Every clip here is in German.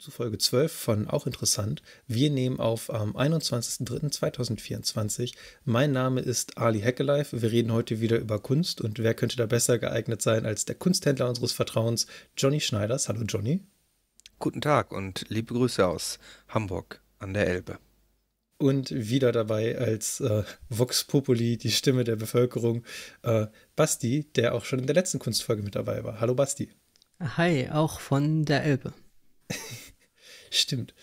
zu Folge 12 von Auch Interessant. Wir nehmen auf am 21.03.2024. Mein Name ist Ali Heckeleif. Wir reden heute wieder über Kunst und wer könnte da besser geeignet sein als der Kunsthändler unseres Vertrauens, Johnny Schneiders. Hallo Johnny. Guten Tag und liebe Grüße aus Hamburg an der Elbe. Und wieder dabei als äh, Vox Populi, die Stimme der Bevölkerung, äh, Basti, der auch schon in der letzten Kunstfolge mit dabei war. Hallo Basti. Hi, auch von der Elbe. Stimmt.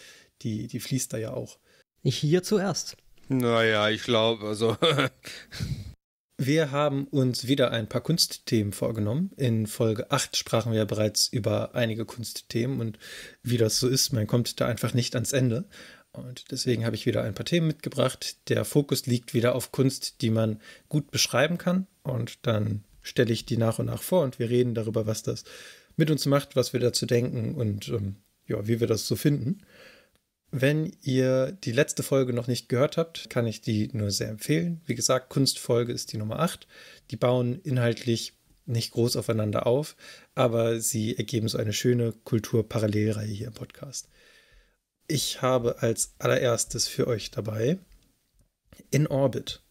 Die, die fließt da ja auch. Hier zuerst. Naja, ich glaube, also. wir haben uns wieder ein paar Kunstthemen vorgenommen. In Folge 8 sprachen wir ja bereits über einige Kunstthemen und wie das so ist, man kommt da einfach nicht ans Ende. Und deswegen habe ich wieder ein paar Themen mitgebracht. Der Fokus liegt wieder auf Kunst, die man gut beschreiben kann. Und dann stelle ich die nach und nach vor und wir reden darüber, was das mit uns macht, was wir dazu denken und ähm, ja, wie wir das so finden. Wenn ihr die letzte Folge noch nicht gehört habt, kann ich die nur sehr empfehlen. Wie gesagt, Kunstfolge ist die Nummer 8. Die bauen inhaltlich nicht groß aufeinander auf, aber sie ergeben so eine schöne Kulturparallelreihe hier im Podcast. Ich habe als allererstes für euch dabei In Orbit.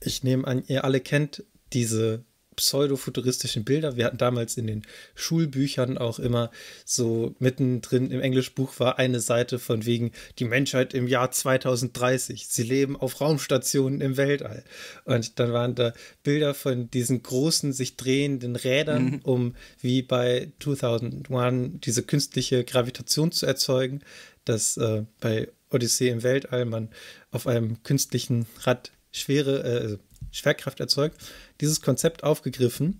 Ich nehme an, ihr alle kennt diese pseudofuturistischen Bilder. Wir hatten damals in den Schulbüchern auch immer so mittendrin im Englischbuch war eine Seite von wegen die Menschheit im Jahr 2030. Sie leben auf Raumstationen im Weltall. Und dann waren da Bilder von diesen großen sich drehenden Rädern, mhm. um wie bei 2001 diese künstliche Gravitation zu erzeugen, dass äh, bei Odyssee im Weltall man auf einem künstlichen Rad schwere, äh, Schwerkraft erzeugt, dieses Konzept aufgegriffen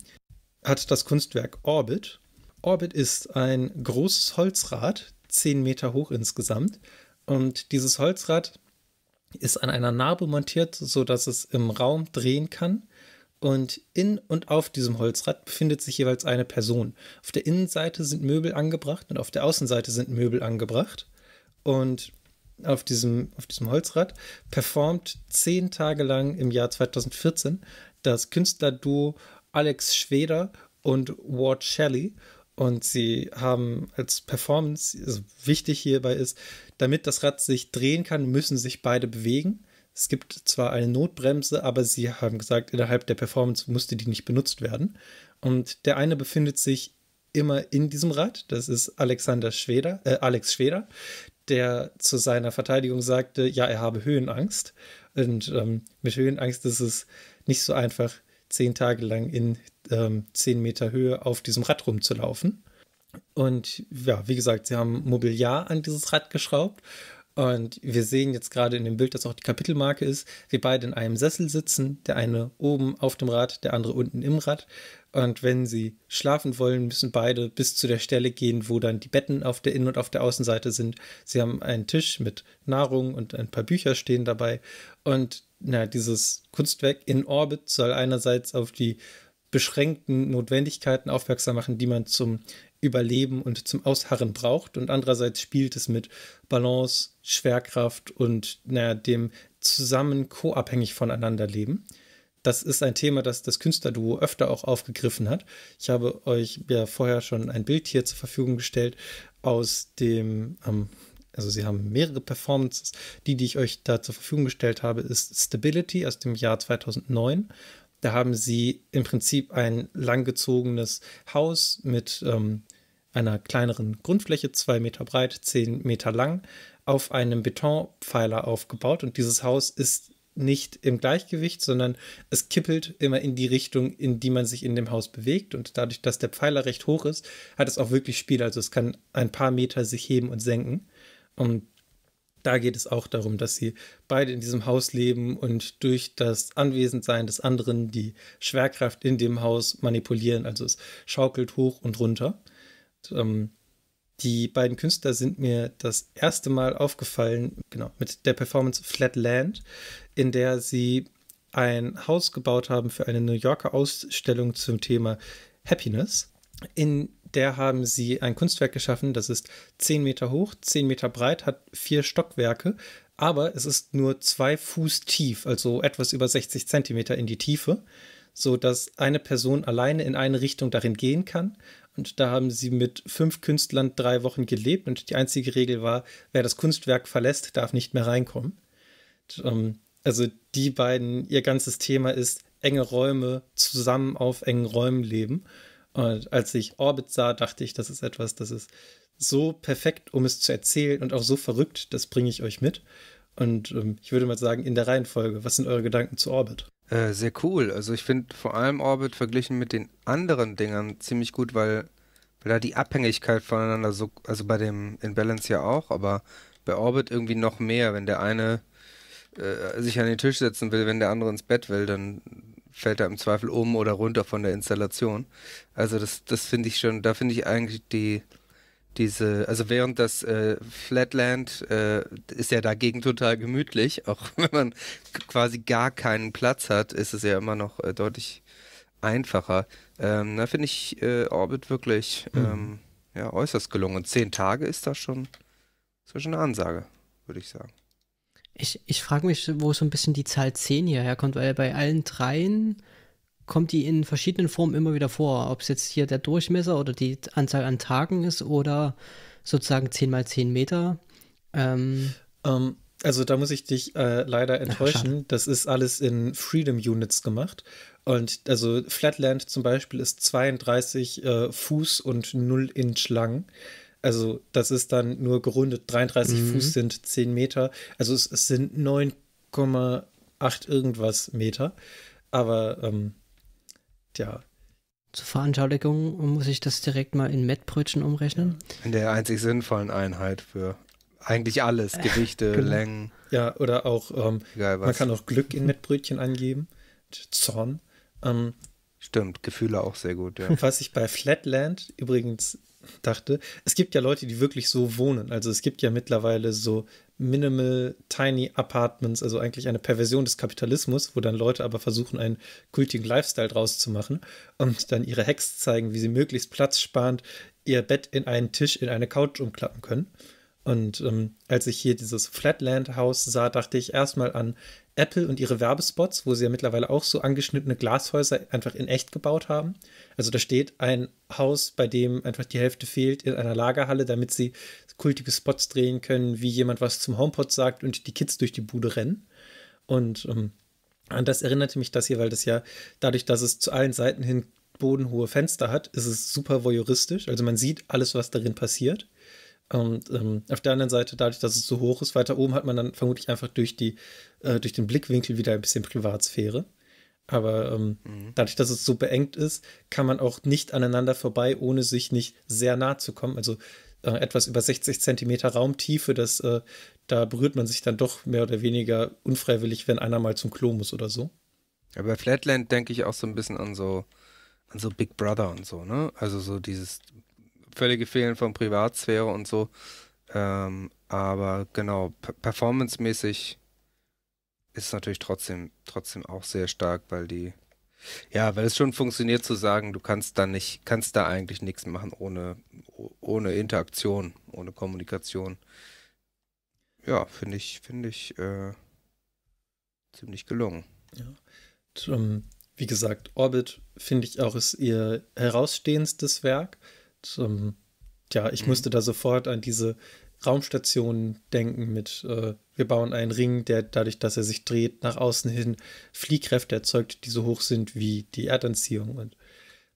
hat das Kunstwerk Orbit. Orbit ist ein großes Holzrad, 10 Meter hoch insgesamt. Und dieses Holzrad ist an einer Narbe montiert, sodass es im Raum drehen kann. Und in und auf diesem Holzrad befindet sich jeweils eine Person. Auf der Innenseite sind Möbel angebracht und auf der Außenseite sind Möbel angebracht. Und auf diesem, auf diesem Holzrad, performt zehn Tage lang im Jahr 2014 das Künstlerduo Alex Schweder und Ward Shelley. Und sie haben als Performance, also wichtig hierbei ist, damit das Rad sich drehen kann, müssen sich beide bewegen. Es gibt zwar eine Notbremse, aber sie haben gesagt, innerhalb der Performance musste die nicht benutzt werden. Und der eine befindet sich immer in diesem Rad, das ist Alexander Schweder, äh, Alex Schweder der zu seiner Verteidigung sagte, ja, er habe Höhenangst. Und ähm, mit Höhenangst ist es nicht so einfach, zehn Tage lang in ähm, zehn Meter Höhe auf diesem Rad rumzulaufen. Und ja, wie gesagt, sie haben Mobiliar an dieses Rad geschraubt und wir sehen jetzt gerade in dem Bild, dass auch die Kapitelmarke ist, wir beide in einem Sessel sitzen, der eine oben auf dem Rad, der andere unten im Rad. Und wenn sie schlafen wollen, müssen beide bis zu der Stelle gehen, wo dann die Betten auf der Innen- und auf der Außenseite sind. Sie haben einen Tisch mit Nahrung und ein paar Bücher stehen dabei. Und na, dieses Kunstwerk in Orbit soll einerseits auf die beschränkten Notwendigkeiten aufmerksam machen, die man zum Überleben und zum Ausharren braucht. Und andererseits spielt es mit Balance, Schwerkraft und naja, dem zusammen co-abhängig voneinander leben. Das ist ein Thema, das das Künstlerduo öfter auch aufgegriffen hat. Ich habe euch ja vorher schon ein Bild hier zur Verfügung gestellt aus dem, ähm, also sie haben mehrere Performances. Die, die ich euch da zur Verfügung gestellt habe, ist Stability aus dem Jahr 2009. Da haben sie im Prinzip ein langgezogenes Haus mit ähm, einer kleineren Grundfläche, zwei Meter breit, zehn Meter lang, auf einem Betonpfeiler aufgebaut. Und dieses Haus ist nicht im Gleichgewicht, sondern es kippelt immer in die Richtung, in die man sich in dem Haus bewegt. Und dadurch, dass der Pfeiler recht hoch ist, hat es auch wirklich Spiel. Also es kann ein paar Meter sich heben und senken. Und da geht es auch darum, dass sie beide in diesem Haus leben und durch das Anwesendsein des anderen die Schwerkraft in dem Haus manipulieren. Also es schaukelt hoch und runter ähm, die beiden Künstler sind mir das erste Mal aufgefallen, genau, mit der Performance Flatland, in der sie ein Haus gebaut haben für eine New Yorker Ausstellung zum Thema Happiness. In der haben sie ein Kunstwerk geschaffen, das ist 10 Meter hoch, 10 Meter breit, hat vier Stockwerke, aber es ist nur zwei Fuß tief, also etwas über 60 Zentimeter in die Tiefe, sodass eine Person alleine in eine Richtung darin gehen kann und da haben sie mit fünf Künstlern drei Wochen gelebt und die einzige Regel war, wer das Kunstwerk verlässt, darf nicht mehr reinkommen. Und, ähm, also die beiden, ihr ganzes Thema ist enge Räume zusammen auf engen Räumen leben. Und als ich Orbit sah, dachte ich, das ist etwas, das ist so perfekt, um es zu erzählen und auch so verrückt, das bringe ich euch mit. Und ähm, ich würde mal sagen, in der Reihenfolge, was sind eure Gedanken zu Orbit? Äh, sehr cool. Also ich finde vor allem Orbit verglichen mit den anderen Dingern ziemlich gut, weil, weil da die Abhängigkeit voneinander so, also bei dem Imbalance ja auch, aber bei Orbit irgendwie noch mehr. Wenn der eine äh, sich an den Tisch setzen will, wenn der andere ins Bett will, dann fällt er im Zweifel um oder runter von der Installation. Also das, das finde ich schon, da finde ich eigentlich die diese, also während das äh, Flatland äh, ist ja dagegen total gemütlich, auch wenn man quasi gar keinen Platz hat, ist es ja immer noch äh, deutlich einfacher. Ähm, da finde ich äh, Orbit wirklich mhm. ähm, ja, äußerst gelungen. zehn Tage ist das schon, ist schon eine Ansage, würde ich sagen. Ich, ich frage mich, wo so ein bisschen die Zahl 10 hierher kommt, weil bei allen dreien kommt die in verschiedenen Formen immer wieder vor. Ob es jetzt hier der Durchmesser oder die Anzahl an Tagen ist oder sozusagen 10 mal 10 Meter. Ähm, um, ähm, also da muss ich dich äh, leider enttäuschen. Ach, das ist alles in Freedom Units gemacht. Und also Flatland zum Beispiel ist 32 äh, Fuß und 0 Inch lang. Also das ist dann nur gerundet. 33 mhm. Fuß sind 10 Meter. Also es, es sind 9,8 irgendwas Meter. Aber ähm, Tja. Zur Veranschaulichung muss ich das direkt mal in Mettbrötchen umrechnen. In der einzig sinnvollen Einheit für eigentlich alles, äh, Gewichte, genau. Längen. Ja, oder auch, ähm, Egal, man kann auch Glück in Mettbrötchen angeben, Zorn. Ähm, Stimmt, Gefühle auch sehr gut, ja. Was ich bei Flatland übrigens dachte, es gibt ja Leute, die wirklich so wohnen. Also es gibt ja mittlerweile so Minimal Tiny Apartments, also eigentlich eine Perversion des Kapitalismus, wo dann Leute aber versuchen, einen kultigen Lifestyle draus zu machen und dann ihre Hacks zeigen, wie sie möglichst platzsparend ihr Bett in einen Tisch, in eine Couch umklappen können. Und ähm, als ich hier dieses Flatland haus sah, dachte ich erstmal an Apple und ihre Werbespots, wo sie ja mittlerweile auch so angeschnittene Glashäuser einfach in echt gebaut haben. Also da steht ein Haus, bei dem einfach die Hälfte fehlt, in einer Lagerhalle, damit sie kultige Spots drehen können, wie jemand was zum HomePod sagt und die Kids durch die Bude rennen. Und ähm, an das erinnerte mich das hier, weil das ja dadurch, dass es zu allen Seiten hin bodenhohe Fenster hat, ist es super voyeuristisch. Also man sieht alles, was darin passiert. Und ähm, auf der anderen Seite, dadurch, dass es so hoch ist, weiter oben hat man dann vermutlich einfach durch, die, äh, durch den Blickwinkel wieder ein bisschen Privatsphäre. Aber ähm, mhm. dadurch, dass es so beengt ist, kann man auch nicht aneinander vorbei, ohne sich nicht sehr nahe zu kommen. Also äh, etwas über 60 Zentimeter Raumtiefe, das, äh, da berührt man sich dann doch mehr oder weniger unfreiwillig, wenn einer mal zum Klo muss oder so. ja, bei Flatland denke ich auch so ein bisschen an so, an so Big Brother und so, ne? Also so dieses völlige Fehlen von Privatsphäre und so. Ähm, aber genau, performancemäßig ist es natürlich trotzdem, trotzdem auch sehr stark, weil die, ja, weil es schon funktioniert zu sagen, du kannst da nicht, kannst da eigentlich nichts machen ohne, ohne Interaktion, ohne Kommunikation. Ja, finde ich, finde ich äh, ziemlich gelungen. Ja. Und, um, wie gesagt, Orbit finde ich auch ist ihr herausstehendstes Werk ähm, ja, ich mhm. musste da sofort an diese Raumstationen denken mit, äh, wir bauen einen Ring, der dadurch, dass er sich dreht, nach außen hin Fliehkräfte erzeugt, die so hoch sind wie die Erdanziehung. Und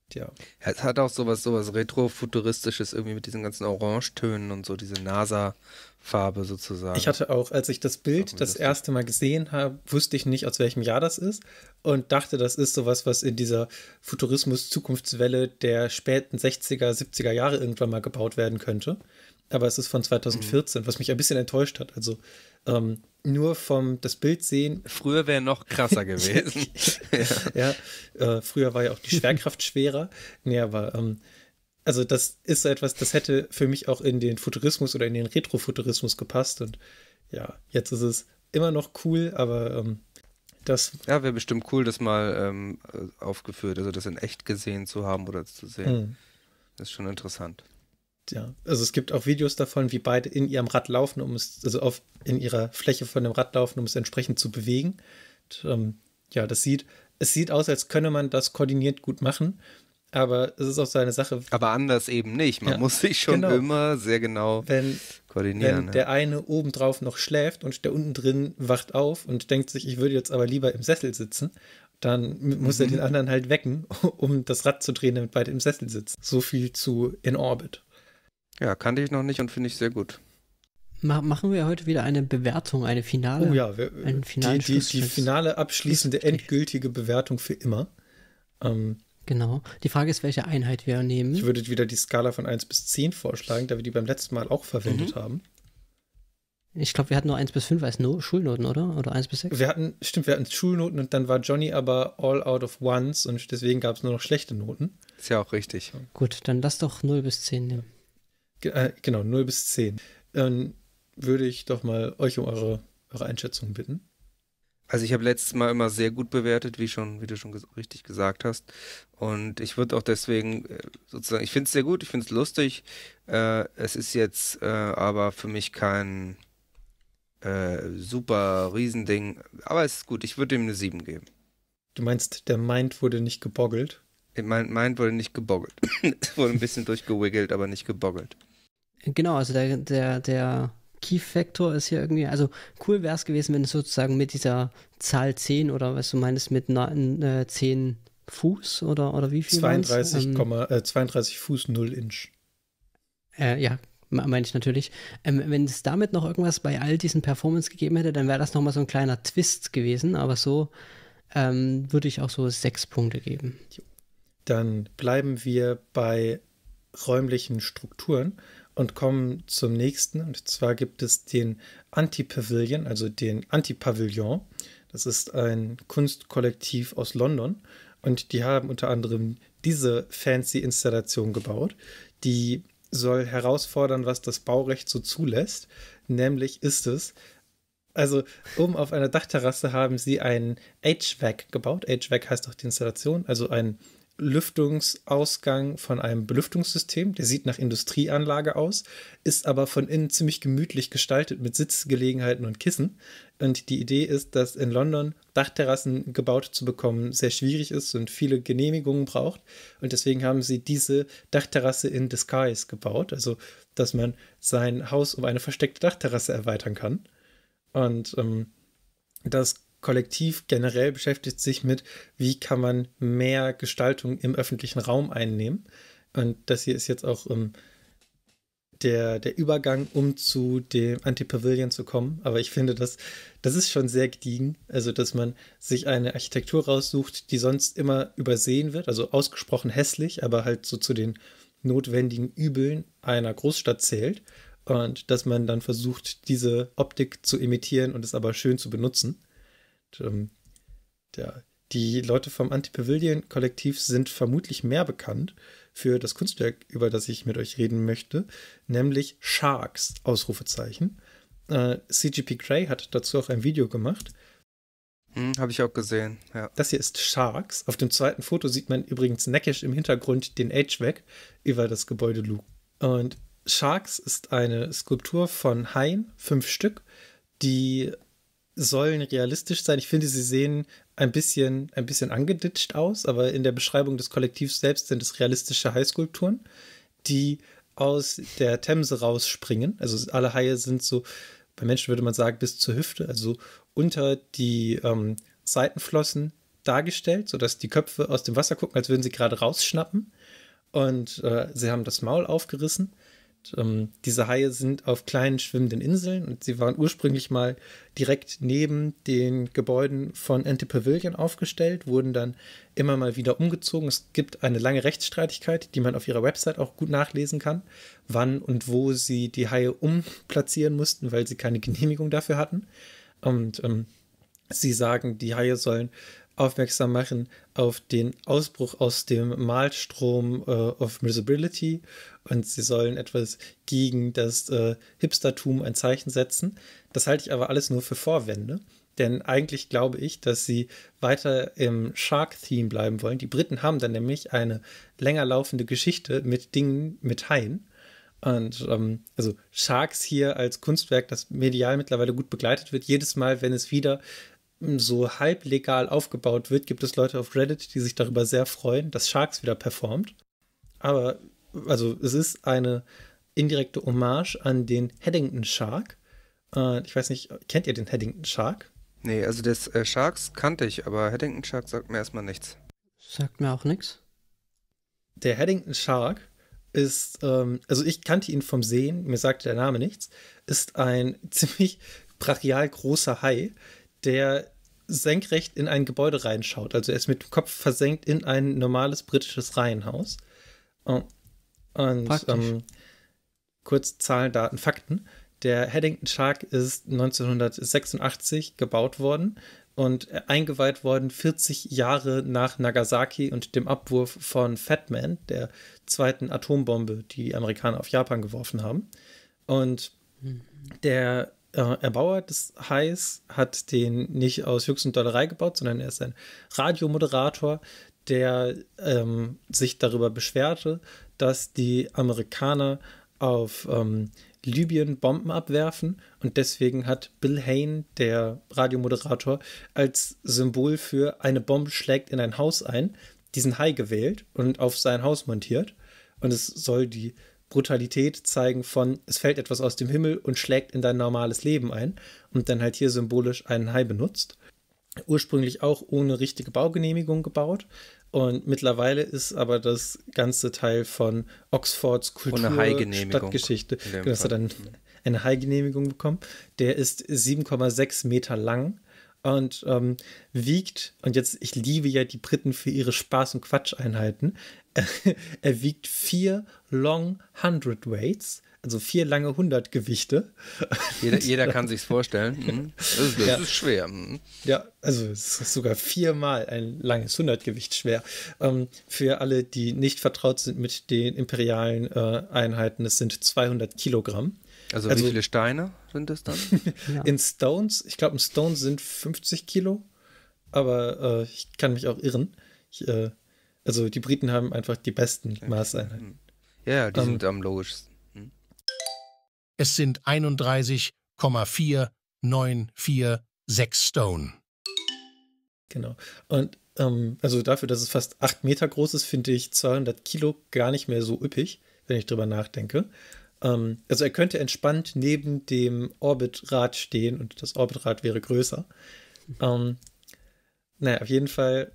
Tja. Es hat auch sowas, sowas Retrofuturistisches irgendwie mit diesen ganzen Orangetönen und so, diese NASA-Farbe sozusagen. Ich hatte auch, als ich das Bild das, das erste Mal gesehen habe, wusste ich nicht, aus welchem Jahr das ist und dachte, das ist sowas, was in dieser Futurismus-Zukunftswelle der späten 60er, 70er Jahre irgendwann mal gebaut werden könnte. Aber es ist von 2014, mhm. was mich ein bisschen enttäuscht hat. Also ähm, nur vom das Bild sehen. Früher wäre noch krasser gewesen. ja, ja äh, früher war ja auch die Schwerkraft schwerer. Nee, aber ähm, also das ist so etwas, das hätte für mich auch in den Futurismus oder in den Retrofuturismus gepasst. Und ja, jetzt ist es immer noch cool, aber ähm, das. Ja, wäre bestimmt cool, das mal ähm, äh, aufgeführt, also das in echt gesehen zu haben oder zu sehen. Mhm. Das ist schon interessant ja, also es gibt auch Videos davon, wie beide in ihrem Rad laufen, um es, also auf, in ihrer Fläche von dem Rad laufen, um es entsprechend zu bewegen. Und, ähm, ja, das sieht, es sieht aus, als könne man das koordiniert gut machen, aber es ist auch so eine Sache. Aber anders eben nicht. Man ja, muss sich schon genau. immer sehr genau wenn, koordinieren. Wenn ja. der eine obendrauf noch schläft und der unten drin wacht auf und denkt sich, ich würde jetzt aber lieber im Sessel sitzen, dann muss mhm. er den anderen halt wecken, um das Rad zu drehen, damit beide im Sessel sitzen. So viel zu In Orbit. Ja, kannte ich noch nicht und finde ich sehr gut. Machen wir heute wieder eine Bewertung, eine finale. Oh ja, wir, äh, einen finalen die, die, die finale, abschließende, endgültige Bewertung für immer. Ähm, genau. Die Frage ist, welche Einheit wir nehmen. Ich würde wieder die Skala von 1 bis 10 vorschlagen, da wir die beim letzten Mal auch verwendet mhm. haben. Ich glaube, wir hatten nur 1 bis 5 als no Schulnoten, oder? Oder 1 bis 6? Wir hatten, stimmt, wir hatten Schulnoten und dann war Johnny aber all out of ones und deswegen gab es nur noch schlechte Noten. Ist ja auch richtig. Gut, dann lass doch 0 bis 10 nehmen äh, genau, 0 bis 10. Dann würde ich doch mal euch um eure, eure Einschätzung bitten. Also ich habe letztes Mal immer sehr gut bewertet, wie schon, wie du schon ges richtig gesagt hast. Und ich würde auch deswegen äh, sozusagen, ich finde es sehr gut, ich finde es lustig. Äh, es ist jetzt äh, aber für mich kein äh, super Riesending. Aber es ist gut, ich würde ihm eine 7 geben. Du meinst, der Mind wurde nicht geboggelt? Mein Mind wurde nicht geboggelt. es wurde ein bisschen durchgewiggelt, aber nicht geboggelt. Genau, also der, der, der Key Factor ist hier irgendwie, also cool wäre es gewesen, wenn es sozusagen mit dieser Zahl 10 oder was du meinst, mit na, äh, 10 Fuß oder, oder wie viel? 32, ähm, äh, 32 Fuß 0 Inch. Äh, ja, meine ich natürlich. Ähm, wenn es damit noch irgendwas bei all diesen Performance gegeben hätte, dann wäre das nochmal so ein kleiner Twist gewesen, aber so ähm, würde ich auch so sechs Punkte geben. Dann bleiben wir bei räumlichen Strukturen und kommen zum nächsten. Und zwar gibt es den Anti-Pavilion, also den Anti-Pavillon. Das ist ein Kunstkollektiv aus London. Und die haben unter anderem diese fancy Installation gebaut, die soll herausfordern, was das Baurecht so zulässt. Nämlich ist es, also oben auf einer Dachterrasse haben sie einen HVAC gebaut. HVAC heißt auch die Installation, also ein Lüftungsausgang von einem Belüftungssystem. Der sieht nach Industrieanlage aus, ist aber von innen ziemlich gemütlich gestaltet mit Sitzgelegenheiten und Kissen. Und die Idee ist, dass in London Dachterrassen gebaut zu bekommen sehr schwierig ist und viele Genehmigungen braucht. Und deswegen haben sie diese Dachterrasse in Disguise gebaut, also dass man sein Haus um eine versteckte Dachterrasse erweitern kann. Und ähm, das Kollektiv generell beschäftigt sich mit, wie kann man mehr Gestaltung im öffentlichen Raum einnehmen. Und das hier ist jetzt auch ähm, der, der Übergang, um zu dem Anti-Pavilion zu kommen. Aber ich finde, das, das ist schon sehr gediegen. Also, dass man sich eine Architektur raussucht, die sonst immer übersehen wird, also ausgesprochen hässlich, aber halt so zu den notwendigen Übeln einer Großstadt zählt. Und dass man dann versucht, diese Optik zu imitieren und es aber schön zu benutzen ähm, der, die Leute vom Anti-Pavilion-Kollektiv sind vermutlich mehr bekannt für das Kunstwerk, über das ich mit euch reden möchte, nämlich Sharks, Ausrufezeichen. Äh, CGP Grey hat dazu auch ein Video gemacht. Hm, Habe ich auch gesehen, ja. Das hier ist Sharks. Auf dem zweiten Foto sieht man übrigens neckisch im Hintergrund den H-Weg über das Gebäude Lu. Und Sharks ist eine Skulptur von Hain, fünf Stück, die sollen realistisch sein. Ich finde, sie sehen ein bisschen, ein bisschen angeditscht aus, aber in der Beschreibung des Kollektivs selbst sind es realistische Haiskulpturen, die aus der Themse rausspringen. Also alle Haie sind so, bei Menschen würde man sagen, bis zur Hüfte, also unter die ähm, Seitenflossen dargestellt, sodass die Köpfe aus dem Wasser gucken, als würden sie gerade rausschnappen. Und äh, sie haben das Maul aufgerissen ähm, diese Haie sind auf kleinen schwimmenden Inseln und sie waren ursprünglich mal direkt neben den Gebäuden von Anti Pavilion aufgestellt, wurden dann immer mal wieder umgezogen. Es gibt eine lange Rechtsstreitigkeit, die man auf ihrer Website auch gut nachlesen kann, wann und wo sie die Haie umplatzieren mussten, weil sie keine Genehmigung dafür hatten. Und ähm, sie sagen, die Haie sollen aufmerksam machen auf den Ausbruch aus dem Malstrom äh, of Miserability und sie sollen etwas gegen das äh, Hipstertum ein Zeichen setzen. Das halte ich aber alles nur für Vorwände, denn eigentlich glaube ich, dass sie weiter im Shark-Theme bleiben wollen. Die Briten haben dann nämlich eine länger laufende Geschichte mit Dingen, mit Haien. Und ähm, also Sharks hier als Kunstwerk, das medial mittlerweile gut begleitet wird. Jedes Mal, wenn es wieder so halblegal aufgebaut wird, gibt es Leute auf Reddit, die sich darüber sehr freuen, dass Sharks wieder performt. Aber also es ist eine indirekte Hommage an den Headington Shark. Äh, ich weiß nicht, kennt ihr den Headington Shark? Nee, also des äh, Sharks kannte ich, aber Headington Shark sagt mir erstmal nichts. Sagt mir auch nichts. Der Headington Shark ist, ähm, also ich kannte ihn vom Sehen, mir sagte der Name nichts, ist ein ziemlich brachial großer Hai, der senkrecht in ein Gebäude reinschaut. Also er ist mit dem Kopf versenkt in ein normales britisches Reihenhaus. Oh, und ähm, kurz Zahlen, Daten, Fakten. Der Haddington Shark ist 1986 gebaut worden und eingeweiht worden 40 Jahre nach Nagasaki und dem Abwurf von Fat Man, der zweiten Atombombe, die die Amerikaner auf Japan geworfen haben. Und mhm. der äh, Erbauer des Hais hat den nicht aus Jux und Dollerei gebaut, sondern er ist ein Radiomoderator, der ähm, sich darüber beschwerte, dass die Amerikaner auf ähm, Libyen Bomben abwerfen und deswegen hat Bill Hain, der Radiomoderator, als Symbol für eine Bombe schlägt in ein Haus ein, diesen Hai gewählt und auf sein Haus montiert und es soll die Brutalität zeigen von, es fällt etwas aus dem Himmel und schlägt in dein normales Leben ein und dann halt hier symbolisch einen Hai benutzt. Ursprünglich auch ohne richtige Baugenehmigung gebaut. Und mittlerweile ist aber das ganze Teil von Oxfords Kultur, Stadtgeschichte, dass genau, er dann eine Hai-Genehmigung bekommen. Der ist 7,6 Meter lang und ähm, wiegt, und jetzt, ich liebe ja die Briten für ihre Spaß- und Quatscheinheiten, er wiegt vier Long Hundred Weights, also vier lange 100 Gewichte. Jeder, jeder kann sich's vorstellen. Mhm. Das, ist, das ja. ist schwer. Mhm. Ja, also es ist sogar viermal ein langes 100 Gewicht schwer. Ähm, für alle, die nicht vertraut sind mit den imperialen äh, Einheiten, es sind 200 Kilogramm. Also, also wie viele Steine sind das dann? in Stones, ich glaube, in Stones sind 50 Kilo, aber äh, ich kann mich auch irren. Ich äh, also die Briten haben einfach die besten Maßeinheiten. Hm. Ja, die um, ähm, sind am logischsten. Hm? Es sind 31,4946 Stone. Genau. Und ähm, also dafür, dass es fast 8 Meter groß ist, finde ich 200 Kilo gar nicht mehr so üppig, wenn ich drüber nachdenke. Ähm, also er könnte entspannt neben dem Orbitrad stehen und das Orbitrad wäre größer. Ähm, naja, auf jeden Fall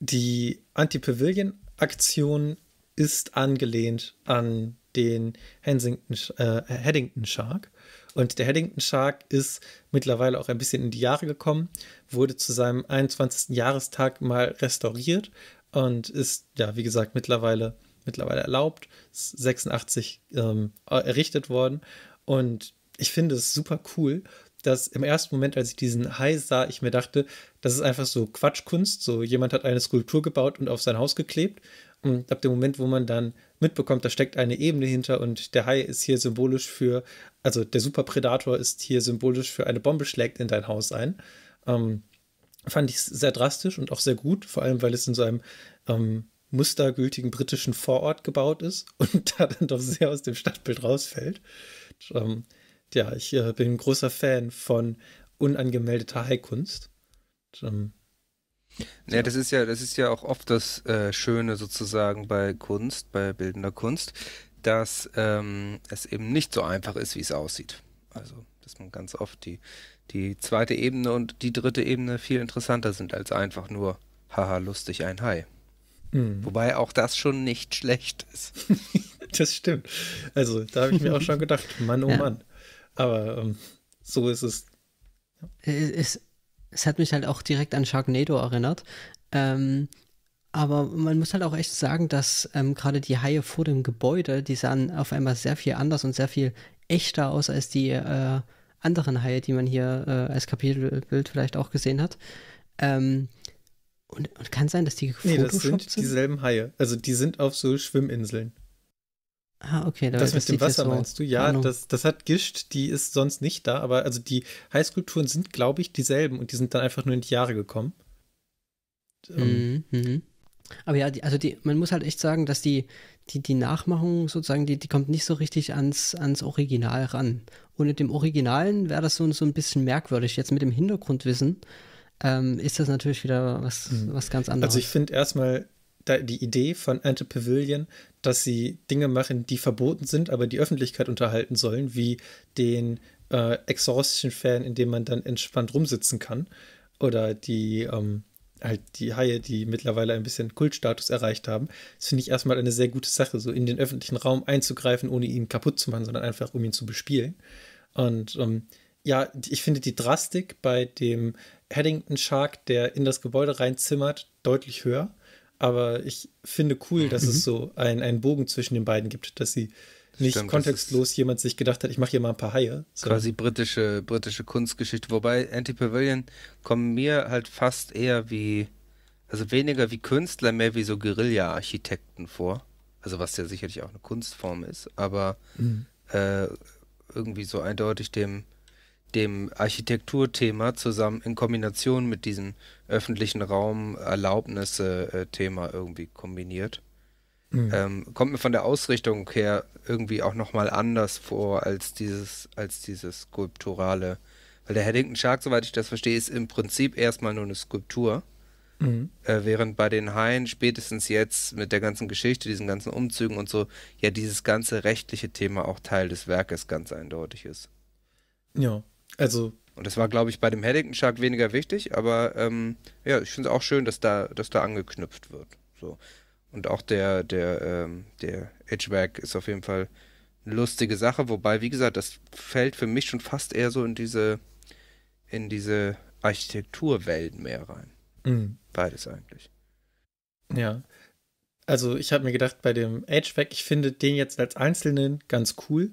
die Anti-Pavilion-Aktion ist angelehnt an den Hensington, äh, Headington Shark. Und der Heddington Shark ist mittlerweile auch ein bisschen in die Jahre gekommen, wurde zu seinem 21. Jahrestag mal restauriert und ist, ja, wie gesagt, mittlerweile, mittlerweile erlaubt. Ist 86 ähm, errichtet worden. Und ich finde es super cool, dass im ersten Moment, als ich diesen Hai sah, ich mir dachte, das ist einfach so Quatschkunst. So jemand hat eine Skulptur gebaut und auf sein Haus geklebt. Und ab dem Moment, wo man dann mitbekommt, da steckt eine Ebene hinter und der Hai ist hier symbolisch für, also der Superpredator ist hier symbolisch für eine Bombe schlägt in dein Haus ein. Ähm, fand ich sehr drastisch und auch sehr gut, vor allem weil es in so einem ähm, mustergültigen britischen Vorort gebaut ist und da dann doch sehr aus dem Stadtbild rausfällt. Und, ähm, ja, ich äh, bin ein großer Fan von unangemeldeter Haikunst. ähm, ja, ja, das ist ja, das ist ja auch oft das äh, Schöne sozusagen bei Kunst, bei bildender Kunst, dass ähm, es eben nicht so einfach ist, wie es aussieht. Also, dass man ganz oft die, die zweite Ebene und die dritte Ebene viel interessanter sind als einfach nur, haha, lustig, ein Hai. Mhm. Wobei auch das schon nicht schlecht ist. das stimmt. Also, da habe ich mir auch schon gedacht, Mann, oh ja. Mann. Aber ähm, so ist es. Äh, es. Es hat mich halt auch direkt an Sharknado erinnert. Ähm, aber man muss halt auch echt sagen, dass ähm, gerade die Haie vor dem Gebäude, die sahen auf einmal sehr viel anders und sehr viel echter aus als die äh, anderen Haie, die man hier äh, als Kapitelbild vielleicht auch gesehen hat. Ähm, und, und, kann sein, dass die Nee, das sind, sind, dieselben Haie. Also die sind auf so Schwimminseln. Ah, okay. das, das mit dem Wasser so meinst du? Ja, das, das hat Gischt, die ist sonst nicht da, aber also die Highskulpturen sind, glaube ich, dieselben und die sind dann einfach nur in die Jahre gekommen. Ähm. Mhm, mhm. Aber ja, die, also die, man muss halt echt sagen, dass die, die, die Nachmachung sozusagen, die, die kommt nicht so richtig ans, ans Original ran. Ohne dem Originalen wäre das so, so ein bisschen merkwürdig. Jetzt mit dem Hintergrundwissen ähm, ist das natürlich wieder was, mhm. was ganz also anderes. Also ich finde erstmal, die Idee von Ante Pavilion, dass sie Dinge machen, die verboten sind, aber die Öffentlichkeit unterhalten sollen, wie den äh, Exhaustion-Fan, in dem man dann entspannt rumsitzen kann. Oder die, ähm, halt die Haie, die mittlerweile ein bisschen Kultstatus erreicht haben. Das finde ich erstmal eine sehr gute Sache, so in den öffentlichen Raum einzugreifen, ohne ihn kaputt zu machen, sondern einfach um ihn zu bespielen. Und ähm, ja, ich finde die Drastik bei dem Haddington Shark, der in das Gebäude reinzimmert, deutlich höher aber ich finde cool, dass mhm. es so ein, einen Bogen zwischen den beiden gibt, dass sie nicht Stimmt, kontextlos jemand sich gedacht hat, ich mache hier mal ein paar Haie. So. Quasi britische, britische Kunstgeschichte. Wobei Anti-Pavilion kommen mir halt fast eher wie, also weniger wie Künstler, mehr wie so Guerilla-Architekten vor. Also was ja sicherlich auch eine Kunstform ist, aber mhm. äh, irgendwie so eindeutig dem dem Architekturthema zusammen in Kombination mit diesem öffentlichen Raum Erlaubnisse-Thema äh, irgendwie kombiniert. Mhm. Ähm, kommt mir von der Ausrichtung her irgendwie auch nochmal anders vor als dieses, als dieses skulpturale. Weil der Heddington Shark, soweit ich das verstehe, ist im Prinzip erstmal nur eine Skulptur. Mhm. Äh, während bei den Haien spätestens jetzt mit der ganzen Geschichte, diesen ganzen Umzügen und so, ja dieses ganze rechtliche Thema auch Teil des Werkes ganz eindeutig ist. Ja, also. Und das war, glaube ich, bei dem Haddington Shark weniger wichtig, aber ähm, ja, ich finde es auch schön, dass da, dass da angeknüpft wird. So. Und auch der, der, ähm, der Edgeback ist auf jeden Fall eine lustige Sache, wobei, wie gesagt, das fällt für mich schon fast eher so in diese, in diese Architekturwelt mehr rein. Mhm. Beides eigentlich. Ja. Also ich habe mir gedacht, bei dem Edgeback, ich finde den jetzt als Einzelnen ganz cool.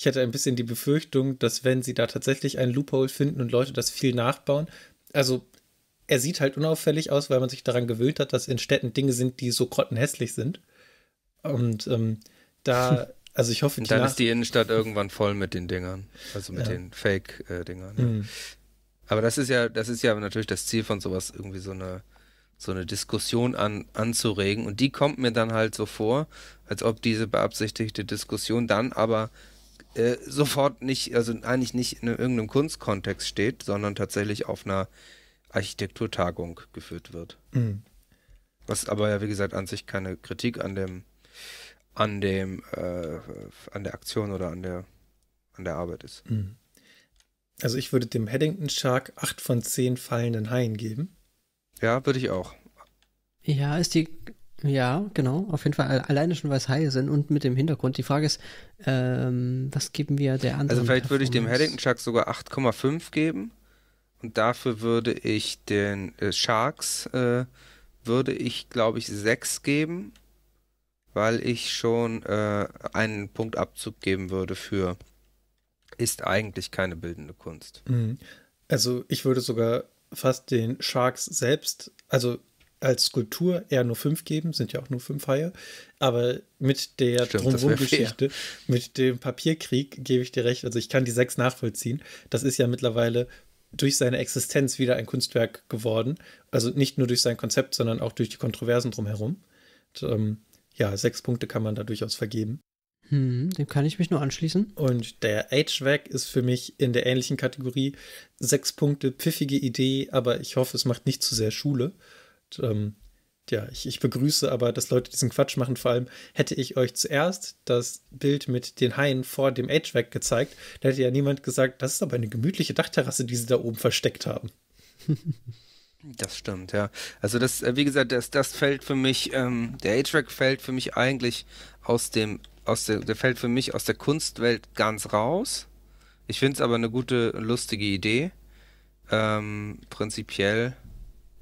Ich hatte ein bisschen die Befürchtung, dass wenn sie da tatsächlich einen Loophole finden und Leute das viel nachbauen, also er sieht halt unauffällig aus, weil man sich daran gewöhnt hat, dass in Städten Dinge sind, die so grottenhässlich sind. Und ähm, da, also ich hoffe, die dann ist die Innenstadt irgendwann voll mit den Dingern, also mit ja. den Fake-Dingern. Äh, ja. Mhm. Aber das ist ja, das ist ja natürlich das Ziel von sowas, irgendwie so eine so eine Diskussion an, anzuregen. Und die kommt mir dann halt so vor, als ob diese beabsichtigte Diskussion dann aber äh, sofort nicht, also eigentlich nicht in irgendeinem Kunstkontext steht, sondern tatsächlich auf einer Architekturtagung geführt wird. Mhm. Was aber ja, wie gesagt, an sich keine Kritik an dem, an dem, äh, an der Aktion oder an der, an der Arbeit ist. Mhm. Also ich würde dem Haddington Shark acht von zehn fallenden Haien geben. Ja, würde ich auch. Ja, ist die ja, genau, auf jeden Fall. Alleine schon, weil es Haie sind und mit dem Hintergrund. Die Frage ist, ähm, was geben wir der anderen? Also vielleicht würde ich dem Haddington Shark sogar 8,5 geben. Und dafür würde ich den äh, Sharks, äh, würde ich, glaube ich, 6 geben, weil ich schon äh, einen Punktabzug geben würde für ist eigentlich keine bildende Kunst. Mhm. Also ich würde sogar fast den Sharks selbst, also als Skulptur eher nur fünf geben, sind ja auch nur fünf Haie. Aber mit der Drumherum-Geschichte, mit dem Papierkrieg gebe ich dir recht. Also ich kann die sechs nachvollziehen. Das ist ja mittlerweile durch seine Existenz wieder ein Kunstwerk geworden. Also nicht nur durch sein Konzept, sondern auch durch die Kontroversen drumherum. Und, ähm, ja, sechs Punkte kann man da durchaus vergeben. Hm, dem kann ich mich nur anschließen. Und der H-Wag ist für mich in der ähnlichen Kategorie. Sechs Punkte, pfiffige Idee, aber ich hoffe, es macht nicht zu sehr Schule ähm, ja, ich, ich, begrüße aber, dass Leute diesen Quatsch machen. Vor allem hätte ich euch zuerst das Bild mit den Haien vor dem H-Weg gezeigt, da hätte ja niemand gesagt, das ist aber eine gemütliche Dachterrasse, die sie da oben versteckt haben. Das stimmt, ja. Also das, äh, wie gesagt, das, das fällt für mich, ähm, der H-Track fällt für mich eigentlich aus dem, aus der, der fällt für mich aus der Kunstwelt ganz raus. Ich finde es aber eine gute, lustige Idee. Ähm, prinzipiell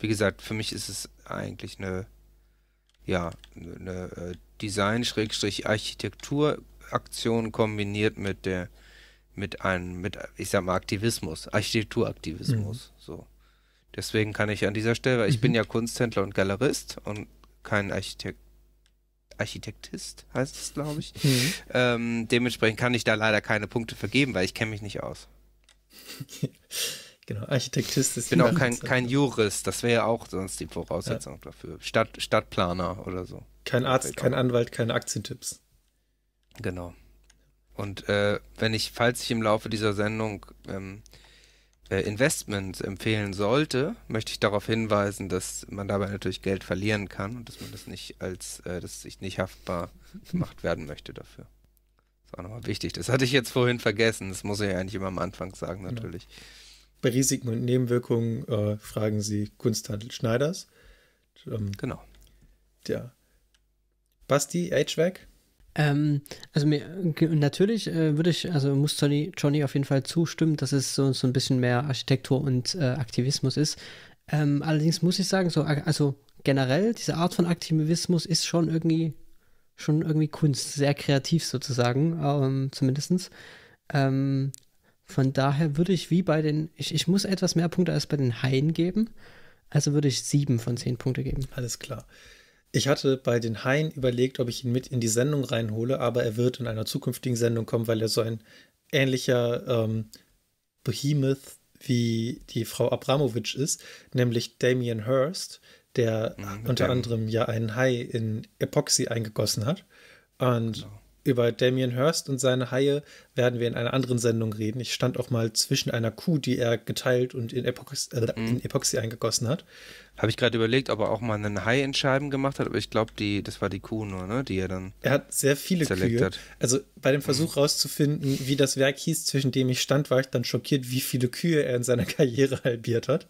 wie gesagt, für mich ist es eigentlich eine, ja, eine äh, Design-Architektur-Aktion kombiniert mit der, mit einem, mit, ich sag mal, Aktivismus, Architekturaktivismus. Mhm. So. Deswegen kann ich an dieser Stelle, weil ich mhm. bin ja Kunsthändler und Galerist und kein Architekt, Architektist heißt es, glaube ich. Mhm. Ähm, dementsprechend kann ich da leider keine Punkte vergeben, weil ich kenne mich nicht aus. Genau, Architektist ist. Ich bin auch kein, kein Jurist, das wäre ja auch sonst die Voraussetzung ja. dafür. Stadt, Stadtplaner oder so. Kein Arzt, kein Anwalt, keine Aktientipps. Genau. Und äh, wenn ich, falls ich im Laufe dieser Sendung ähm, äh, Investments empfehlen sollte, möchte ich darauf hinweisen, dass man dabei natürlich Geld verlieren kann und dass man das nicht als, äh, dass ich nicht haftbar gemacht werden möchte dafür. Das war nochmal wichtig. Das hatte ich jetzt vorhin vergessen. Das muss ich eigentlich immer am Anfang sagen, genau. natürlich. Ja. Bei Risiken und Nebenwirkungen äh, fragen Sie Kunsthandel Schneiders. Ähm, genau. Ja. Basti, HVAC? Ähm, also mir, natürlich äh, würde ich, also muss Johnny, Johnny auf jeden Fall zustimmen, dass es so, so ein bisschen mehr Architektur und äh, Aktivismus ist. Ähm, allerdings muss ich sagen, so, also generell, diese Art von Aktivismus ist schon irgendwie, schon irgendwie Kunst, sehr kreativ sozusagen, ähm, zumindest. Ähm, von daher würde ich wie bei den, ich, ich muss etwas mehr Punkte als bei den Haien geben. Also würde ich sieben von zehn Punkte geben. Alles klar. Ich hatte bei den Haien überlegt, ob ich ihn mit in die Sendung reinhole, aber er wird in einer zukünftigen Sendung kommen, weil er so ein ähnlicher ähm, Behemoth wie die Frau Abramowitsch ist, nämlich Damien Hurst, der ja, ah, unter dem. anderem ja einen Hai in Epoxy eingegossen hat. Und genau. Über Damien Hirst und seine Haie werden wir in einer anderen Sendung reden. Ich stand auch mal zwischen einer Kuh, die er geteilt und in Epoxy, äh, mhm. in Epoxy eingegossen hat. Habe ich gerade überlegt, ob er auch mal einen Hai in Scheiben gemacht hat, aber ich glaube, das war die Kuh nur, ne, die er dann. Er hat sehr viele Kühe. Hat. Also bei dem Versuch mhm. rauszufinden, wie das Werk hieß, zwischen dem ich stand, war ich dann schockiert, wie viele Kühe er in seiner Karriere halbiert hat.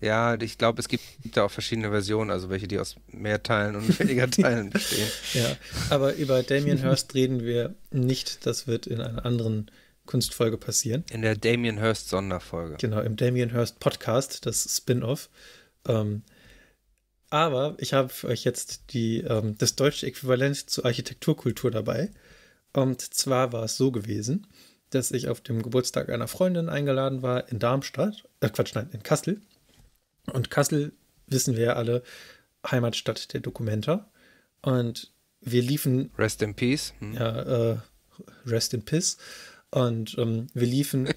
Ja, ich glaube, es gibt da auch verschiedene Versionen, also welche, die aus mehr Teilen und weniger Teilen bestehen. ja, aber über Damien Hirst reden wir nicht. Das wird in einer anderen Kunstfolge passieren. In der Damien Hirst Sonderfolge. Genau, im Damien Hirst Podcast, das Spin-off. Ähm, aber ich habe für euch jetzt die, ähm, das deutsche Äquivalent zur Architekturkultur dabei. Und zwar war es so gewesen, dass ich auf dem Geburtstag einer Freundin eingeladen war in Darmstadt, äh Quatsch, nein, in Kassel und Kassel, wissen wir ja alle, Heimatstadt der Dokumenta. Und wir liefen. Rest in Peace. Hm. Ja, äh, Rest in Peace. Und ähm, wir liefen,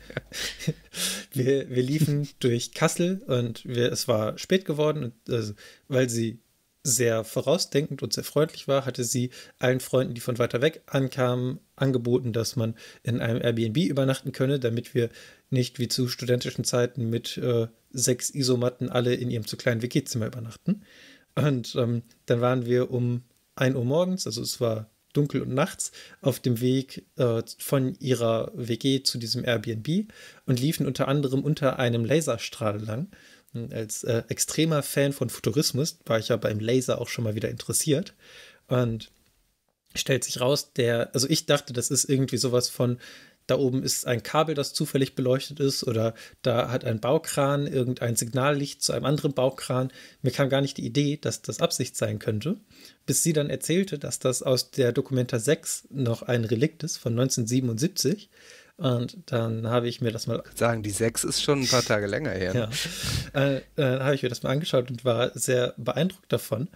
wir, wir liefen durch Kassel und wir, es war spät geworden, und, also, weil sie sehr vorausdenkend und sehr freundlich war, hatte sie allen Freunden, die von weiter weg ankamen, angeboten, dass man in einem Airbnb übernachten könne, damit wir nicht wie zu studentischen Zeiten mit äh, sechs Isomatten alle in ihrem zu kleinen WG-Zimmer übernachten. Und ähm, dann waren wir um 1 Uhr morgens, also es war dunkel und nachts, auf dem Weg äh, von ihrer WG zu diesem Airbnb und liefen unter anderem unter einem Laserstrahl lang als äh, extremer Fan von Futurismus war ich ja beim Laser auch schon mal wieder interessiert. Und stellt sich raus, der, also ich dachte, das ist irgendwie sowas von, da oben ist ein Kabel, das zufällig beleuchtet ist, oder da hat ein Baukran irgendein Signallicht zu einem anderen Baukran. Mir kam gar nicht die Idee, dass das Absicht sein könnte, bis sie dann erzählte, dass das aus der Dokumenta 6 noch ein Relikt ist von 1977 und dann habe ich mir das mal. Ich würde sagen, die 6 ist schon ein paar Tage länger her. Ne? Ja. Äh, äh, habe ich mir das mal angeschaut und war sehr beeindruckt davon.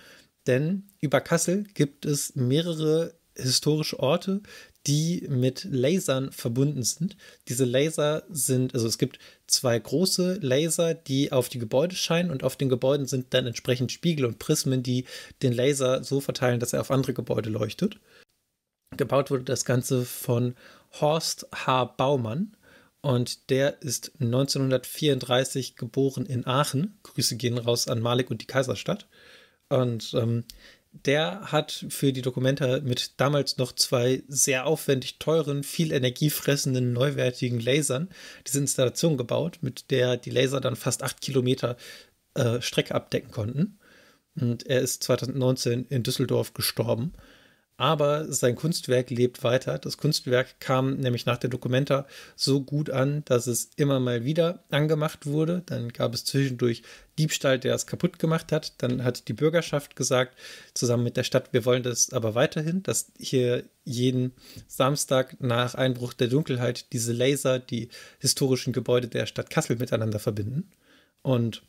Denn über Kassel gibt es mehrere historische Orte, die mit Lasern verbunden sind. Diese Laser sind, also es gibt zwei große Laser, die auf die Gebäude scheinen und auf den Gebäuden sind dann entsprechend Spiegel und Prismen, die den Laser so verteilen, dass er auf andere Gebäude leuchtet. Gebaut wurde das Ganze von Horst H. Baumann. Und der ist 1934 geboren in Aachen. Grüße gehen raus an Malik und die Kaiserstadt. Und ähm, der hat für die Dokumenta mit damals noch zwei sehr aufwendig teuren, viel energiefressenden, neuwertigen Lasern diese Installation gebaut, mit der die Laser dann fast acht Kilometer äh, Strecke abdecken konnten. Und er ist 2019 in Düsseldorf gestorben aber sein Kunstwerk lebt weiter. Das Kunstwerk kam nämlich nach der Documenta so gut an, dass es immer mal wieder angemacht wurde. Dann gab es zwischendurch Diebstahl, der es kaputt gemacht hat. Dann hat die Bürgerschaft gesagt, zusammen mit der Stadt, wir wollen das aber weiterhin, dass hier jeden Samstag nach Einbruch der Dunkelheit diese Laser die historischen Gebäude der Stadt Kassel miteinander verbinden. Und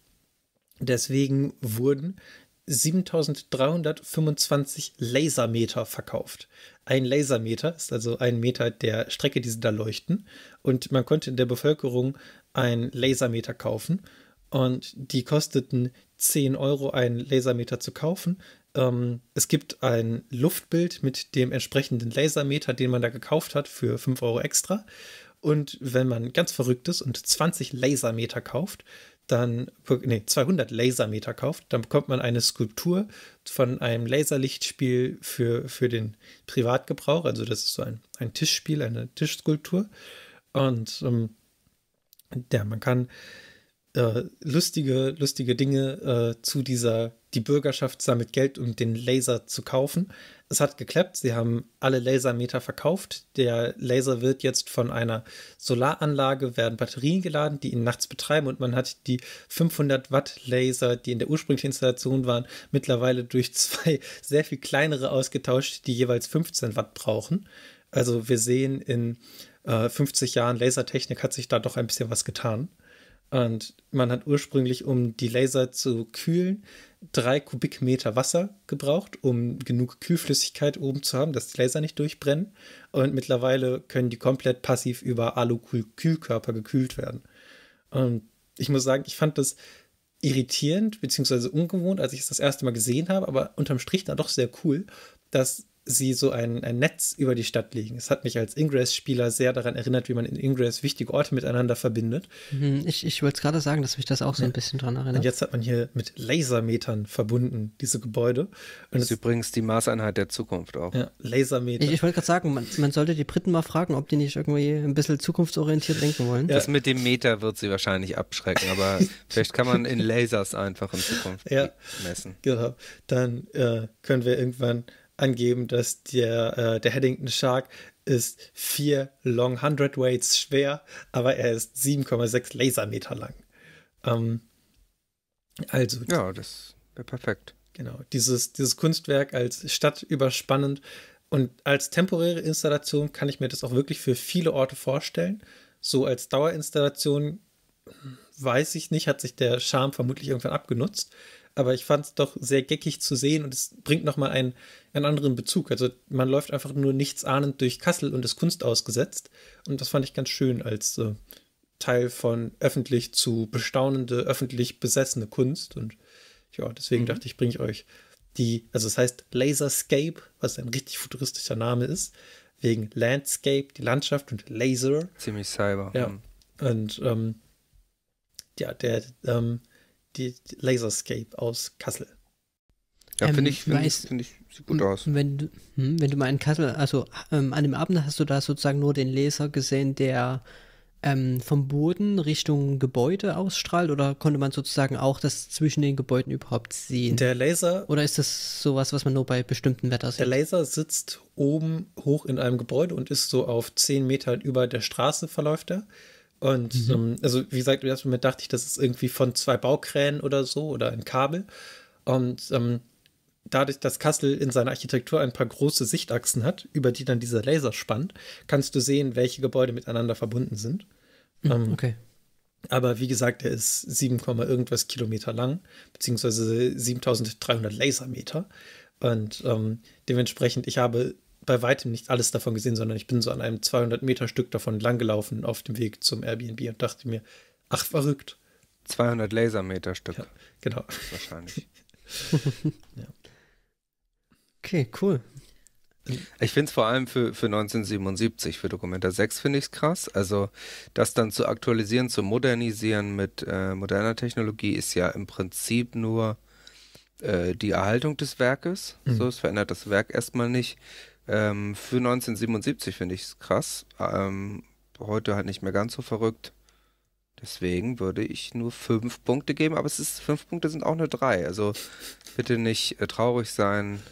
Deswegen wurden 7325 Lasermeter verkauft. Ein Lasermeter ist also ein Meter der Strecke, die sie da leuchten. Und man konnte in der Bevölkerung ein Lasermeter kaufen. Und die kosteten 10 Euro, einen Lasermeter zu kaufen. Ähm, es gibt ein Luftbild mit dem entsprechenden Lasermeter, den man da gekauft hat, für 5 Euro extra. Und wenn man ganz verrückt ist und 20 Lasermeter kauft, dann nee, 200 Lasermeter kauft, dann bekommt man eine Skulptur von einem Laserlichtspiel für, für den Privatgebrauch. Also das ist so ein, ein Tischspiel, eine Tischskulptur. Und ähm, ja, man kann äh, lustige, lustige Dinge äh, zu dieser, die Bürgerschaft sammelt Geld, um den Laser zu kaufen. Es hat geklappt, sie haben alle Lasermeter verkauft. Der Laser wird jetzt von einer Solaranlage, werden Batterien geladen, die ihn nachts betreiben und man hat die 500 Watt Laser, die in der ursprünglichen Installation waren, mittlerweile durch zwei sehr viel kleinere ausgetauscht, die jeweils 15 Watt brauchen. Also wir sehen in äh, 50 Jahren Lasertechnik hat sich da doch ein bisschen was getan. Und man hat ursprünglich, um die Laser zu kühlen, drei Kubikmeter Wasser gebraucht, um genug Kühlflüssigkeit oben zu haben, dass die Laser nicht durchbrennen. Und mittlerweile können die komplett passiv über Alu-Kühlkörper gekühlt werden. Und ich muss sagen, ich fand das irritierend bzw. ungewohnt, als ich es das erste Mal gesehen habe, aber unterm Strich dann doch sehr cool, dass sie so ein, ein Netz über die Stadt legen. Es hat mich als Ingress-Spieler sehr daran erinnert, wie man in Ingress wichtige Orte miteinander verbindet. Mhm, ich, ich wollte gerade sagen, dass mich das auch so ein bisschen daran erinnert. Und jetzt hat man hier mit Lasermetern verbunden, diese Gebäude. Und das ist übrigens die Maßeinheit der Zukunft auch. Ja, Lasermeter. Ich, ich wollte gerade sagen, man, man, sollte die Briten mal fragen, ob die nicht irgendwie ein bisschen zukunftsorientiert denken wollen. Ja. Das mit dem Meter wird sie wahrscheinlich abschrecken, aber vielleicht kann man in Lasers einfach in Zukunft ja. messen. Genau. Dann äh, können wir irgendwann angeben, dass der, äh, der Headington Shark ist vier Long Hundred Weights schwer, aber er ist 7,6 Lasermeter lang. Ähm, also. Ja, das wäre perfekt. Genau, dieses, dieses Kunstwerk als stadtüberspannend und als temporäre Installation kann ich mir das auch wirklich für viele Orte vorstellen. So als Dauerinstallation hm, weiß ich nicht, hat sich der Charme vermutlich irgendwann abgenutzt aber ich fand es doch sehr geckig zu sehen und es bringt nochmal einen, einen anderen Bezug. Also man läuft einfach nur nichts ahnend durch Kassel und ist Kunst ausgesetzt. Und das fand ich ganz schön als äh, Teil von öffentlich zu bestaunende, öffentlich besessene Kunst. Und ja, deswegen mhm. dachte ich, bringe ich euch die, also es heißt Laserscape, was ein richtig futuristischer Name ist, wegen Landscape, die Landschaft und Laser. Ziemlich cyber. Ja. Mhm. Und ähm, ja, der, ähm, die Laserscape aus Kassel. Ja, finde ähm, ich, find ich, find ich, sieht gut aus. Wenn du, hm, wenn du mal in Kassel, also ähm, an dem Abend hast du da sozusagen nur den Laser gesehen, der ähm, vom Boden Richtung Gebäude ausstrahlt oder konnte man sozusagen auch das zwischen den Gebäuden überhaupt sehen? Der Laser. Oder ist das sowas, was man nur bei bestimmten Wetter sieht? Der Laser sitzt oben hoch in einem Gebäude und ist so auf 10 Meter über der Straße verläuft er. Und mhm. um, ähm, also wie gesagt, im ersten Moment dachte ich, das ist irgendwie von zwei Baukränen oder so oder ein Kabel. Und um, ähm, dadurch, dass Kassel in seiner Architektur ein paar große Sichtachsen hat, über die dann dieser Laser spannt, kannst du sehen, welche Gebäude miteinander verbunden sind. Mhm, okay. Aber wie gesagt, er ist 7, irgendwas Kilometer lang, beziehungsweise 7300 Lasermeter. Und ähm, dementsprechend, ich habe bei weitem nicht alles davon gesehen, sondern ich bin so an einem 200 Meter Stück davon langgelaufen auf dem Weg zum Airbnb und dachte mir, ach verrückt. 200 Lasermeter Stück. Ja, genau. Wahrscheinlich. ja. Okay, cool. Ich finde es vor allem für, für 1977, für Dokumenta 6 finde ich es krass. Also das dann zu aktualisieren, zu modernisieren mit äh, moderner Technologie ist ja im Prinzip nur äh, die Erhaltung des Werkes. Mhm. So, es verändert das Werk erstmal nicht. Ähm, für 1977 finde ich es krass. Ähm, heute halt nicht mehr ganz so verrückt. Deswegen würde ich nur fünf Punkte geben, aber es ist fünf Punkte sind auch nur drei. Also bitte nicht äh, traurig sein.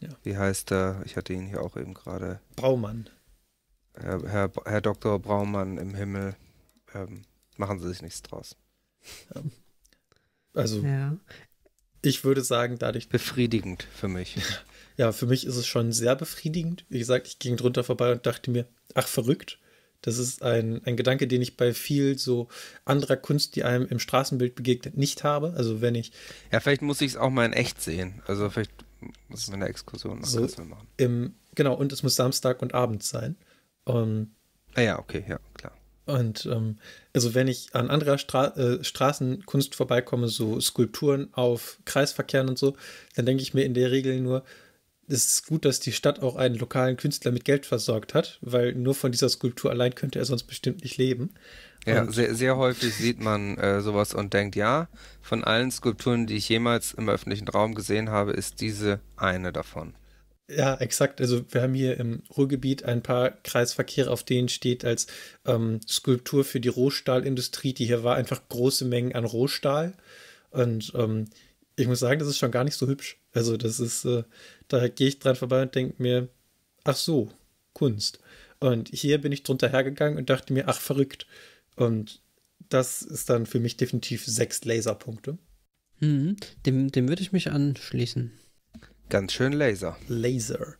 Ja. Wie heißt er? Ich hatte ihn hier auch eben gerade. Braumann. Herr, Herr, Herr, Dr. Braumann im Himmel. Ähm, machen Sie sich nichts draus. Ja. Ähm, also ja. ich würde sagen, dadurch. Befriedigend für mich. ja, für mich ist es schon sehr befriedigend. Wie gesagt, ich ging drunter vorbei und dachte mir, ach, verrückt. Das ist ein, ein Gedanke, den ich bei viel so anderer Kunst, die einem im Straßenbild begegnet, nicht habe. Also wenn ich. Ja, vielleicht muss ich es auch mal in echt sehen. Also vielleicht muss es eine Exkursion noch so machen. Im, genau, und es muss Samstag und Abend sein. Um, ähm, ah ja, okay, ja, klar. Und ähm, also wenn ich an anderer Stra äh, Straßenkunst vorbeikomme, so Skulpturen auf Kreisverkehren und so, dann denke ich mir in der Regel nur, es ist gut, dass die Stadt auch einen lokalen Künstler mit Geld versorgt hat, weil nur von dieser Skulptur allein könnte er sonst bestimmt nicht leben. Ja, sehr, sehr häufig sieht man äh, sowas und denkt, ja, von allen Skulpturen, die ich jemals im öffentlichen Raum gesehen habe, ist diese eine davon. Ja, exakt. Also wir haben hier im Ruhrgebiet ein paar Kreisverkehre, auf denen steht als ähm, Skulptur für die Rohstahlindustrie, die hier war, einfach große Mengen an Rohstahl. Und ähm, ich muss sagen, das ist schon gar nicht so hübsch. Also das ist, äh, da gehe ich dran vorbei und denke mir, ach so, Kunst. Und hier bin ich drunter hergegangen und dachte mir, ach verrückt. Und das ist dann für mich definitiv sechs Laserpunkte. Mhm, dem, dem würde ich mich anschließen. Ganz schön Laser. Laser.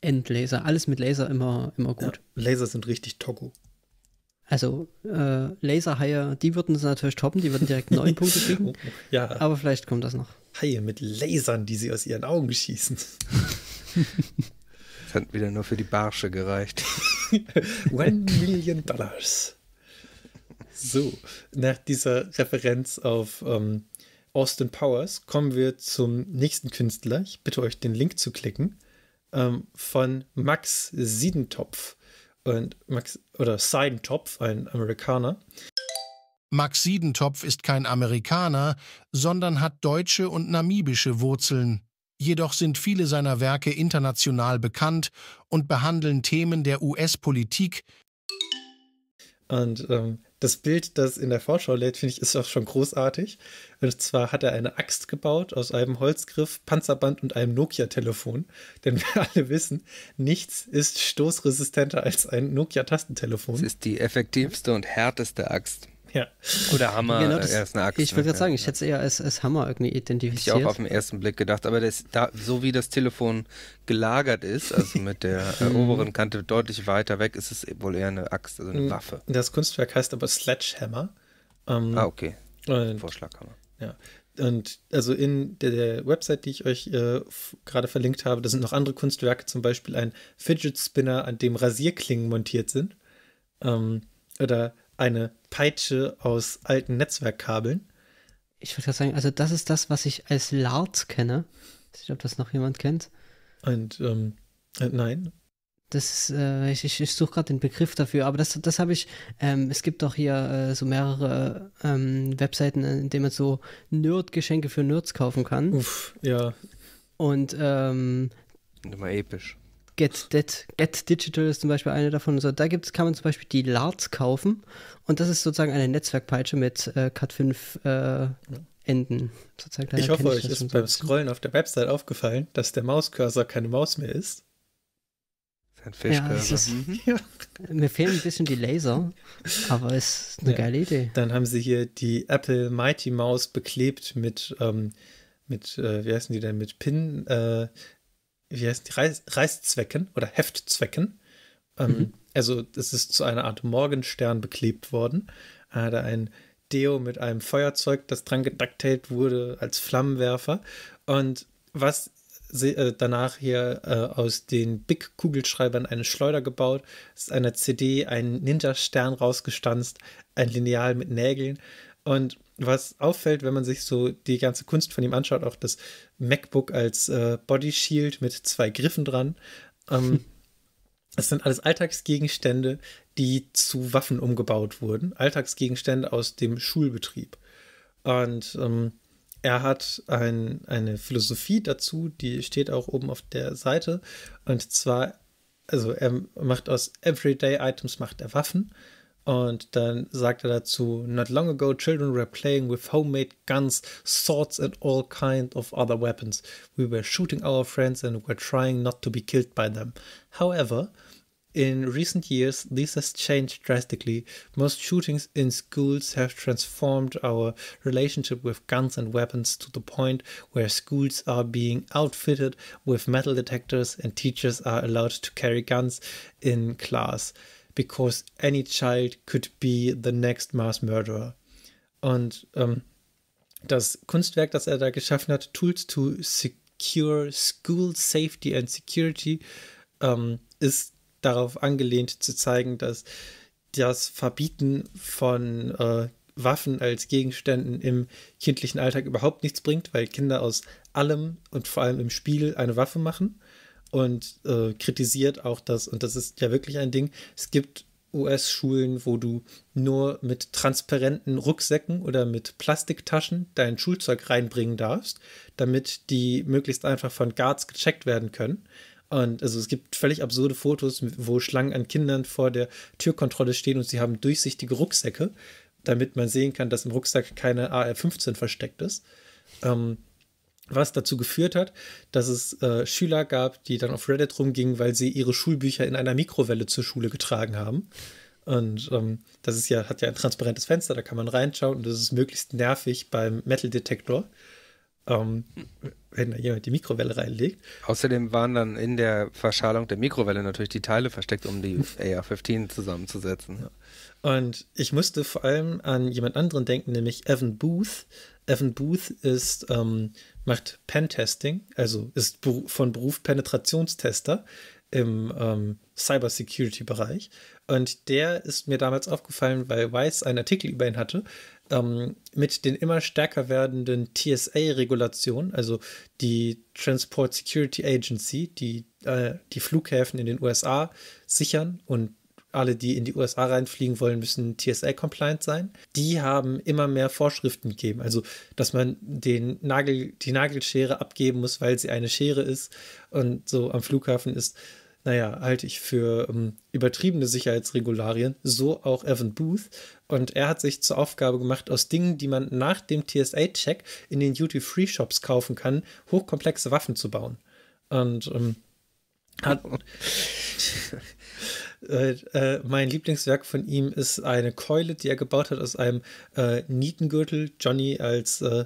Endlaser, alles mit Laser immer, immer gut. Ja, Laser sind richtig Togo. Also äh, Laserhaie, die würden es natürlich toppen, die würden direkt neun Punkte kriegen. ja. Aber vielleicht kommt das noch. Haie mit Lasern, die sie aus ihren Augen schießen. das hat wieder nur für die Barsche gereicht. One Million Dollars. So, nach dieser Referenz auf ähm, Austin Powers kommen wir zum nächsten Künstler. Ich bitte euch, den Link zu klicken. Ähm, von Max Siedentopf. Und Max, oder Seidentopf, ein Amerikaner. Max Siedentopf ist kein Amerikaner, sondern hat deutsche und namibische Wurzeln. Jedoch sind viele seiner Werke international bekannt und behandeln Themen der US-Politik. Und ähm, das Bild, das in der Vorschau lädt, finde ich, ist auch schon großartig. Und zwar hat er eine Axt gebaut aus einem Holzgriff, Panzerband und einem Nokia-Telefon. Denn wir alle wissen, nichts ist stoßresistenter als ein Nokia-Tastentelefon. Es ist die effektivste und härteste Axt. Ja. Oder Hammer. Genau, das, ist eine Axt, ich würde ne? gerade sagen, ich hätte es eher als, als Hammer irgendwie identifiziert. Hätte ich auch auf den ersten Blick gedacht, aber das, da, so wie das Telefon gelagert ist, also mit der äh, mhm. oberen Kante deutlich weiter weg, ist es wohl eher eine Axt, also eine mhm. Waffe. Das Kunstwerk heißt aber Sledgehammer. Ähm, ah, okay. Und, Vorschlaghammer. Ja. Und also in der, der Website, die ich euch äh, gerade verlinkt habe, da sind noch andere Kunstwerke, zum Beispiel ein Fidget Spinner, an dem Rasierklingen montiert sind. Ähm, oder eine Peitsche aus alten Netzwerkkabeln. Ich würde gerade sagen, also das ist das, was ich als Lart kenne. Ich weiß nicht, ob das noch jemand kennt. Und ähm, äh, nein. Das ist, äh, ich, ich, ich suche gerade den Begriff dafür, aber das, das habe ich, ähm, es gibt doch hier äh, so mehrere ähm, Webseiten, äh, in denen man so Nerd-Geschenke für Nerds kaufen kann. Uff, ja. Und ähm, immer episch. Get, Dead, Get Digital ist zum Beispiel eine davon. So, da gibt's, kann man zum Beispiel die LARTs kaufen und das ist sozusagen eine Netzwerkpeitsche mit äh, Cat5 äh, Enden. Sozusagen, ich hoffe, euch ist so beim Scrollen auf der Website aufgefallen, dass der Mauscursor keine Maus mehr ist. Ein Fischcursor. Ja, ja. Mhm. Mir fehlen ein bisschen die Laser, aber es ist eine ja. geile Idee. Dann haben sie hier die Apple Mighty Maus beklebt mit, ähm, mit äh, wie heißen die denn, mit Pin, äh, wie heißt die, Reiß, Reißzwecken oder Heftzwecken. Ähm, mhm. Also es ist zu einer Art Morgenstern beklebt worden. Er äh, hatte ein Deo mit einem Feuerzeug, das dran geducktaped wurde als Flammenwerfer. Und was äh, danach hier äh, aus den Big-Kugelschreibern eine Schleuder gebaut, ist eine CD, ein Ninja-Stern rausgestanzt, ein Lineal mit Nägeln und was auffällt, wenn man sich so die ganze Kunst von ihm anschaut, auch das MacBook als äh, Body Shield mit zwei Griffen dran. Ähm, das sind alles Alltagsgegenstände, die zu Waffen umgebaut wurden. Alltagsgegenstände aus dem Schulbetrieb. Und ähm, er hat ein, eine Philosophie dazu, die steht auch oben auf der Seite. Und zwar, also er macht aus Everyday Items macht er Waffen. Und dann sagt er dazu, not long ago children were playing with homemade guns, swords and all kind of other weapons. We were shooting our friends and were trying not to be killed by them. However, in recent years, this has changed drastically. Most shootings in schools have transformed our relationship with guns and weapons to the point where schools are being outfitted with metal detectors and teachers are allowed to carry guns in class. because any child could be the next mass murderer. Und ähm, das Kunstwerk, das er da geschaffen hat, Tools to Secure School Safety and Security, ähm, ist darauf angelehnt zu zeigen, dass das Verbieten von äh, Waffen als Gegenständen im kindlichen Alltag überhaupt nichts bringt, weil Kinder aus allem und vor allem im Spiel eine Waffe machen und äh, kritisiert auch das, und das ist ja wirklich ein Ding, es gibt US-Schulen, wo du nur mit transparenten Rucksäcken oder mit Plastiktaschen dein Schulzeug reinbringen darfst, damit die möglichst einfach von Guards gecheckt werden können. Und also es gibt völlig absurde Fotos, wo Schlangen an Kindern vor der Türkontrolle stehen und sie haben durchsichtige Rucksäcke, damit man sehen kann, dass im Rucksack keine AR-15 versteckt ist. Ähm, was dazu geführt hat, dass es äh, Schüler gab, die dann auf Reddit rumgingen, weil sie ihre Schulbücher in einer Mikrowelle zur Schule getragen haben. Und ähm, das ist ja, hat ja ein transparentes Fenster, da kann man reinschauen und das ist möglichst nervig beim Metal-Detektor, ähm, wenn da jemand die Mikrowelle reinlegt. Außerdem waren dann in der Verschalung der Mikrowelle natürlich die Teile versteckt, um die AR-15 zusammenzusetzen. Ja. Und ich musste vor allem an jemand anderen denken, nämlich Evan Booth. Evan Booth ist ähm, macht Pentesting, also ist von Beruf Penetrationstester im ähm, Cybersecurity-Bereich. Und der ist mir damals aufgefallen, weil Weiss einen Artikel über ihn hatte, ähm, mit den immer stärker werdenden TSA-Regulationen, also die Transport Security Agency, die äh, die Flughäfen in den USA sichern und alle, die in die USA reinfliegen wollen, müssen TSA-compliant sein. Die haben immer mehr Vorschriften gegeben. Also, dass man den Nagel, die Nagelschere abgeben muss, weil sie eine Schere ist und so am Flughafen ist. Naja, halte ich für um, ähm, übertriebene Sicherheitsregularien. So auch Evan Booth. Und er hat sich zur Aufgabe gemacht, aus Dingen, die man nach dem TSA-Check in den Duty-Free-Shops kaufen kann, hochkomplexe Waffen zu bauen. Und um, ähm, hat. Äh, äh, mein Lieblingswerk von ihm ist eine Keule, die er gebaut hat aus einem äh, Nietengürtel. Johnny als äh,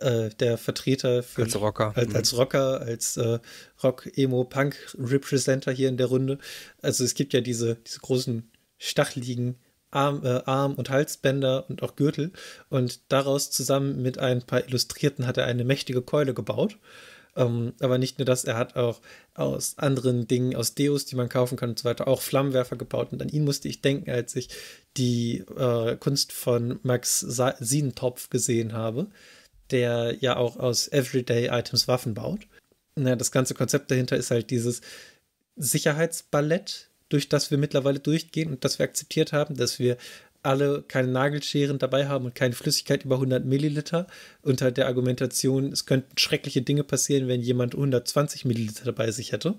äh der Vertreter für, als Rocker, als, mhm. als Rocker, als äh, Rock, Emo, Punk Representer hier in der Runde. Also es gibt ja diese, diese großen stacheligen Arm, Arm und Halsbänder und auch Gürtel und daraus zusammen mit ein paar Illustrierten hat er eine mächtige Keule gebaut. Ähm, aber nicht nur das, er hat auch aus anderen Dingen, aus Deos, die man kaufen kann und so weiter, auch Flammenwerfer gebaut. Und an ihn musste ich denken, als ich die äh, Kunst von Max Sa Siedentopf gesehen habe, der ja auch aus Everyday-Items Waffen baut. Na, das ganze Konzept dahinter ist halt dieses Sicherheitsballett, durch das wir mittlerweile durchgehen und das wir akzeptiert haben, dass wir alle keine Nagelscheren dabei haben und keine Flüssigkeit über 100 Milliliter, unter halt der Argumentation, es könnten schreckliche Dinge passieren, wenn jemand 120 Milliliter dabei sich hätte.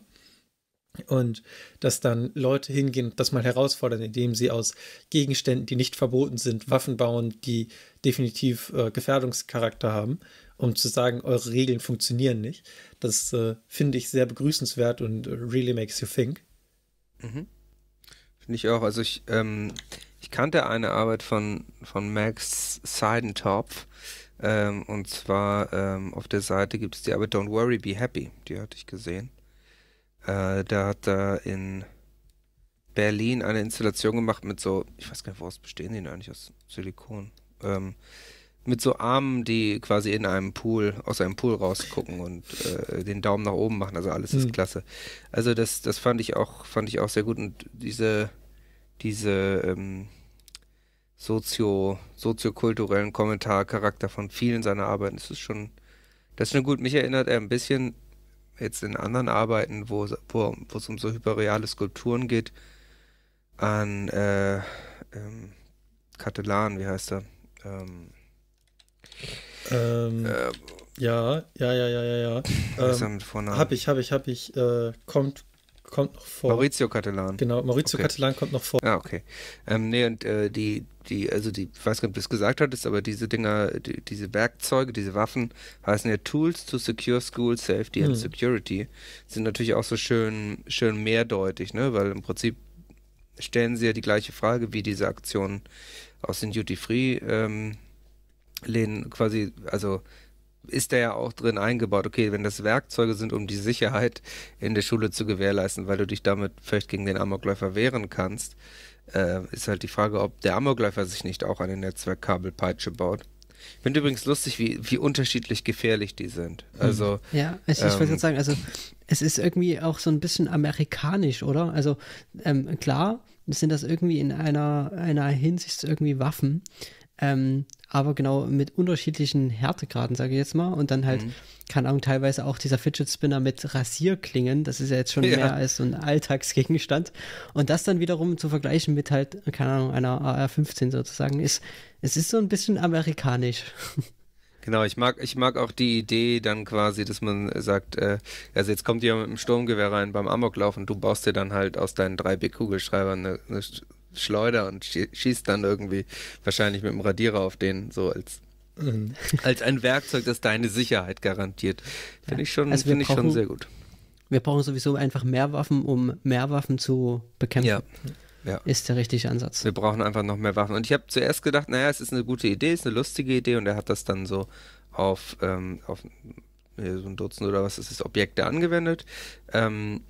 Und dass dann Leute hingehen und das mal herausfordern, indem sie aus Gegenständen, die nicht verboten sind, Waffen bauen, die definitiv äh, Gefährdungscharakter haben, um zu sagen, eure Regeln funktionieren nicht. Das äh, finde ich sehr begrüßenswert und äh, really makes you think. Mhm. Finde ich auch. Also ich ähm, ich kannte eine Arbeit von, von Max Seidentopf. Ähm, und zwar ähm, auf der Seite gibt es die Arbeit Don't Worry, Be Happy. Die hatte ich gesehen. Äh, da hat er in Berlin eine Installation gemacht mit so, ich weiß gar nicht, woraus bestehen die denn eigentlich aus Silikon. Ähm, mit so Armen, die quasi in einem Pool, aus einem Pool rausgucken und äh, den Daumen nach oben machen. Also alles mhm. ist hm. klasse. Also das, das fand ich auch, fand ich auch sehr gut. Und diese diese ähm, sozio, soziokulturellen Kommentarcharakter von vielen seiner Arbeiten. Das ist schon, das ist schon gut. Mich erinnert er ein bisschen jetzt in anderen Arbeiten, wo es wo, um so hyperreale Skulpturen geht, an äh, ähm, Katelan, wie heißt er? Ähm, ähm, äh, ja, ja, ja, ja, ja, ja. Ähm, hab ich, hab ich, hab ich. Äh, kommt, kommt noch vor. Maurizio Catalan. Genau, Maurizio okay. Catalan kommt noch vor. Ah, okay. Ähm, nee, und äh, die, die, also die, ich weiß gar nicht, ob du es gesagt hattest, aber diese Dinger, die, diese Werkzeuge, diese Waffen heißen ja Tools to Secure School Safety and hm. Security. Sind natürlich auch so schön, schön mehrdeutig, ne? Weil im Prinzip stellen sie ja die gleiche Frage wie diese Aktionen aus den Duty Free ähm, Läden quasi, also ist der ja auch drin eingebaut. Okay, wenn das Werkzeuge sind, um die Sicherheit in der Schule zu gewährleisten, weil du dich damit vielleicht gegen den Amokläufer wehren kannst, äh, ist halt die Frage, ob der Amokläufer sich nicht auch eine Netzwerkkabelpeitsche baut. Ich finde übrigens lustig, wie, wie unterschiedlich gefährlich die sind. Hm. Also, ja, also ich ähm, wollte gerade sagen, also es ist irgendwie auch so ein bisschen amerikanisch, oder? Also ähm, klar sind das irgendwie in einer, einer Hinsicht irgendwie Waffen, ähm, aber genau mit unterschiedlichen Härtegraden, sage ich jetzt mal. Und dann halt, mhm. keine Ahnung, teilweise auch dieser Fidget Spinner mit Rasierklingen. Das ist ja jetzt schon ja. mehr als so ein Alltagsgegenstand. Und das dann wiederum zu vergleichen mit halt, keine Ahnung, einer AR-15 sozusagen, ist, es ist so ein bisschen amerikanisch. Genau, ich mag, ich mag auch die Idee dann quasi, dass man sagt, äh, also jetzt kommt jemand mit dem Sturmgewehr rein beim Amoklaufen, du baust dir dann halt aus deinen drei B-Kugelschreibern eine, eine Schleuder und schießt dann irgendwie wahrscheinlich mit dem Radierer auf den, so als, mhm. als ein Werkzeug, das deine Sicherheit garantiert. Finde ich, schon, also find ich schon sehr gut. Wir brauchen sowieso einfach mehr Waffen, um mehr Waffen zu bekämpfen. Ja. Ja. Ist der richtige Ansatz. Wir brauchen einfach noch mehr Waffen. Und ich habe zuerst gedacht, naja, es ist eine gute Idee, es ist eine lustige Idee und er hat das dann so auf, ähm, auf so ein Dutzend oder was ist das, Objekte angewendet. Ähm,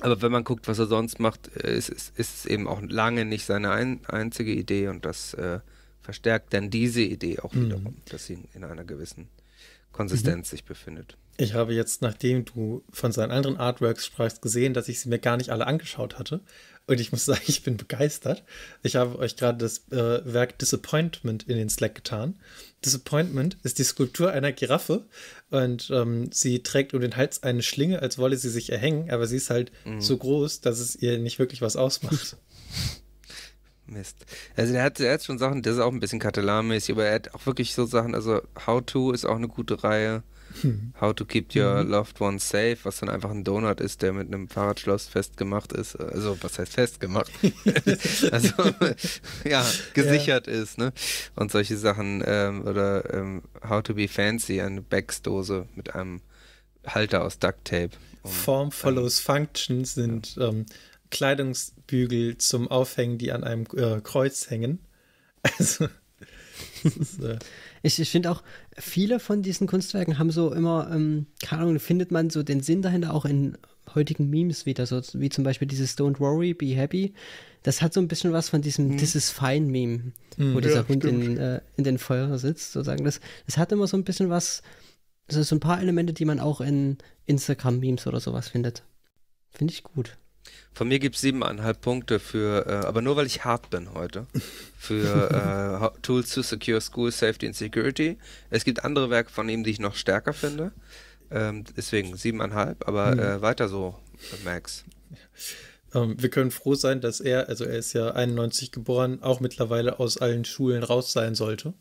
aber wenn man guckt, was er sonst macht, äh, ist, ist, ist es eben auch lange nicht seine ein, einzige Idee und das äh, verstärkt dann diese Idee auch mhm. wiederum, dass sie in einer gewissen Konsistenz mhm. sich befindet. Ich habe jetzt, nachdem du von seinen anderen Artworks sprachst, gesehen, dass ich sie mir gar nicht alle angeschaut hatte. Und ich muss sagen, ich bin begeistert. Ich habe euch gerade das äh, Werk Disappointment in den Slack getan. Disappointment ist die Skulptur einer Giraffe und ähm, sie trägt um den Hals eine Schlinge, als wolle sie sich erhängen, aber sie ist halt mhm. so groß, dass es ihr nicht wirklich was ausmacht. Mist. Also der hat, der hat schon Sachen, das ist auch ein bisschen katalanmäßig, aber er hat auch wirklich so Sachen, also How To ist auch eine gute Reihe. Hm. How to Keep Your mhm. Loved Ones Safe, was dann einfach ein Donut ist, der mit einem Fahrradschloss festgemacht ist. Äh, also, was heißt festgemacht? also, ja, gesichert ja. ist, ne? Und solche Sachen. Ähm, oder ähm, How to Be Fancy, eine Backsdose mit einem Halter aus Duct Tape. Form follows dann, Function sind ja. ähm, Kleidungsbügel zum Aufhängen, die an einem äh, Kreuz hängen. Also, das ist. Äh, ich, ich finde auch, viele von diesen Kunstwerken haben so immer, ähm, keine Ahnung, findet man so den Sinn dahinter auch in heutigen Memes wieder, so wie zum Beispiel dieses Don't Worry, Be Happy. Das hat so ein bisschen was von diesem mhm. This is Fine Meme, mhm, wo dieser ja, Hund in, äh, in den Feuer sitzt, sozusagen. Das, das hat immer so ein bisschen was, so, so ein paar Elemente, die man auch in Instagram-Memes oder sowas findet. Finde ich gut. Von mir gibt es siebeneinhalb Punkte für, äh, aber nur weil ich hart bin heute, für äh, Tools to Secure School Safety and Security. Es gibt andere Werke von ihm, die ich noch stärker finde. Ähm, deswegen siebeneinhalb, aber mhm. äh, weiter so, Max. Ähm, wir können froh sein, dass er, also er ist ja 91 geboren, auch mittlerweile aus allen Schulen raus sein sollte.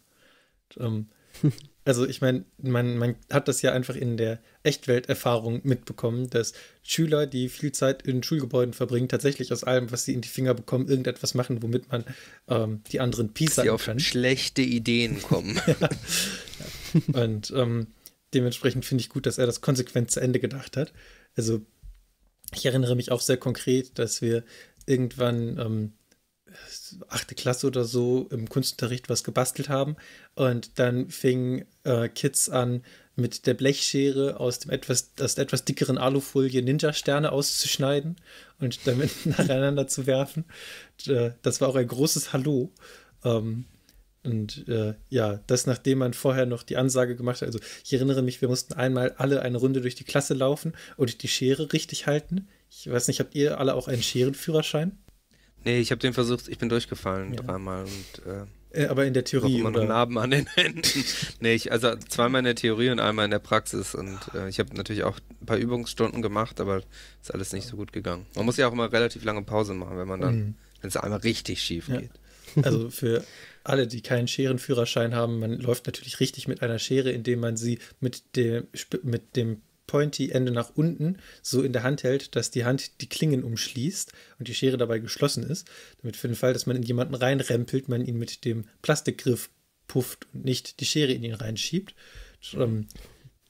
Ähm, also ich meine, man, man hat das ja einfach in der Echtwelterfahrung mitbekommen, dass Schüler, die viel Zeit in Schulgebäuden verbringen, tatsächlich aus allem, was sie in die Finger bekommen, irgendetwas machen, womit man ähm, die anderen pieseln auf kann. schlechte Ideen kommen. Ja. Und ähm, dementsprechend finde ich gut, dass er das konsequent zu Ende gedacht hat. Also ich erinnere mich auch sehr konkret, dass wir irgendwann ähm, achte Klasse oder so im Kunstunterricht was gebastelt haben. Und dann fingen äh, Kids an, mit der Blechschere aus dem etwas, aus der etwas dickeren Alufolie Ninja-Sterne auszuschneiden und damit nacheinander zu werfen. Äh, das war auch ein großes Hallo. Ähm, und äh, ja, das nachdem man vorher noch die Ansage gemacht hat. Also ich erinnere mich, wir mussten einmal alle eine Runde durch die Klasse laufen und die Schere richtig halten. Ich weiß nicht, habt ihr alle auch einen Scherenführerschein? Nee, ich habe den versucht, ich bin durchgefallen ja. dreimal und. Äh, äh, aber in der Theorie. Immer noch Narben an den Händen. nee, ich, also zweimal in der Theorie und einmal in der Praxis. Und äh, ich habe natürlich auch ein paar Übungsstunden gemacht, aber ist alles nicht so gut gegangen. Man muss ja auch immer relativ lange Pause machen, wenn man dann, mhm. wenn es einmal richtig schief ja. geht. Also für alle, die keinen Scherenführerschein haben, man läuft natürlich richtig mit einer Schere, indem man sie mit dem, mit dem pointy Ende nach unten so in der Hand hält, dass die Hand die Klingen umschließt und die Schere dabei geschlossen ist, damit für den Fall, dass man in jemanden reinrempelt, man ihn mit dem Plastikgriff pufft und nicht die Schere in ihn reinschiebt. Ähm,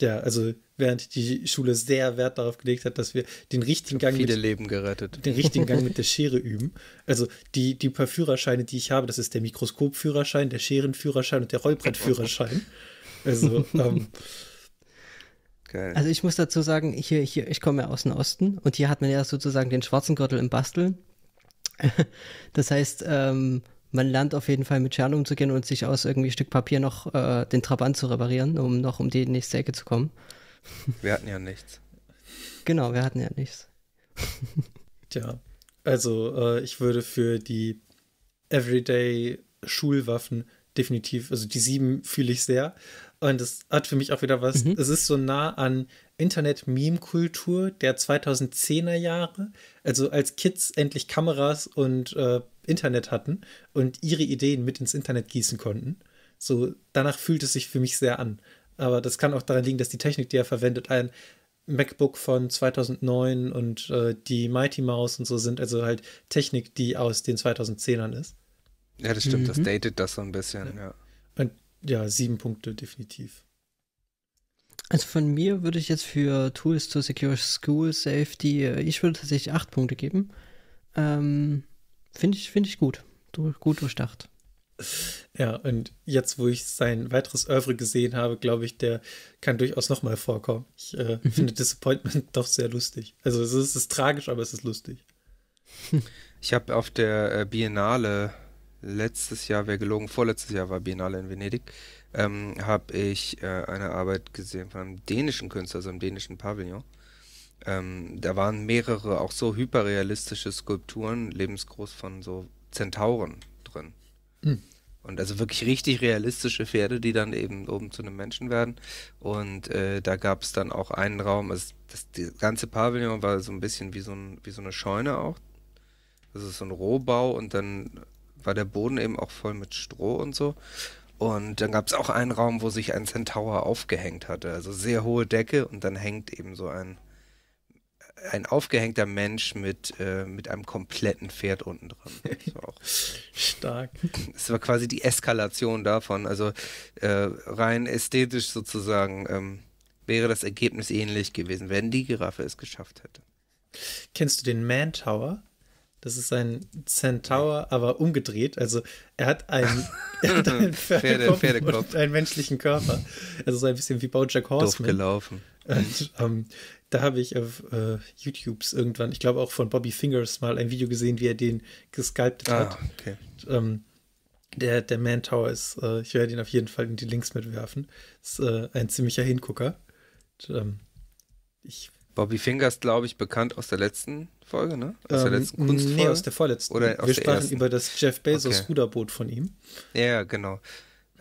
ja, also während die Schule sehr Wert darauf gelegt hat, dass wir den richtigen Gang viele mit, Leben gerettet. Den richtigen Gang mit der Schere üben. Also die, die paar Führerscheine, die ich habe, das ist der Mikroskopführerschein, der Scherenführerschein und der Rollbrettführerschein. Also ähm, Geil. Also ich muss dazu sagen, hier, hier, ich komme ja aus dem Osten und hier hat man ja sozusagen den schwarzen Gürtel im Basteln. Das heißt, ähm, man lernt auf jeden Fall mit Scheren umzugehen und sich aus irgendwie Stück Papier noch äh, den Trabant zu reparieren, um noch um die nächste Ecke zu kommen. Wir hatten ja nichts. Genau, wir hatten ja nichts. Tja, also äh, ich würde für die Everyday Schulwaffen definitiv, also die sieben fühle ich sehr. Und es hat für mich auch wieder was, mhm. es ist so nah an Internet-Meme-Kultur der 2010er Jahre. Also als Kids endlich Kameras und äh, Internet hatten und ihre Ideen mit ins Internet gießen konnten. So, danach fühlt es sich für mich sehr an. Aber das kann auch daran liegen, dass die Technik, die er verwendet, ein MacBook von 2009 und äh, die Mighty Mouse und so sind, also halt Technik, die aus den 2010ern ist. Ja, das stimmt, mhm. das datet das so ein bisschen, ja. ja ja, sieben Punkte definitiv. Also von mir würde ich jetzt für Tools to Secure School Safety, äh, ich würde tatsächlich acht Punkte geben. Ähm, Finde ich, find ich gut. gut durchdacht. Ja, und jetzt, wo ich sein weiteres Oeuvre gesehen habe, glaube ich, der kann durchaus nochmal vorkommen. Ich äh, mhm. finde Disappointment doch sehr lustig. Also es ist, es ist tragisch, aber es ist lustig. Ich habe auf der äh, Biennale letztes Jahr, wäre gelogen, vorletztes Jahr war Biennale in Venedig, ähm, habe ich äh, eine Arbeit gesehen von einem dänischen Künstler, also einem dänischen Pavillon. Ähm, da waren mehrere auch so hyperrealistische Skulpturen, lebensgroß von so Zentauren drin. Mhm. Und also wirklich richtig realistische Pferde, die dann eben oben zu einem Menschen werden. Und äh, da gab es dann auch einen Raum, also das, das, ganze Pavillon war so ein bisschen wie so, ein, wie so eine Scheune auch. Das also ist so ein Rohbau und dann war der Boden eben auch voll mit Stroh und so. Und dann gab es auch einen Raum, wo sich ein Centaur aufgehängt hatte. Also sehr hohe Decke und dann hängt eben so ein, ein aufgehängter Mensch mit, äh, mit einem kompletten Pferd unten dran. Stark. Es war quasi die Eskalation davon. Also äh, rein ästhetisch sozusagen ähm, wäre das Ergebnis ähnlich gewesen, wenn die Giraffe es geschafft hätte. Kennst du den Man Tower? Das ist ein Centaur, aber umgedreht. Also er hat einen, er hat einen Pferdekopf, Pferde, Pferdekopf. einen menschlichen Körper. Also so ein bisschen wie Bojack Horseman. Doof gelaufen. Und, ähm, da habe ich auf äh, YouTubes irgendwann, ich glaube auch von Bobby Fingers mal ein Video gesehen, wie er den gesculptet ah, hat. Okay. Und, ähm, der, der Man Tower ist, äh, ich werde ihn auf jeden Fall in die Links mitwerfen. Ist äh, ein ziemlicher Hingucker. Und, ähm, ich Bobby Fingers, glaube ich, bekannt aus der letzten Folge, ne? Aus ähm, der letzten Kunstfolge? Nee, aus der vorletzten. Oder Wir aus sprachen ersten. über das Jeff Bezos-Ruderboot von ihm. Ja, genau.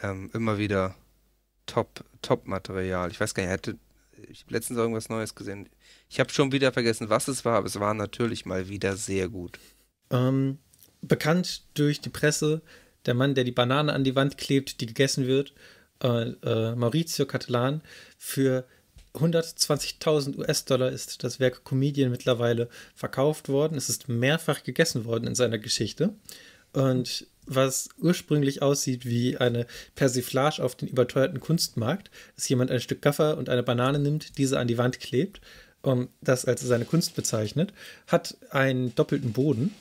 Ähm, immer wieder Top-Material. Top ich weiß gar nicht, er hatte, ich habe letztens irgendwas Neues gesehen. Ich habe schon wieder vergessen, was es war, aber es war natürlich mal wieder sehr gut. Ähm, bekannt durch die Presse, der Mann, der die Banane an die Wand klebt, die gegessen wird, äh, äh, Maurizio Catalan, für 120.000 US-Dollar ist das Werk Comedian mittlerweile verkauft worden. Es ist mehrfach gegessen worden in seiner Geschichte. Und was ursprünglich aussieht wie eine Persiflage auf den überteuerten Kunstmarkt, dass jemand ein Stück Gaffer und eine Banane nimmt, diese an die Wand klebt, um das als seine Kunst bezeichnet, hat einen doppelten Boden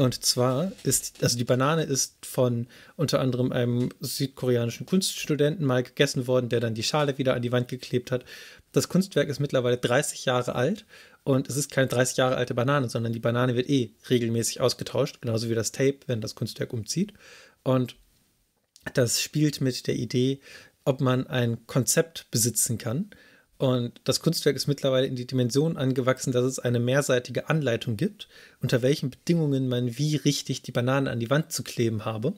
und zwar ist, also die Banane ist von unter anderem einem südkoreanischen Kunststudenten mal gegessen worden, der dann die Schale wieder an die Wand geklebt hat. Das Kunstwerk ist mittlerweile 30 Jahre alt und es ist keine 30 Jahre alte Banane, sondern die Banane wird eh regelmäßig ausgetauscht, genauso wie das Tape, wenn das Kunstwerk umzieht. Und das spielt mit der Idee, ob man ein Konzept besitzen kann und das Kunstwerk ist mittlerweile in die Dimension angewachsen, dass es eine mehrseitige Anleitung gibt, unter welchen Bedingungen man wie richtig die Bananen an die Wand zu kleben habe.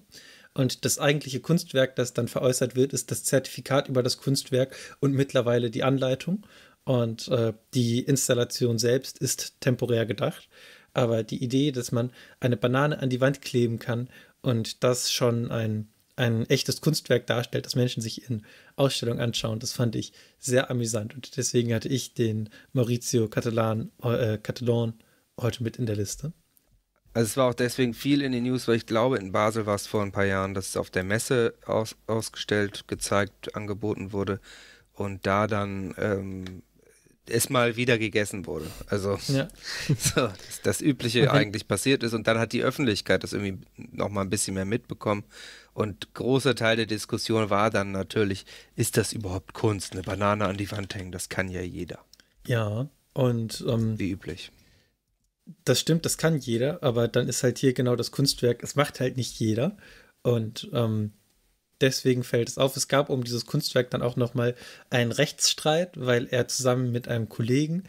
Und das eigentliche Kunstwerk, das dann veräußert wird, ist das Zertifikat über das Kunstwerk und mittlerweile die Anleitung. Und äh, die Installation selbst ist temporär gedacht. Aber die Idee, dass man eine Banane an die Wand kleben kann und das schon ein ein echtes Kunstwerk darstellt, das Menschen sich in Ausstellungen anschauen. Das fand ich sehr amüsant und deswegen hatte ich den Maurizio Catalan, äh, Catalan heute mit in der Liste. Also es war auch deswegen viel in den News, weil ich glaube, in Basel war es vor ein paar Jahren, dass es auf der Messe aus, ausgestellt, gezeigt, angeboten wurde und da dann ähm, es mal wieder gegessen wurde. Also ja. so, das, Übliche okay. eigentlich passiert ist und dann hat die Öffentlichkeit das irgendwie nochmal ein bisschen mehr mitbekommen. Und großer Teil der Diskussion war dann natürlich, ist das überhaupt Kunst? Eine Banane an die Wand hängen, das kann ja jeder. Ja, und ähm, wie üblich. Das stimmt, das kann jeder, aber dann ist halt hier genau das Kunstwerk, es macht halt nicht jeder. Und ähm, deswegen fällt es auf. Es gab um dieses Kunstwerk dann auch nochmal einen Rechtsstreit, weil er zusammen mit einem Kollegen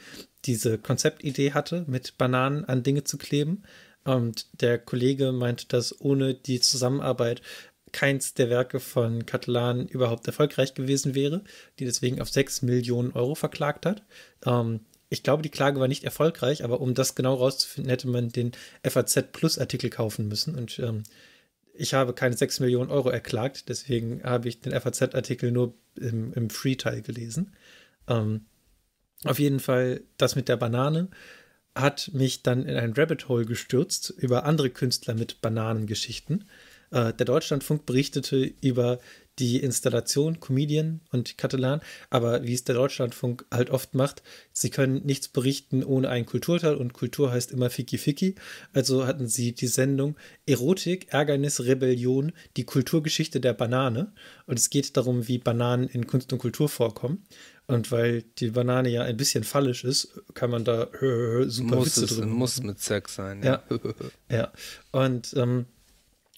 diese Konzeptidee hatte, mit Bananen an Dinge zu kleben. Und der Kollege meinte, dass ohne die Zusammenarbeit keins der Werke von Catalan überhaupt erfolgreich gewesen wäre, die deswegen auf 6 Millionen Euro verklagt hat. Ähm, ich glaube, die Klage war nicht erfolgreich, aber um das genau rauszufinden, hätte man den FAZ Plus Artikel kaufen müssen. Und ähm, ich habe keine 6 Millionen Euro erklagt, deswegen habe ich den FAZ Artikel nur im, im Free-Teil gelesen. Ähm, auf jeden Fall, das mit der Banane hat mich dann in ein Rabbit Hole gestürzt über andere Künstler mit Bananengeschichten. Äh, der Deutschlandfunk berichtete über die Installation Comedian und Katalan, aber wie es der Deutschlandfunk halt oft macht, sie können nichts berichten ohne einen Kulturteil und Kultur heißt immer Fiki Fiki. Also hatten sie die Sendung Erotik, Ärgernis, Rebellion, die Kulturgeschichte der Banane. Und es geht darum, wie Bananen in Kunst und Kultur vorkommen. Und weil die Banane ja ein bisschen fallisch ist, kann man da hö, super muss Witze es, drin. Muss mit Sex sein. Ja, ja. ja. Und ähm,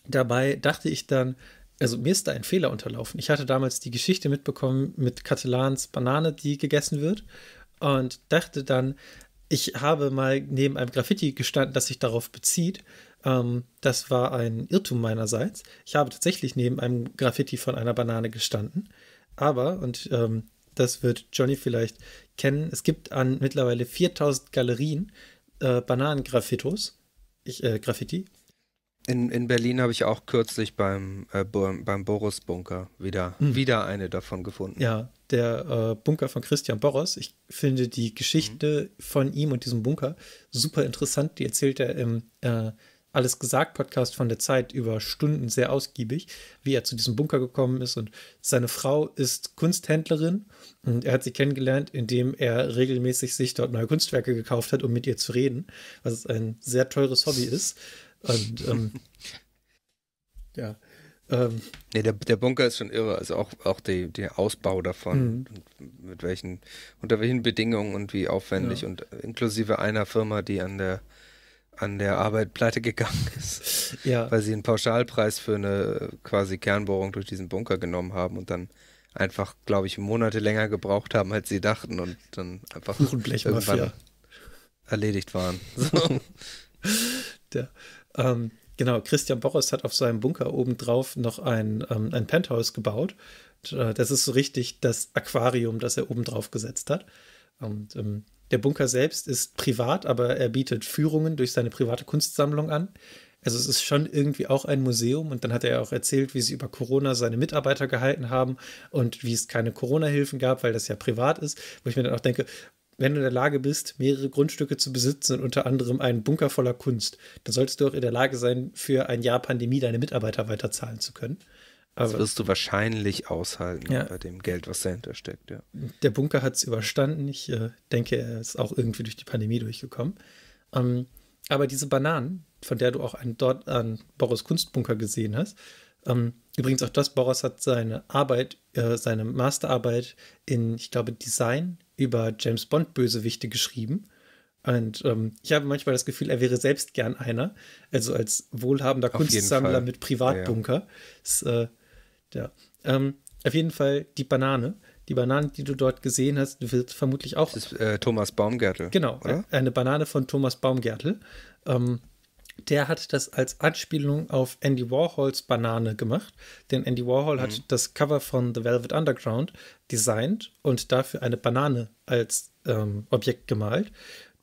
Dabei dachte ich dann, also mir ist da ein Fehler unterlaufen. Ich hatte damals die Geschichte mitbekommen mit Katalans Banane, die gegessen wird und dachte dann, ich habe mal neben einem Graffiti gestanden, das sich darauf bezieht. Ähm, das war ein Irrtum meinerseits. Ich habe tatsächlich neben einem Graffiti von einer Banane gestanden. Aber, und ähm, das wird Johnny vielleicht kennen, es gibt an mittlerweile 4000 Galerien äh, Bananengraffitos. Ich, äh, Graffiti, in, in Berlin habe ich auch kürzlich beim, äh, beim Boris-Bunker wieder, mhm. wieder eine davon gefunden. Ja, der äh, Bunker von Christian Boros. Ich finde die Geschichte mhm. von ihm und diesem Bunker super interessant. Die erzählt er im äh, Alles gesagt Podcast von der Zeit über Stunden sehr ausgiebig, wie er zu diesem Bunker gekommen ist. Und seine Frau ist Kunsthändlerin und er hat sie kennengelernt, indem er regelmäßig sich dort neue Kunstwerke gekauft hat, um mit ihr zu reden, was ein sehr teures Hobby ist. Und ähm, ja. Ähm, nee, der, der Bunker ist schon irre, also auch, auch die, der Ausbau davon, mhm. mit welchen, unter welchen Bedingungen und wie aufwendig ja. und inklusive einer Firma, die an der an der Arbeit pleite gegangen ist, ja. weil sie einen Pauschalpreis für eine quasi Kernbohrung durch diesen Bunker genommen haben und dann einfach, glaube ich, Monate länger gebraucht haben, als sie dachten und dann einfach irgendwann erledigt waren. So. der, ähm, genau, Christian Borros hat auf seinem Bunker obendrauf noch ein, ähm, ein Penthouse gebaut. Äh, das ist so richtig das Aquarium, das er obendrauf gesetzt hat. Und ähm, der Bunker selbst ist privat, aber er bietet Führungen durch seine private Kunstsammlung an. Also es ist schon irgendwie auch ein Museum und dann hat er auch erzählt, wie sie über Corona seine Mitarbeiter gehalten haben und wie es keine Corona-Hilfen gab, weil das ja privat ist, wo ich mir dann auch denke, wenn du in der Lage bist, mehrere Grundstücke zu besitzen und unter anderem einen Bunker voller Kunst, dann solltest du auch in der Lage sein, für ein Jahr Pandemie deine Mitarbeiter weiterzahlen zu können. Aber das wirst du wahrscheinlich aushalten ja. bei dem Geld, was dahinter steckt. Ja. Der Bunker hat es überstanden. Ich äh, denke, er ist auch irgendwie durch die Pandemie durchgekommen. Ähm, aber diese Bananen, von der du auch einen, dort an Boris Kunstbunker gesehen hast, ähm, übrigens auch das, Boras hat seine Arbeit, äh, seine Masterarbeit in, ich glaube, Design über James Bond Bösewichte geschrieben. Und ähm, ich habe manchmal das Gefühl, er wäre selbst gern einer. Also als wohlhabender auf Kunstsammler mit Privatbunker. Ja, ja. äh, Ähm, auf jeden Fall die Banane. Die Banane, die du dort gesehen hast, wird vermutlich auch. Das ist äh, Thomas Baumgärtel. Genau, oder? Äh, eine Banane von Thomas Baumgärtel. Ähm, der hat das als Anspielung auf Andy Warhols Banane gemacht. Denn Andy Warhol mhm. hat das Cover von The Velvet Underground designt und dafür eine Banane als ähm, Objekt gemalt.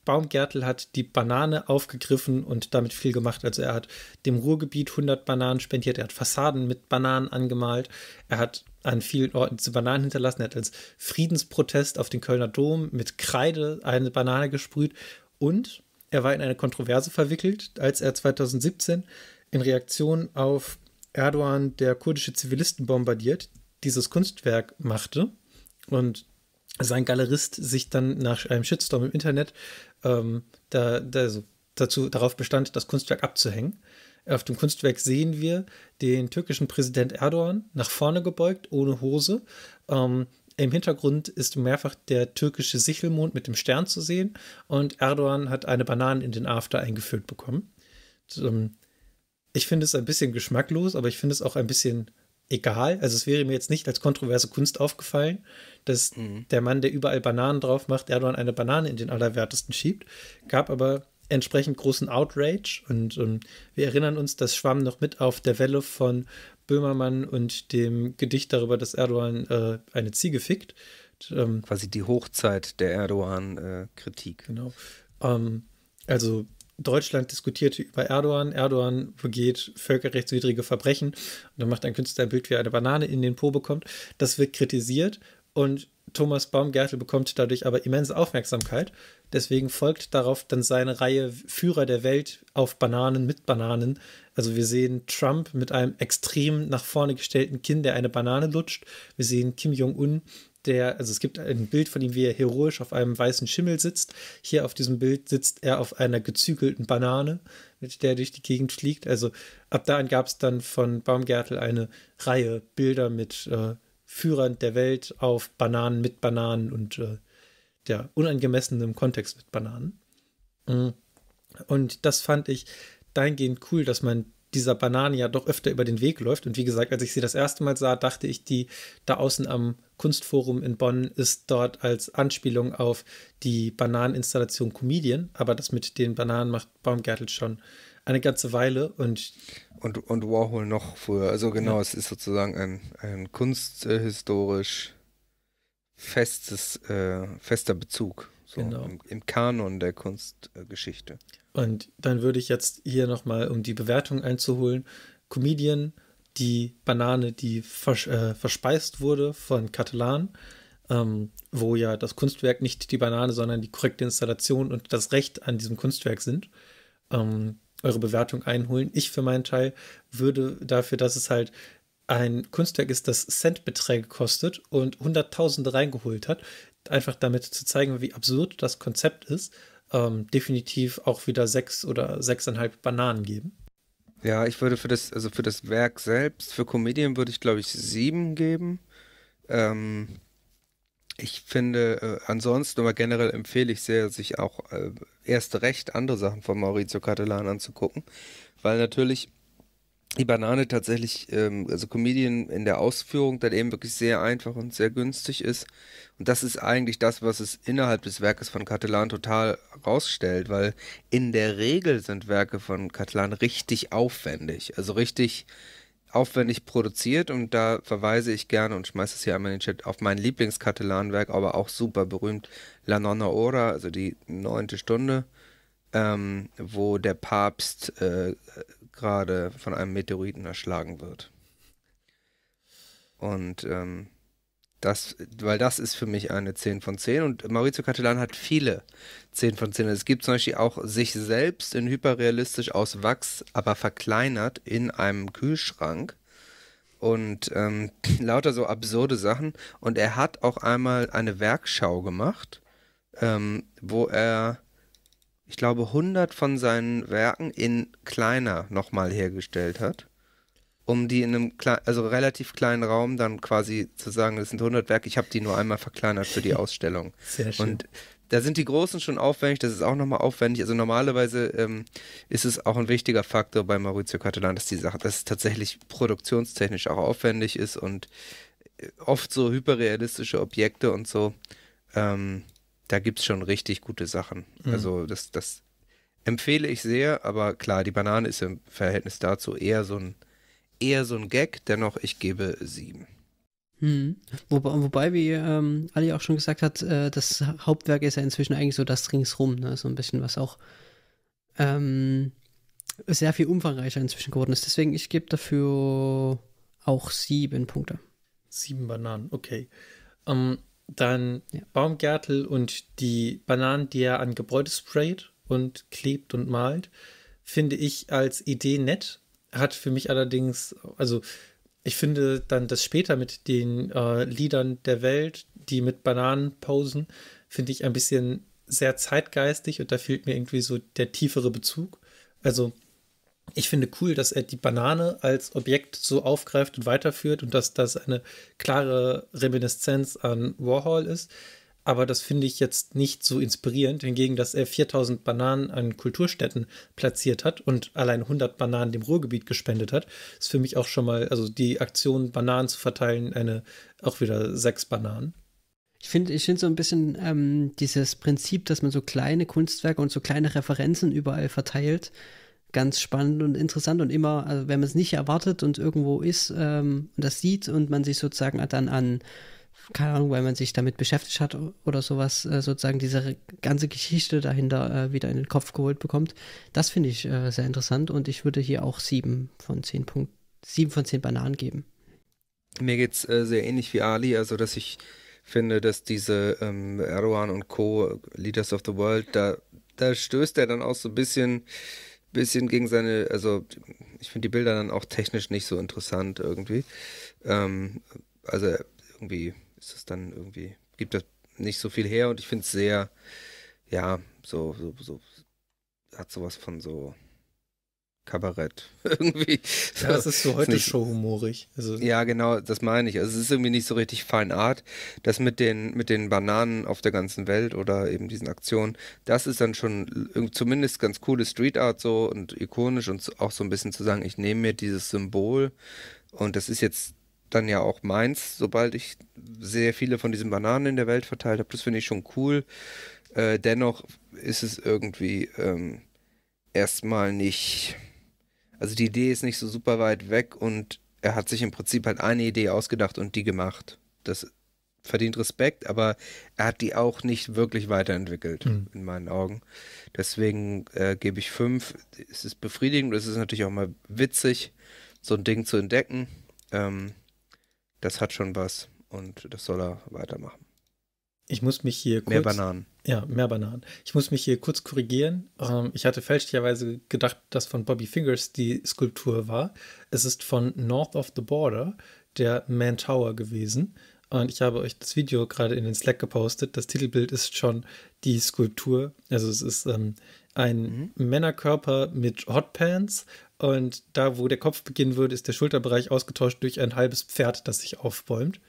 Baumgärtel hat die Banane aufgegriffen und damit viel gemacht. Also er hat dem Ruhrgebiet 100 Bananen spendiert, er hat Fassaden mit Bananen angemalt, er hat an vielen Orten diese Bananen hinterlassen, er hat als Friedensprotest auf den Kölner Dom mit Kreide eine Banane gesprüht und er war in eine Kontroverse verwickelt, als er 2017 in Reaktion auf Erdogan, der kurdische Zivilisten bombardiert, dieses Kunstwerk machte und sein Galerist sich dann nach einem Shitstorm im Internet ähm, da, da so, also dazu, darauf bestand, das Kunstwerk abzuhängen. Auf dem Kunstwerk sehen wir den türkischen Präsident Erdogan nach vorne gebeugt, ohne Hose, ähm, im Hintergrund ist mehrfach der türkische Sichelmond mit dem Stern zu sehen und Erdogan hat eine Banane in den After eingeführt bekommen. Ich finde es ein bisschen geschmacklos, aber ich finde es auch ein bisschen egal. Also es wäre mir jetzt nicht als kontroverse Kunst aufgefallen, dass mhm. der Mann, der überall Bananen drauf macht, Erdogan eine Banane in den Allerwertesten schiebt. Gab aber entsprechend großen Outrage und, und ähm, wir erinnern uns, das schwamm noch mit auf der Welle von Böhmermann und dem Gedicht darüber, dass Erdogan äh, eine Ziege fickt. Ähm, Quasi die Hochzeit der Erdogan-Kritik. genau. Ähm, also Deutschland diskutierte über Erdogan. Erdogan begeht völkerrechtswidrige Verbrechen. Und dann macht ein Künstler ein Bild, wie er eine Banane in den Po bekommt. Das wird kritisiert und Thomas Baumgärtel bekommt dadurch aber immense Aufmerksamkeit. Deswegen folgt darauf dann seine Reihe Führer der Welt auf Bananen mit Bananen. Also wir sehen Trump mit einem extrem nach vorne gestellten Kinn, der eine Banane lutscht. Wir sehen Kim Jong-un, der, also es gibt ein Bild von ihm, wie er heroisch auf einem weißen Schimmel sitzt. Hier auf diesem Bild sitzt er auf einer gezügelten Banane, mit der er durch die Gegend fliegt. Also ab da an gab es dann von Baumgärtel eine Reihe Bilder mit äh, Führern der Welt auf Bananen mit Bananen und äh, ja, unangemessenem Kontext mit Bananen. Mm. Und das fand ich dahingehend cool, dass man dieser Banane ja doch öfter über den Weg läuft. Und wie gesagt, als ich sie das erste Mal sah, dachte ich, die da außen am Kunstforum in Bonn ist dort als Anspielung auf die Bananeninstallation Comedian. Aber das mit den Bananen macht Baumgärtel schon eine ganze Weile und und, und Warhol noch früher. Also genau, ja. es ist sozusagen ein, ein kunsthistorisch festes, äh, fester Bezug so genau. im, im, Kanon der Kunstgeschichte. und dann würde ich jetzt hier nochmal, um die Bewertung einzuholen, Comedian, die Banane, die vers äh, verspeist wurde von Catalan, ähm, wo ja das Kunstwerk nicht die Banane, sondern die korrekte Installation und das Recht an diesem Kunstwerk sind. Ähm, eure Bewertung einholen. Ich für meinen Teil würde dafür, dass es halt ein Kunstwerk ist, das Centbeträge kostet und Hunderttausende reingeholt hat, einfach damit zu zeigen, wie absurd das Konzept ist, ähm, definitiv auch wieder sechs oder sechseinhalb Bananen geben. Ja, ich würde für das, also für das Werk selbst, für Comedian würde ich glaube ich sieben geben. Ähm, ich finde, äh, ansonsten, aber generell empfehle ich sehr, sich auch äh, erst recht andere Sachen von Maurizio Catalan anzugucken, weil natürlich die Banane tatsächlich, ähm, also Comedian in der Ausführung dann eben wirklich sehr einfach und sehr günstig ist. Und das ist eigentlich das, was es innerhalb des Werkes von Catalan total rausstellt, weil in der Regel sind Werke von Catalan richtig aufwendig, also richtig aufwendig produziert und da verweise ich gerne und schmeiße es hier einmal in den Chat auf mein Lieblingskatalanwerk, aber auch super berühmt, La Nonna Ora, also die neunte Stunde, ähm, wo der Papst äh, gerade von einem Meteoriten erschlagen wird. Und ähm, das, weil das ist für mich eine 10 von 10 und Maurizio Catalan hat viele 10 von 10. Es gibt zum Beispiel auch sich selbst in hyperrealistisch aus Wachs, aber verkleinert in einem Kühlschrank und ähm, lauter so absurde Sachen. Und er hat auch einmal eine Werkschau gemacht, ähm, wo er, ich glaube, 100 von seinen Werken in kleiner nochmal hergestellt hat um die in einem klein, also relativ kleinen Raum dann quasi zu sagen, das sind 100 Werke, ich habe die nur einmal verkleinert für die Ausstellung. Sehr schön. Und da sind die großen schon aufwendig, das ist auch nochmal aufwendig. Also normalerweise ähm, ist es auch ein wichtiger Faktor bei Maurizio Catalan, dass die Sache, dass es tatsächlich produktionstechnisch auch aufwendig ist und äh, oft so hyperrealistische Objekte und so. Ähm, da gibt es schon richtig gute Sachen. Mhm. Also das, das empfehle ich sehr, aber klar, die Banane ist im Verhältnis dazu eher so ein eher so ein Gag, dennoch ich gebe sieben. Hm. Wo, wobei, wie ähm, Ali auch schon gesagt hat, äh, das Hauptwerk ist ja inzwischen eigentlich so das ringsrum, ne? so ein bisschen, was auch ähm, sehr viel umfangreicher inzwischen geworden ist. Deswegen, ich gebe dafür auch sieben Punkte. Sieben Bananen, okay. Ähm, dann ja. Baumgärtel und die Bananen, die er an Gebäude sprayt und klebt und malt, finde ich als Idee nett hat für mich allerdings, also ich finde dann das später mit den äh, Liedern der Welt, die mit Bananen posen, finde ich ein bisschen sehr zeitgeistig und da fehlt mir irgendwie so der tiefere Bezug. Also ich finde cool, dass er die Banane als Objekt so aufgreift und weiterführt und dass das eine klare Reminiszenz an Warhol ist aber das finde ich jetzt nicht so inspirierend. Hingegen, dass er 4000 Bananen an Kulturstätten platziert hat und allein 100 Bananen dem Ruhrgebiet gespendet hat, ist für mich auch schon mal, also die Aktion, Bananen zu verteilen, eine auch wieder sechs Bananen. Ich finde ich find so ein bisschen ähm, dieses Prinzip, dass man so kleine Kunstwerke und so kleine Referenzen überall verteilt, ganz spannend und interessant und immer, also wenn man es nicht erwartet und irgendwo ist ähm, und das sieht und man sich sozusagen dann an keine Ahnung, weil man sich damit beschäftigt hat oder sowas, äh, sozusagen diese ganze Geschichte dahinter äh, wieder in den Kopf geholt bekommt. Das finde ich äh, sehr interessant und ich würde hier auch sieben von zehn Punkten, sieben von zehn Bananen geben. Mir geht es sehr ähnlich wie Ali, also dass ich finde, dass diese ähm, Erdogan und Co. Leaders of the World, da, da stößt er dann auch so ein bisschen bisschen gegen seine, also ich finde die Bilder dann auch technisch nicht so interessant irgendwie. Ähm, also irgendwie ist es dann irgendwie, gibt das nicht so viel her und ich finde es sehr, ja, so, so, so, hat sowas von so Kabarett irgendwie. Ja, das ist so heute nicht, schon humorig. Also, ja, genau, das meine ich. Also es ist irgendwie nicht so richtig Fine Art. Das mit den, mit den Bananen auf der ganzen Welt oder eben diesen Aktionen, das ist dann schon zumindest ganz coole Street Art so und ikonisch und auch so ein bisschen zu sagen, ich nehme mir dieses Symbol und das ist jetzt dann ja auch meins, sobald ich sehr viele von diesen Bananen in der Welt verteilt habe. Das finde ich schon cool. Äh, dennoch ist es irgendwie ähm, erstmal nicht. Also die Idee ist nicht so super weit weg und er hat sich im Prinzip halt eine Idee ausgedacht und die gemacht. Das verdient Respekt, aber er hat die auch nicht wirklich weiterentwickelt, mhm. in meinen Augen. Deswegen äh, gebe ich fünf. Es ist befriedigend, es ist natürlich auch mal witzig, so ein Ding zu entdecken. Ähm, das hat schon was und das soll er weitermachen. Ich muss mich hier kurz. Mehr Bananen. Ja, mehr Bananen. Ich muss mich hier kurz korrigieren. Ähm, ich hatte fälschlicherweise gedacht, dass von Bobby Fingers die Skulptur war. Es ist von North of the Border, der Man Tower gewesen. Und ich habe euch das Video gerade in den Slack gepostet. Das Titelbild ist schon die Skulptur. Also es ist ähm, ein mhm. Männerkörper mit Hotpants und da, wo der Kopf beginnen würde, ist der Schulterbereich ausgetauscht durch ein halbes Pferd, das sich aufbäumt.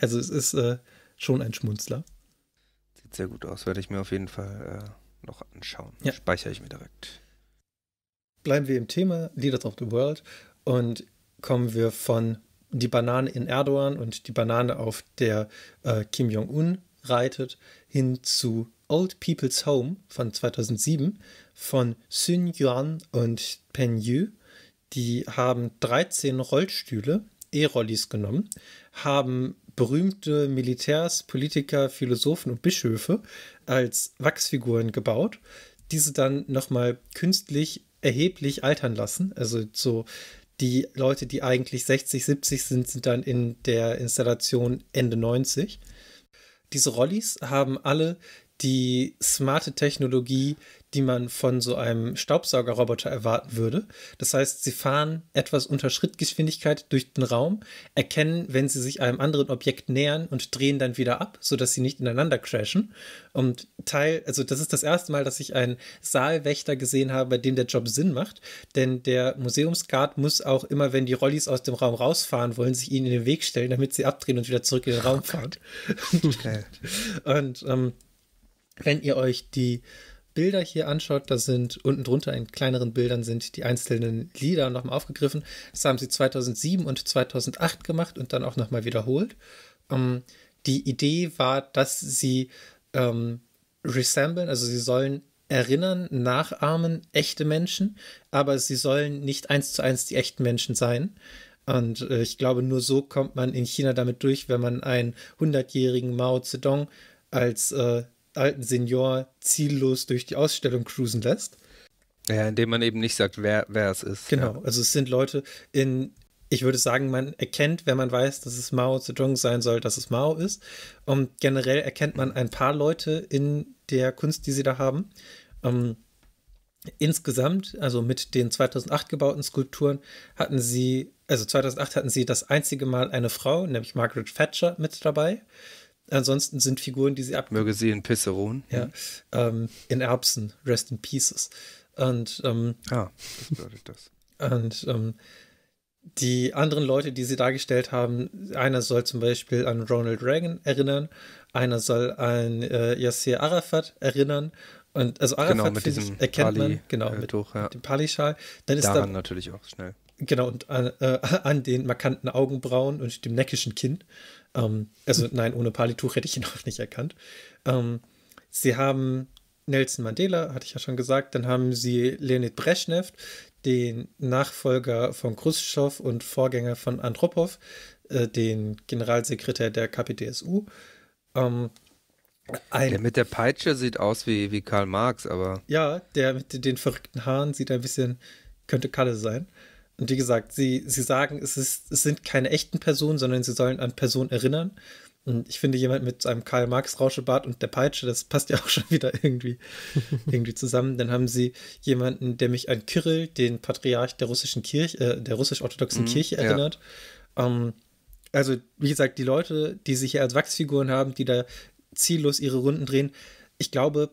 Also es ist äh, schon ein Schmunzler. Sieht sehr gut aus, werde ich mir auf jeden Fall äh, noch anschauen. Ja. Speichere ich mir direkt. Bleiben wir im Thema Leaders of the World und kommen wir von die Banane in Erdogan und die Banane, auf der äh, Kim Jong-un reitet, hin zu Old People's Home von 2007, von Sun Yuan und Pen Yu. Die haben 13 Rollstühle, E-Rollis genommen, haben berühmte Militärs, Politiker, Philosophen und Bischöfe als Wachsfiguren gebaut, diese dann nochmal künstlich erheblich altern lassen. Also so die Leute, die eigentlich 60, 70 sind, sind dann in der Installation Ende 90. Diese Rollis haben alle die smarte Technologie, die man von so einem Staubsaugerroboter erwarten würde. Das heißt, sie fahren etwas unter Schrittgeschwindigkeit durch den Raum, erkennen, wenn sie sich einem anderen Objekt nähern und drehen dann wieder ab, sodass sie nicht ineinander crashen. Und Teil, also das ist das erste Mal, dass ich einen Saalwächter gesehen habe, bei dem der Job Sinn macht, denn der Museumsguard muss auch immer, wenn die Rollis aus dem Raum rausfahren wollen, sich ihnen in den Weg stellen, damit sie abdrehen und wieder zurück in den oh Raum fahren. Oh und ähm, wenn ihr euch die Bilder hier anschaut, da sind unten drunter in kleineren Bildern sind die einzelnen Lieder nochmal aufgegriffen. Das haben sie 2007 und 2008 gemacht und dann auch nochmal wiederholt. Ähm, die Idee war, dass sie ähm, resemblen, also sie sollen erinnern, nachahmen echte Menschen, aber sie sollen nicht eins zu eins die echten Menschen sein. Und äh, ich glaube, nur so kommt man in China damit durch, wenn man einen hundertjährigen Mao Zedong als äh, alten Senior ziellos durch die Ausstellung cruisen lässt. Ja, indem man eben nicht sagt, wer, wer es ist. Genau, ja. also es sind Leute in, ich würde sagen, man erkennt, wenn man weiß, dass es Mao Zedong sein soll, dass es Mao ist. Und generell erkennt man ein paar Leute in der Kunst, die sie da haben. Ähm, insgesamt, also mit den 2008 gebauten Skulpturen, hatten sie, also 2008 hatten sie das einzige Mal eine Frau, nämlich Margaret Thatcher, mit dabei. Ansonsten sind Figuren, die sie ab. Möge sie in Pisse ruhen. Ja. Mhm. Ähm, in Erbsen, Rest in Pieces. Und. Ähm, ah, das bedeutet das. Und ähm, die anderen Leute, die sie dargestellt haben, einer soll zum Beispiel an Ronald Reagan erinnern, einer soll an äh, Yasser Arafat erinnern. Und also Arafat genau, mit diesem ich, erkennt Pali, man, genau, äh, mit, Tuch, ja. mit, dem Pali-Schal. Dann ist Daran da, natürlich auch schnell. Genau, und an, äh, äh, an den markanten Augenbrauen und dem neckischen Kinn. Ähm, also nein, ohne Palituch hätte ich ihn auch nicht erkannt. Ähm, sie haben Nelson Mandela, hatte ich ja schon gesagt, dann haben sie Leonid Brezhnev, den Nachfolger von Khrushchev und Vorgänger von Andropov, äh, den Generalsekretär der KPDSU. Ähm, ein, der mit der Peitsche sieht aus wie, wie Karl Marx, aber. Ja, der mit den verrückten Haaren sieht ein bisschen, könnte Kalle sein. Und wie gesagt, sie, sie sagen, es, ist, es sind keine echten Personen, sondern sie sollen an Personen erinnern. Und ich finde, jemand mit einem Karl-Marx-Rauschebart und der Peitsche, das passt ja auch schon wieder irgendwie, irgendwie zusammen. Dann haben sie jemanden, der mich an Kirill, den Patriarch der russischen Kirche, äh, der russisch-orthodoxen mm, Kirche erinnert. Ja. Ähm, also, wie gesagt, die Leute, die sich hier als Wachsfiguren haben, die da ziellos ihre Runden drehen, ich glaube,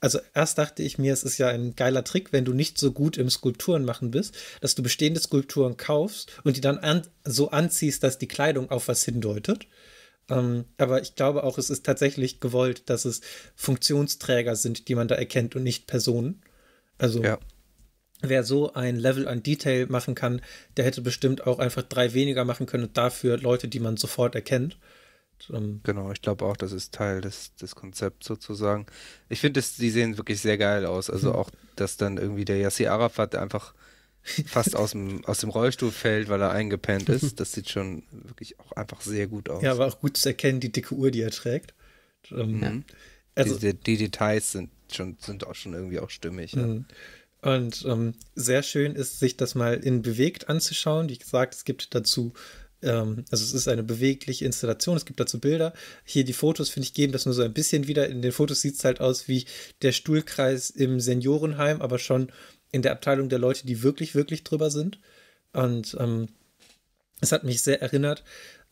also erst dachte ich mir, es ist ja ein geiler Trick, wenn du nicht so gut im Skulpturen machen bist, dass du bestehende Skulpturen kaufst und die dann an, so anziehst, dass die Kleidung auf was hindeutet. Ähm, aber ich glaube auch, es ist tatsächlich gewollt, dass es Funktionsträger sind, die man da erkennt und nicht Personen. Also ja. wer so ein Level an Detail machen kann, der hätte bestimmt auch einfach drei weniger machen können und dafür Leute, die man sofort erkennt. Ähm, genau, ich glaube auch, das ist Teil des, des Konzepts sozusagen. Ich finde, die sehen wirklich sehr geil aus. Also mhm. auch, dass dann irgendwie der Yassi Arafat einfach fast aus dem, aus dem Rollstuhl fällt, weil er eingepennt ist. Das sieht schon wirklich auch einfach sehr gut aus. Ja, aber auch gut zu erkennen, die dicke Uhr, die er trägt. Ähm, ja. also, die, die, die, Details sind, schon, sind auch schon irgendwie auch stimmig. Ja. Mhm. Und ähm, sehr schön ist, sich das mal in bewegt anzuschauen. Wie gesagt, es gibt dazu ähm, also es ist eine bewegliche Installation, es gibt dazu Bilder. Hier die Fotos, finde ich, geben das nur so ein bisschen wieder. In den Fotos sieht es halt aus wie der Stuhlkreis im Seniorenheim, aber schon in der Abteilung der Leute, die wirklich, wirklich drüber sind. Und ähm, es hat mich sehr erinnert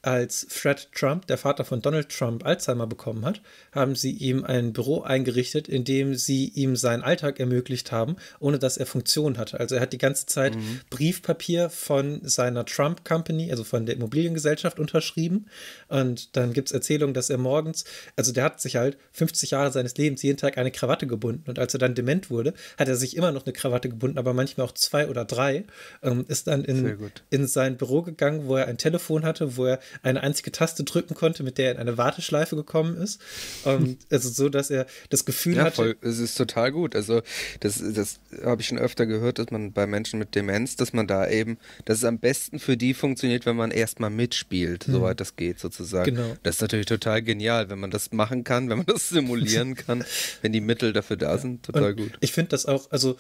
als Fred Trump, der Vater von Donald Trump, Alzheimer bekommen hat, haben sie ihm ein Büro eingerichtet, in dem sie ihm seinen Alltag ermöglicht haben, ohne dass er Funktion hatte. Also er hat die ganze Zeit mhm. Briefpapier von seiner Trump Company, also von der Immobiliengesellschaft, unterschrieben. Und dann gibt es Erzählungen, dass er morgens, also der hat sich halt 50 Jahre seines Lebens jeden Tag eine Krawatte gebunden. Und als er dann dement wurde, hat er sich immer noch eine Krawatte gebunden, aber manchmal auch zwei oder drei. Ähm, ist dann in, in sein Büro gegangen, wo er ein Telefon hatte, wo er eine einzige Taste drücken konnte, mit der er in eine Warteschleife gekommen ist. Ähm, Und also so, dass er das Gefühl ja, hatte. Voll. Es ist total gut. Also das, das habe ich schon öfter gehört, dass man bei Menschen mit Demenz, dass man da eben, dass es am besten für die funktioniert, wenn man erstmal mitspielt, mhm. soweit das geht sozusagen. Genau. Das ist natürlich total genial, wenn man das machen kann, wenn man das simulieren kann, wenn die Mittel dafür da ja. sind. Total Und gut. Ich finde das auch, also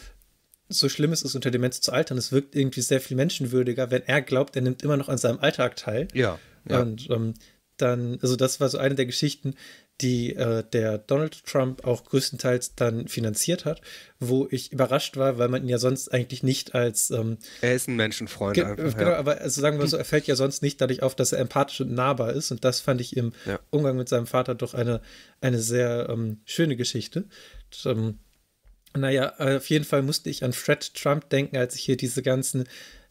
so schlimm ist es unter Demenz zu altern, es wirkt irgendwie sehr viel menschenwürdiger, wenn er glaubt, er nimmt immer noch an seinem Alltag teil. Ja. Ja. Und ähm, dann, also das war so eine der Geschichten, die äh, der Donald Trump auch größtenteils dann finanziert hat, wo ich überrascht war, weil man ihn ja sonst eigentlich nicht als ähm, Er ist ein Menschenfreund ge einfach, Genau, ja. aber also sagen wir so, er fällt ja sonst nicht dadurch auf, dass er empathisch und nahbar ist und das fand ich im ja. Umgang mit seinem Vater doch eine, eine sehr ähm, schöne Geschichte. Und, ähm, naja, auf jeden Fall musste ich an Fred Trump denken, als ich hier diese ganzen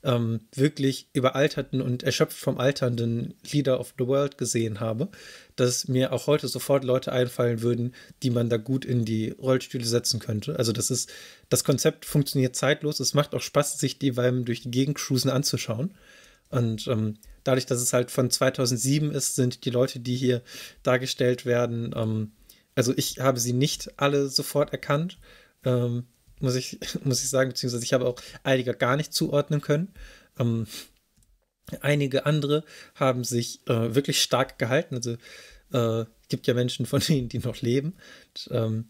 ähm, wirklich überalterten und erschöpft vom alternden Leader of the World gesehen habe, dass mir auch heute sofort Leute einfallen würden, die man da gut in die Rollstühle setzen könnte. Also das ist, das Konzept funktioniert zeitlos, es macht auch Spaß, sich die beim durch die Gegend cruisen anzuschauen. Und ähm, dadurch, dass es halt von 2007 ist, sind die Leute, die hier dargestellt werden, ähm, also ich habe sie nicht alle sofort erkannt. Ähm, muss ich, muss ich sagen, beziehungsweise ich habe auch einige gar nicht zuordnen können. Ähm, einige andere haben sich äh, wirklich stark gehalten. Also äh, gibt ja Menschen von denen, die noch leben. Und, ähm,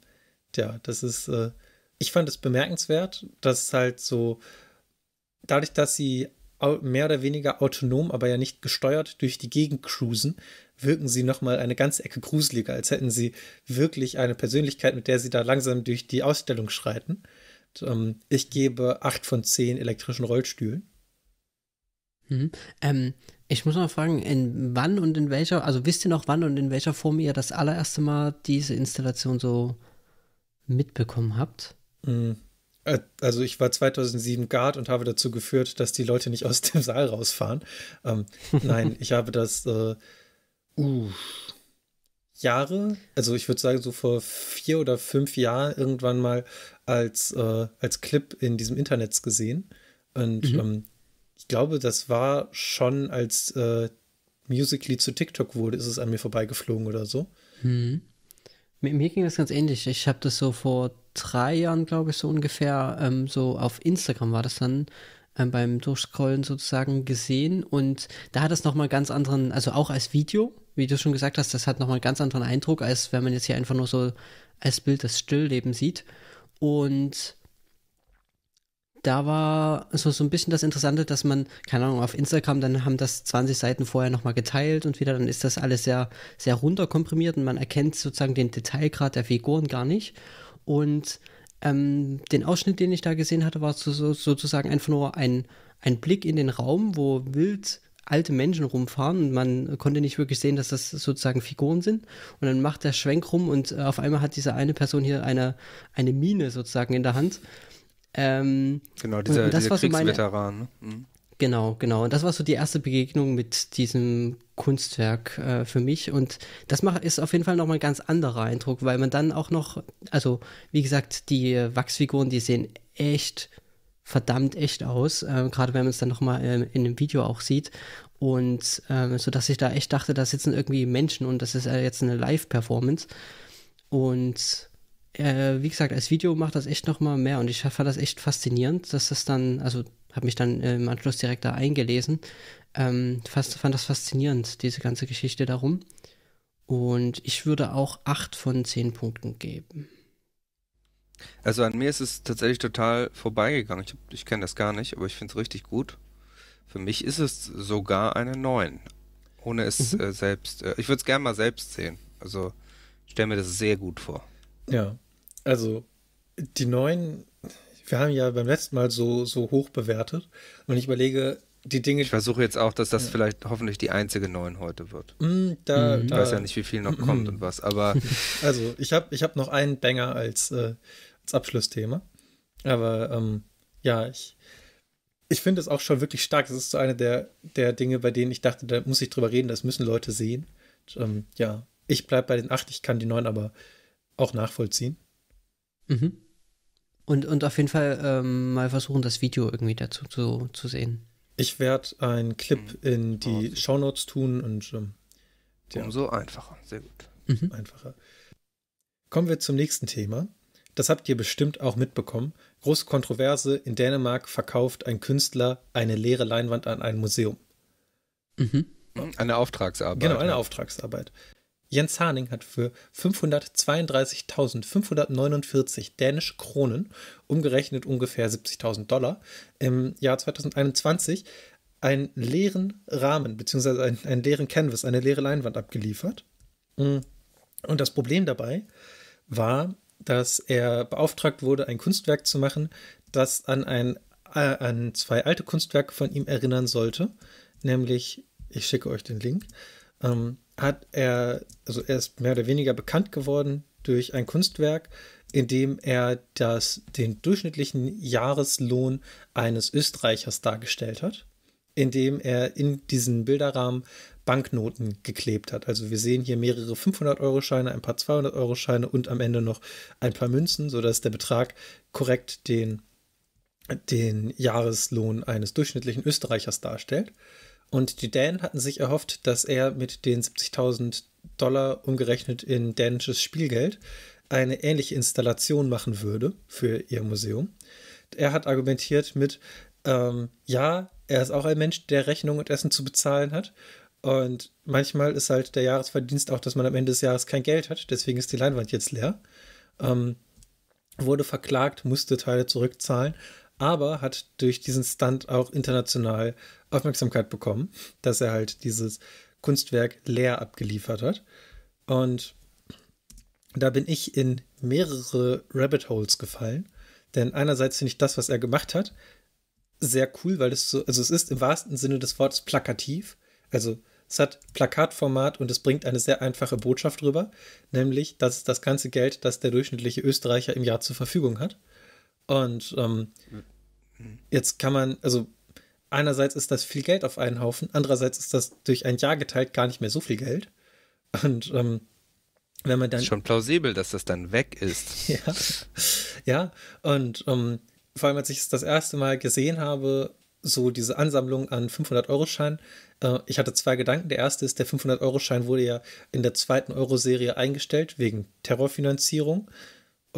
ja, das ist, äh, ich fand es bemerkenswert, dass halt so, dadurch, dass sie mehr oder weniger autonom, aber ja nicht gesteuert durch die Gegend cruisen, wirken sie nochmal eine ganze Ecke gruseliger, als hätten sie wirklich eine Persönlichkeit, mit der sie da langsam durch die Ausstellung schreiten ähm, ich gebe acht von zehn elektrischen Rollstühlen. Mhm. Ähm, ich muss mal fragen, in wann und in welcher, also wisst ihr noch wann und in welcher Form ihr das allererste Mal diese Installation so mitbekommen habt? Mhm. Äh, also ich war 2007 Guard und habe dazu geführt, dass die Leute nicht aus dem Saal rausfahren. Ähm, nein, ich habe das, äh, uh, Jahre, also ich würde sagen so vor vier oder fünf Jahren irgendwann mal als, äh, als Clip in diesem Internet gesehen. Und mhm. ähm, ich glaube, das war schon, als äh, Musically zu TikTok wurde, ist es an mir vorbeigeflogen oder so. Mhm. Mir, ging das ganz ähnlich. Ich habe das so vor drei Jahren, glaube ich, so ungefähr, ähm, so auf Instagram war das dann, ähm, beim Durchscrollen sozusagen gesehen und da hat es nochmal einen ganz anderen, also auch als Video, wie du schon gesagt hast, das hat nochmal einen ganz anderen Eindruck, als wenn man jetzt hier einfach nur so als Bild das Stillleben sieht. Und da war so, so ein bisschen das Interessante, dass man, keine Ahnung, auf Instagram, dann haben das 20 Seiten vorher nochmal geteilt und wieder, dann ist das alles sehr, sehr runterkomprimiert und man erkennt sozusagen den Detailgrad der Figuren gar nicht. Und ähm, den Ausschnitt, den ich da gesehen hatte, war so, sozusagen einfach nur ein, ein Blick in den Raum, wo wild alte Menschen rumfahren und man konnte nicht wirklich sehen, dass das sozusagen Figuren sind. Und dann macht der Schwenk rum und äh, auf einmal hat diese eine Person hier eine, eine Mine sozusagen in der Hand. Ähm, genau, dieser, und, und dieser Kriegsveteran. So meine, ne? mhm. Genau, genau. Und das war so die erste Begegnung mit diesem Kunstwerk äh, für mich. Und das macht, ist auf jeden Fall nochmal ein ganz anderer Eindruck, weil man dann auch noch, also wie gesagt, die Wachsfiguren, die sehen echt verdammt echt aus, äh, gerade wenn man es dann nochmal äh, in dem Video auch sieht. Und äh, so dass ich da echt dachte, da sitzen irgendwie Menschen und das ist äh, jetzt eine Live-Performance. Und äh, wie gesagt, als Video macht das echt nochmal mehr und ich fand das echt faszinierend, dass das dann, also habe mich dann äh, im Anschluss direkt da eingelesen. Ähm, fast, fand das faszinierend, diese ganze Geschichte darum. Und ich würde auch 8 von 10 Punkten geben. Also an mir ist es tatsächlich total vorbeigegangen. Ich, ich kenne das gar nicht, aber ich finde es richtig gut. Für mich ist es sogar eine 9. Ohne es mhm. äh, selbst. Äh, ich würde es gerne mal selbst sehen. Also stelle mir das sehr gut vor. Ja. Also die 9 wir haben ja beim letzten Mal so, so hoch bewertet und ich überlege, die Dinge. Ich versuche jetzt auch, dass das ja. vielleicht hoffentlich die einzige neuen heute wird. Hm, da, mhm. ich da. weiß ja nicht, wie viel noch kommt und was, aber. Also, ich habe ich hab noch einen Banger als, äh, als Abschlussthema. Aber ähm, ja, ich, ich finde es auch schon wirklich stark. Das ist so eine der, der Dinge, bei denen ich dachte, da muss ich drüber reden, das müssen Leute sehen. Und, ähm, ja, ich bleibe bei den acht, ich kann die neun aber auch nachvollziehen. Mhm. Und, und auf jeden Fall ähm, mal versuchen, das Video irgendwie dazu zu, zu sehen. Ich werde einen Clip mhm. in die oh, Shownotes tun und ähm, umso einfacher. Sehr gut. Mhm. Einfacher. Kommen wir zum nächsten Thema. Das habt ihr bestimmt auch mitbekommen. Große Kontroverse. In Dänemark verkauft ein Künstler eine leere Leinwand an ein Museum. Mhm. Eine Auftragsarbeit. Genau, eine ja. Auftragsarbeit. Jens Harning hat für 532.549 dänische Kronen, umgerechnet ungefähr 70.000 Dollar, im Jahr 2021 einen leeren Rahmen bzw. Einen, einen, leeren Canvas, eine leere Leinwand abgeliefert. Und das Problem dabei war, dass er beauftragt wurde, ein Kunstwerk zu machen, das an, ein, äh, an zwei alte Kunstwerke von ihm erinnern sollte, nämlich, ich schicke euch den Link, ähm, hat er, also er ist mehr oder weniger bekannt geworden durch ein Kunstwerk, in dem er das, den durchschnittlichen Jahreslohn eines Österreichers dargestellt hat, indem er in diesen Bilderrahmen Banknoten geklebt hat. Also wir sehen hier mehrere 500-Euro-Scheine, ein paar 200-Euro-Scheine und am Ende noch ein paar Münzen, sodass der Betrag korrekt den, den Jahreslohn eines durchschnittlichen Österreichers darstellt. Und die Dänen hatten sich erhofft, dass er mit den 70.000 Dollar umgerechnet in dänisches Spielgeld eine ähnliche Installation machen würde für ihr Museum. Er hat argumentiert mit, ähm, ja, er ist auch ein Mensch, der Rechnung und Essen zu bezahlen hat. Und manchmal ist halt der Jahresverdienst auch, dass man am Ende des Jahres kein Geld hat. Deswegen ist die Leinwand jetzt leer. Ähm, wurde verklagt, musste Teile zurückzahlen aber hat durch diesen Stunt auch international Aufmerksamkeit bekommen, dass er halt dieses Kunstwerk leer abgeliefert hat. Und da bin ich in mehrere Rabbit Holes gefallen, denn einerseits finde ich das, was er gemacht hat, sehr cool, weil es so, also es ist im wahrsten Sinne des Wortes plakativ. Also es hat Plakatformat und es bringt eine sehr einfache Botschaft rüber, nämlich, dass das ganze Geld, das der durchschnittliche Österreicher im Jahr zur Verfügung hat, und ähm, jetzt kann man, also einerseits ist das viel Geld auf einen Haufen, andererseits ist das durch ein Jahr geteilt gar nicht mehr so viel Geld. Und ähm, wenn man dann. Schon plausibel, dass das dann weg ist. ja, ja. Und ähm, vor allem, als ich es das erste Mal gesehen habe, so diese Ansammlung an 500-Euro-Scheinen. Äh, ich hatte zwei Gedanken. Der erste ist, der 500-Euro-Schein wurde ja in der zweiten Euro-Serie eingestellt wegen Terrorfinanzierung.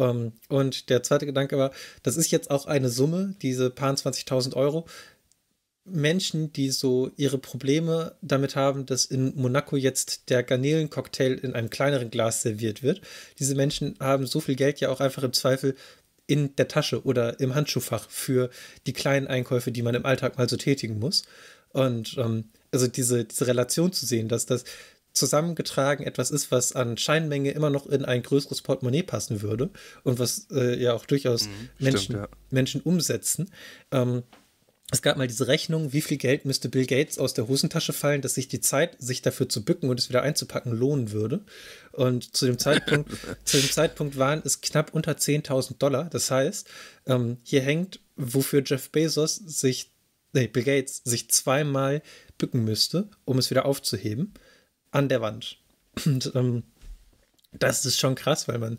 Um, ähm, und der zweite Gedanke war, das ist jetzt auch eine Summe, diese paar 20.000 Euro. Menschen, die so ihre Probleme damit haben, dass in Monaco jetzt der Garnelencocktail in einem kleineren Glas serviert wird. Diese Menschen haben so viel Geld ja auch einfach im Zweifel in der Tasche oder im Handschuhfach für die kleinen Einkäufe, die man im Alltag mal so tätigen muss. Und ähm, also diese, diese Relation zu sehen, dass das zusammengetragen etwas ist, was an Scheinmenge immer noch in ein größeres Portemonnaie passen würde und was äh, ja auch durchaus mhm, Menschen, stimmt, ja. Menschen umsetzen. Ähm, es gab mal diese Rechnung, wie viel Geld müsste Bill Gates aus der Hosentasche fallen, dass sich die Zeit, sich dafür zu bücken und es wieder einzupacken, lohnen würde. Und zu dem Zeitpunkt, zu dem Zeitpunkt waren es knapp unter 10.000 Dollar. Das heißt, ähm, hier hängt, wofür Jeff Bezos sich, nee, Bill Gates sich zweimal bücken müsste, um es wieder aufzuheben an der Wand. Und ähm, das ist schon krass, weil man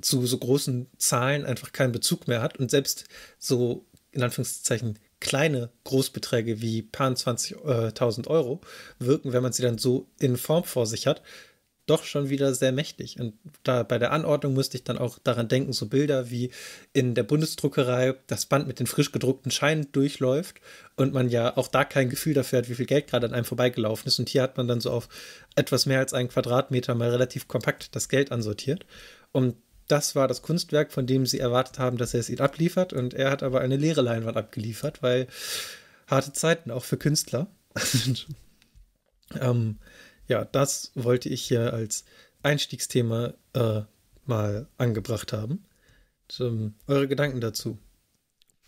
zu so großen Zahlen einfach keinen Bezug mehr hat und selbst so in Anführungszeichen kleine Großbeträge wie paar 20.000 Euro wirken, wenn man sie dann so in Form vor sich hat, doch schon wieder sehr mächtig. Und da bei der Anordnung musste ich dann auch daran denken, so Bilder wie in der Bundesdruckerei das Band mit den frisch gedruckten Scheinen durchläuft und man ja auch da kein Gefühl dafür hat, wie viel Geld gerade an einem vorbeigelaufen ist. Und hier hat man dann so auf etwas mehr als einen Quadratmeter mal relativ kompakt das Geld ansortiert. Und das war das Kunstwerk, von dem sie erwartet haben, dass er es ihnen abliefert. Und er hat aber eine leere Leinwand abgeliefert, weil harte Zeiten auch für Künstler. ähm, ja, das wollte ich hier als Einstiegsthema äh, mal angebracht haben. Und, eure Gedanken dazu?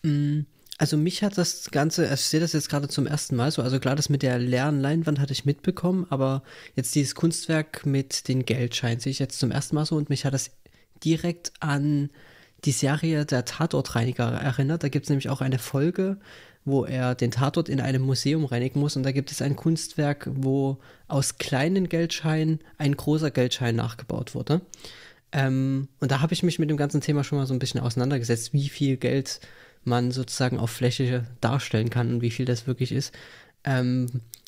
Mm, also mich hat das Ganze, also ich sehe das jetzt gerade zum ersten Mal so, also klar, das mit der leeren Leinwand hatte ich mitbekommen, aber jetzt dieses Kunstwerk mit den Geldscheinen sehe ich jetzt zum ersten Mal so und mich hat das direkt an die Serie der Tatortreiniger erinnert. Da gibt es nämlich auch eine Folge, wo er den Tatort in einem Museum reinigen muss. Und da gibt es ein Kunstwerk, wo aus kleinen Geldscheinen ein großer Geldschein nachgebaut wurde. Ähm, und da habe ich mich mit dem ganzen Thema schon mal so ein bisschen auseinandergesetzt, wie viel Geld man sozusagen auf Fläche darstellen kann und wie viel das wirklich ist. Ähm,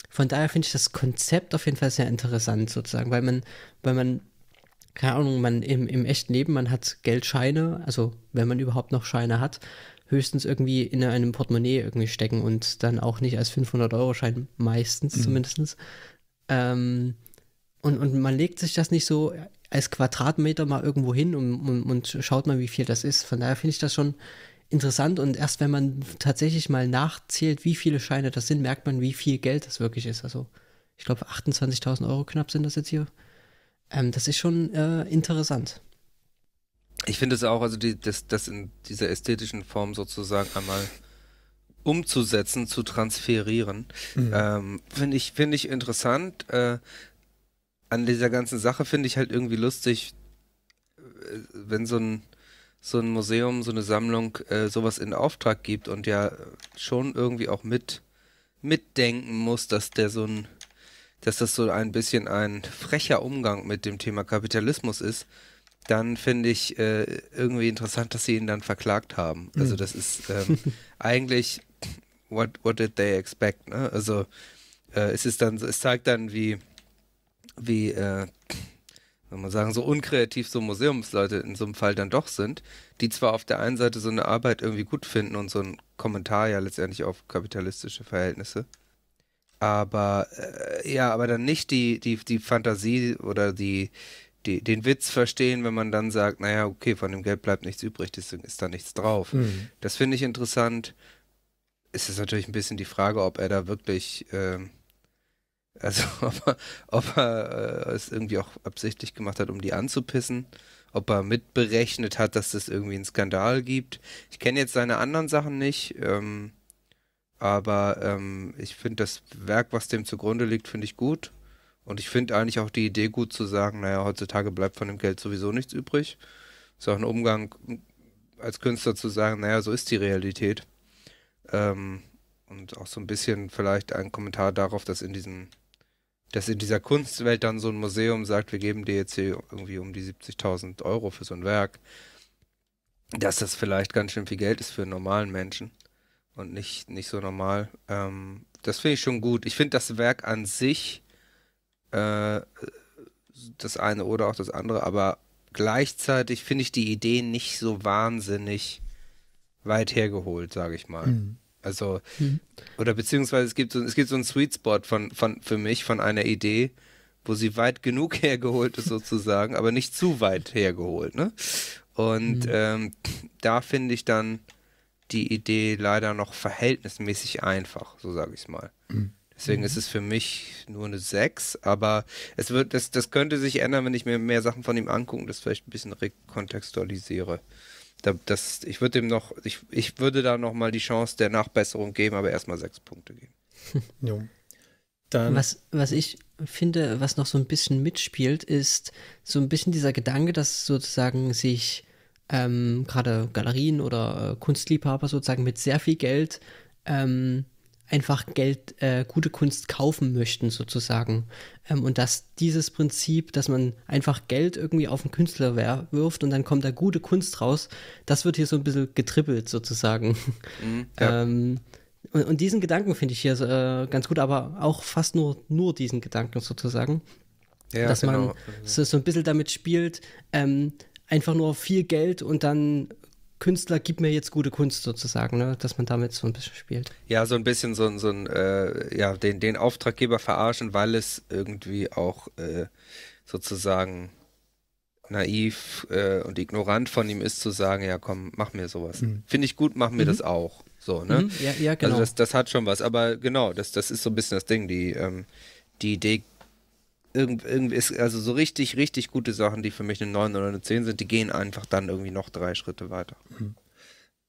von daher finde ich das Konzept auf jeden Fall sehr interessant, sozusagen, weil man, weil man, keine Ahnung, man im, im echten Leben, man hat Geldscheine, also wenn man überhaupt noch Scheine hat, höchstens irgendwie in einem Portemonnaie irgendwie stecken und dann auch nicht als 500-Euro-Schein meistens mhm. zumindest. Ähm, und, und man legt sich das nicht so als Quadratmeter mal irgendwo hin und, und, und schaut mal, wie viel das ist. Von daher finde ich das schon interessant und erst wenn man tatsächlich mal nachzählt, wie viele Scheine das sind, merkt man, wie viel Geld das wirklich ist. Also ich glaube 28.000 Euro knapp sind das jetzt hier. Ähm, das ist schon äh, interessant ich finde es auch, also die, das, das in dieser ästhetischen Form sozusagen einmal umzusetzen, zu transferieren, mhm. ähm, finde ich, find ich interessant. Äh, an dieser ganzen Sache finde ich halt irgendwie lustig, äh, wenn so ein, so ein Museum, so eine Sammlung äh, sowas in Auftrag gibt und ja schon irgendwie auch mit mitdenken muss, dass der so ein, dass das so ein bisschen ein frecher Umgang mit dem Thema Kapitalismus ist dann finde ich äh, irgendwie interessant, dass sie ihn dann verklagt haben. Also hm. das ist ähm, eigentlich what, what did they expect? Ne? Also äh, es ist dann, es zeigt dann, wie wie äh, soll man sagen, so unkreativ so Museumsleute in so einem Fall dann doch sind, die zwar auf der einen Seite so eine Arbeit irgendwie gut finden und so ein Kommentar ja letztendlich auf kapitalistische Verhältnisse, aber äh, ja, aber dann nicht die, die, die Fantasie oder die, die, den Witz verstehen, wenn man dann sagt, naja, okay, von dem Geld bleibt nichts übrig, deswegen ist da nichts drauf. Mhm. Das finde ich interessant. Es ist natürlich ein bisschen die Frage, ob er da wirklich, äh, also ob er, ob er äh, es irgendwie auch absichtlich gemacht hat, um die anzupissen, ob er mitberechnet hat, dass es das irgendwie einen Skandal gibt. Ich kenne jetzt seine anderen Sachen nicht. Ähm, aber ähm, ich finde das Werk, was dem zugrunde liegt, finde ich gut. Und ich finde eigentlich auch die Idee gut zu sagen, naja, heutzutage bleibt von dem Geld sowieso nichts übrig. Ist auch ein Umgang als Künstler zu sagen, naja, so ist die Realität. Ähm, und auch so ein bisschen vielleicht ein Kommentar darauf, dass in diesem, dass in dieser Kunstwelt dann so ein Museum sagt, wir geben dir jetzt hier irgendwie um die 70.000 Euro für so ein Werk, dass das vielleicht ganz schön viel Geld ist für einen normalen Menschen und nicht, nicht so normal. Ähm, das finde ich schon gut. Ich finde das Werk an sich äh, das eine oder auch das andere, aber gleichzeitig finde ich die Idee nicht so wahnsinnig weit hergeholt, sage ich mal. Mhm. Also, mhm. oder beziehungsweise es gibt so, es gibt so einen Sweet Spot von, von, für mich von einer Idee, wo sie weit genug hergeholt ist sozusagen, aber nicht zu weit hergeholt, ne? Und mhm. ähm, da finde ich dann die Idee leider noch verhältnismäßig einfach, so sage ich es mal. Hm. Deswegen mhm. ist es für mich nur eine 6, aber es wird, das, das könnte sich ändern, wenn ich mir mehr Sachen von ihm angucke und das vielleicht ein bisschen rekontextualisiere. Da, das, ich würde dem noch, ich, ich würde da nochmal die Chance der Nachbesserung geben, aber erstmal sechs Punkte geben. jo. Dann. Was, was ich finde, was noch so ein bisschen mitspielt, ist so ein bisschen dieser Gedanke, dass sozusagen sich ähm, gerade Galerien oder äh, Kunstliebhaber sozusagen mit sehr viel Geld ähm, einfach Geld, äh, gute Kunst kaufen möchten, sozusagen. Ähm, und dass dieses Prinzip, dass man einfach Geld irgendwie auf den Künstler wirft und dann kommt da gute Kunst raus, das wird hier so ein bisschen getribbelt, sozusagen. Mhm, ja. ähm, und, und, diesen Gedanken finde ich hier äh, ganz gut, aber auch fast nur, nur diesen Gedanken, sozusagen. Ja, dass genau. man so, so, ein bisschen damit spielt, ähm, einfach nur viel Geld und dann Künstler, gib mir jetzt gute Kunst sozusagen, ne? dass man damit so ein bisschen spielt. Ja, so ein bisschen so, so ein, äh, ja, den, den Auftraggeber verarschen, weil es irgendwie auch äh, sozusagen naiv äh, und ignorant von ihm ist, zu sagen, ja komm, mach mir sowas. Mhm. Finde ich gut, mach mir mhm. das auch. So, ne? Mhm. Ja, ja, genau. Also das, das hat schon was, aber genau, das, das ist so ein bisschen das Ding, die, ähm, die Idee irgend, irgend ist, also so richtig, richtig gute Sachen, die für mich eine 9 oder eine 10 sind, die gehen einfach dann irgendwie noch drei Schritte weiter. Mhm.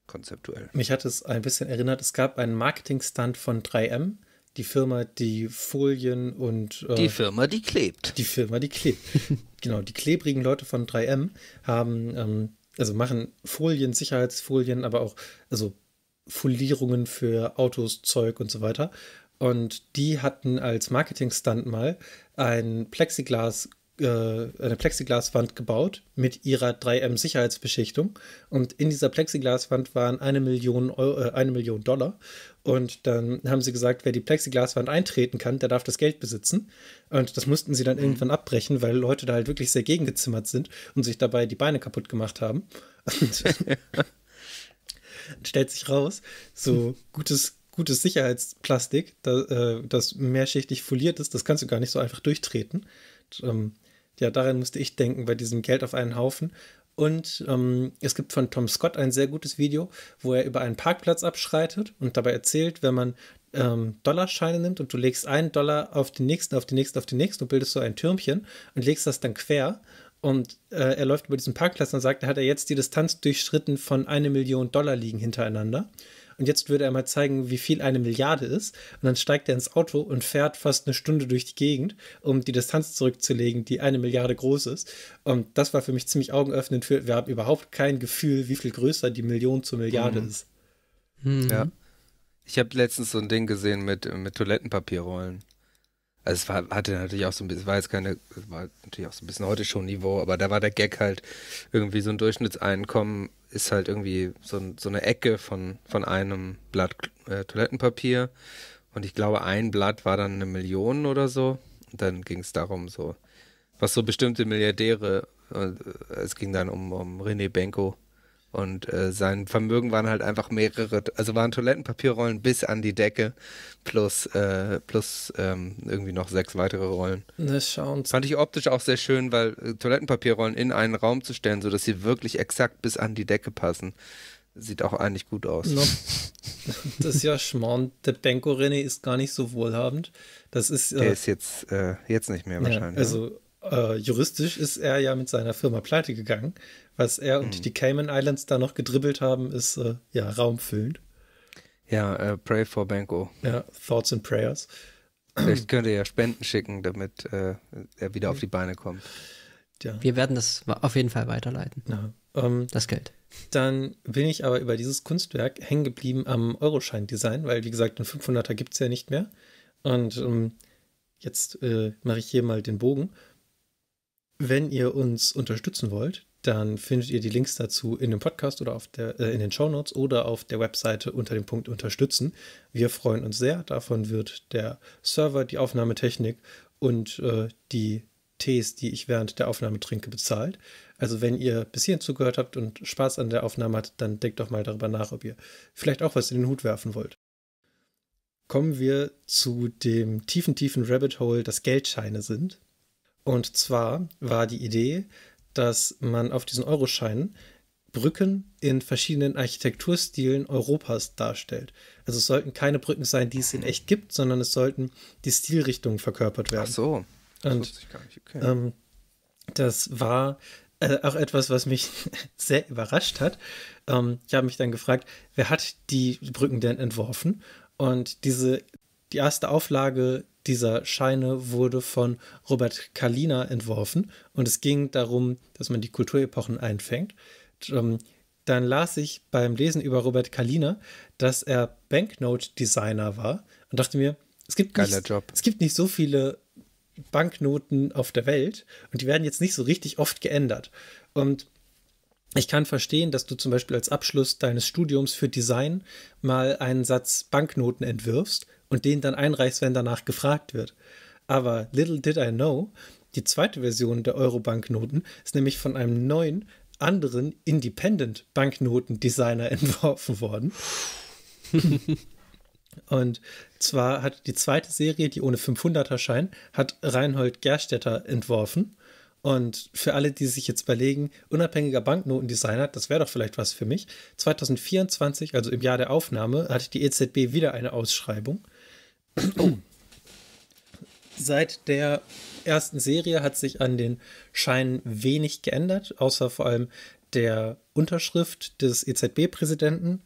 Konzeptuell. Mich hat es ein bisschen erinnert, es gab einen Marketing-Stunt von 3M, die Firma, die Folien und. Äh, die Firma, die klebt. Die Firma, die klebt. genau, die klebrigen Leute von 3M haben, ähm, also machen Folien, Sicherheitsfolien, aber auch, also Folierungen für Autos, Zeug und so weiter. Und die hatten als Marketing-Stunt mal ein Plexiglas, äh, eine Plexiglaswand gebaut mit ihrer 3M-Sicherheitsbeschichtung. Und in dieser Plexiglaswand waren eine Million, Euro, äh, eine Million Dollar. Und dann haben sie gesagt, wer die Plexiglaswand eintreten kann, der darf das Geld besitzen. Und das mussten sie dann mhm. irgendwann abbrechen, weil Leute da halt wirklich sehr gegengezimmert sind und sich dabei die Beine kaputt gemacht haben. Und stellt sich raus, so gutes gutes Sicherheitsplastik, das, äh, das mehrschichtig foliert ist, das kannst du gar nicht so einfach durchtreten. Und, ähm, ja, daran musste ich denken bei diesem Geld auf einen Haufen. Und ähm, es gibt von Tom Scott ein sehr gutes Video, wo er über einen Parkplatz abschreitet und dabei erzählt, wenn man ähm, Dollarscheine nimmt und du legst einen Dollar auf den nächsten, auf den nächsten, auf den nächsten und bildest so ein Türmchen und legst das dann quer. Und äh, er läuft über diesen Parkplatz und sagt, da hat er jetzt die Distanz durchschritten von einer Million Dollar liegen hintereinander. Und jetzt würde er mal zeigen, wie viel eine Milliarde ist. Und dann steigt er ins Auto und fährt fast eine Stunde durch die Gegend, um die Distanz zurückzulegen, die eine Milliarde groß ist. Und das war für mich ziemlich augenöffnend. Für, wir haben überhaupt kein Gefühl, wie viel größer die Million zur Milliarde mhm. ist. Mhm. Ja. Ich habe letztens so ein Ding gesehen mit, mit Toilettenpapierrollen. Also es war, hatte natürlich auch so ein bisschen, war jetzt keine, war natürlich auch so ein bisschen heute schon Niveau, aber da war der Gag halt irgendwie so ein Durchschnittseinkommen ist halt irgendwie so, so eine Ecke von, von einem Blatt äh, Toilettenpapier. Und ich glaube, ein Blatt war dann eine Million oder so. Und dann ging es darum, so, was so bestimmte Milliardäre, äh, es ging dann um, um René Benko, und äh, sein Vermögen waren halt einfach mehrere, also waren Toilettenpapierrollen bis an die Decke, plus, äh, plus ähm, irgendwie noch sechs weitere Rollen. Das schauen. Fand ich optisch auch sehr schön, weil äh, Toilettenpapierrollen in einen Raum zu stellen, sodass sie wirklich exakt bis an die Decke passen, sieht auch eigentlich gut aus. No. Das ist ja Schmarrn. Der Benko René ist gar nicht so wohlhabend. Das ist, äh, Der ist jetzt, äh, jetzt nicht mehr wahrscheinlich. Ja, ne? also äh, juristisch ist er ja mit seiner Firma pleite gegangen was er und mhm. die Cayman Islands da noch gedribbelt haben, ist äh, ja raumfüllend. Ja, äh, Pray for Banco. Ja, Thoughts and Prayers. Vielleicht könnt ihr ja Spenden schicken, damit äh, er wieder auf die Beine kommt. Ja. Wir werden das auf jeden Fall weiterleiten. Ja. Ähm, das Geld. Dann bin ich aber über dieses Kunstwerk hängen geblieben am Euroschein-Design, weil, wie gesagt, den 500er gibt es ja nicht mehr. Und ähm, jetzt äh, mache ich hier mal den Bogen. Wenn ihr uns unterstützen wollt, dann findet ihr die Links dazu in dem Podcast oder auf der, äh, in den Show Notes oder auf der Webseite unter dem Punkt Unterstützen. Wir freuen uns sehr. Davon wird der Server, die Aufnahmetechnik und äh, die Tees, die ich während der Aufnahme trinke, bezahlt. Also wenn ihr bis hierhin zugehört habt und Spaß an der Aufnahme habt, dann denkt doch mal darüber nach, ob ihr vielleicht auch was in den Hut werfen wollt. Kommen wir zu dem tiefen, tiefen Rabbit Hole, das Geldscheine sind. Und zwar war die Idee, dass man auf diesen Euroscheinen Brücken in verschiedenen Architekturstilen Europas darstellt. Also es sollten keine Brücken sein, die es in echt gibt, sondern es sollten die Stilrichtungen verkörpert werden. Ach so. Das Und, okay. ähm, das war äh, auch etwas, was mich sehr überrascht hat. Ähm, ich habe mich dann gefragt, wer hat die Brücken denn entworfen? Und diese die erste Auflage dieser Scheine wurde von Robert Kalina entworfen und es ging darum, dass man die Kulturepochen einfängt. Ähm, dann las ich beim Lesen über Robert Kalina, dass er Banknote-Designer war und dachte mir, es gibt, nicht, es gibt nicht so viele Banknoten auf der Welt und die werden jetzt nicht so richtig oft geändert. Und ich kann verstehen, dass du zum Beispiel als Abschluss deines Studiums für Design mal einen Satz Banknoten entwirfst, und den dann einreichst, wenn danach gefragt wird. Aber little did I know, die zweite Version der Eurobank-Noten ist nämlich von einem neuen, anderen Independent-Banknoten-Designer entworfen worden. und zwar hat die zweite Serie, die ohne 500er Schein, hat Reinhold Gerstetter entworfen. Und für alle, die sich jetzt überlegen, unabhängiger Banknotendesigner, das wäre doch vielleicht was für mich. 2024, also im Jahr der Aufnahme, hatte die EZB wieder eine Ausschreibung. Oh. Seit der ersten Serie hat sich an den Scheinen wenig geändert, außer vor allem der Unterschrift des EZB-Präsidenten,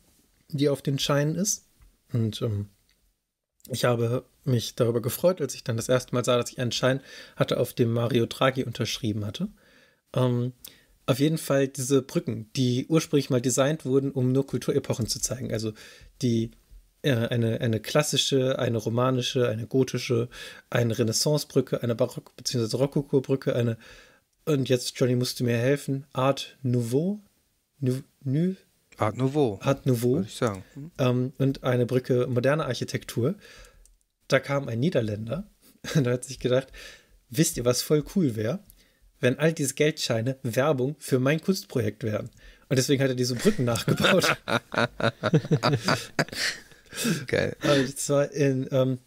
die auf den Scheinen ist. Und ähm, ich habe mich darüber gefreut, als ich dann das erste Mal sah, dass ich einen Schein hatte, auf dem Mario Draghi unterschrieben hatte. Ähm, auf jeden Fall diese Brücken, die ursprünglich mal designt wurden, um nur Kulturepochen zu zeigen. Also die äh, eine, eine klassische, eine romanische, eine gotische, eine Renaissance-Brücke, eine Barock- bzw. Rokoko-Brücke, eine, und jetzt, Johnny, musst du mir helfen, Art Nouveau? Nu, nu, Art Nouveau. Art Nouveau. Würde ich sagen. Mhm. Ähm, und eine Brücke moderner Architektur. Da kam ein Niederländer und hat sich gedacht, wisst ihr, was voll cool wäre? Wenn all diese Geldscheine Werbung für mein Kunstprojekt wären. Und deswegen hat er diese Brücken nachgebaut. Geil. Also, das in, ähm,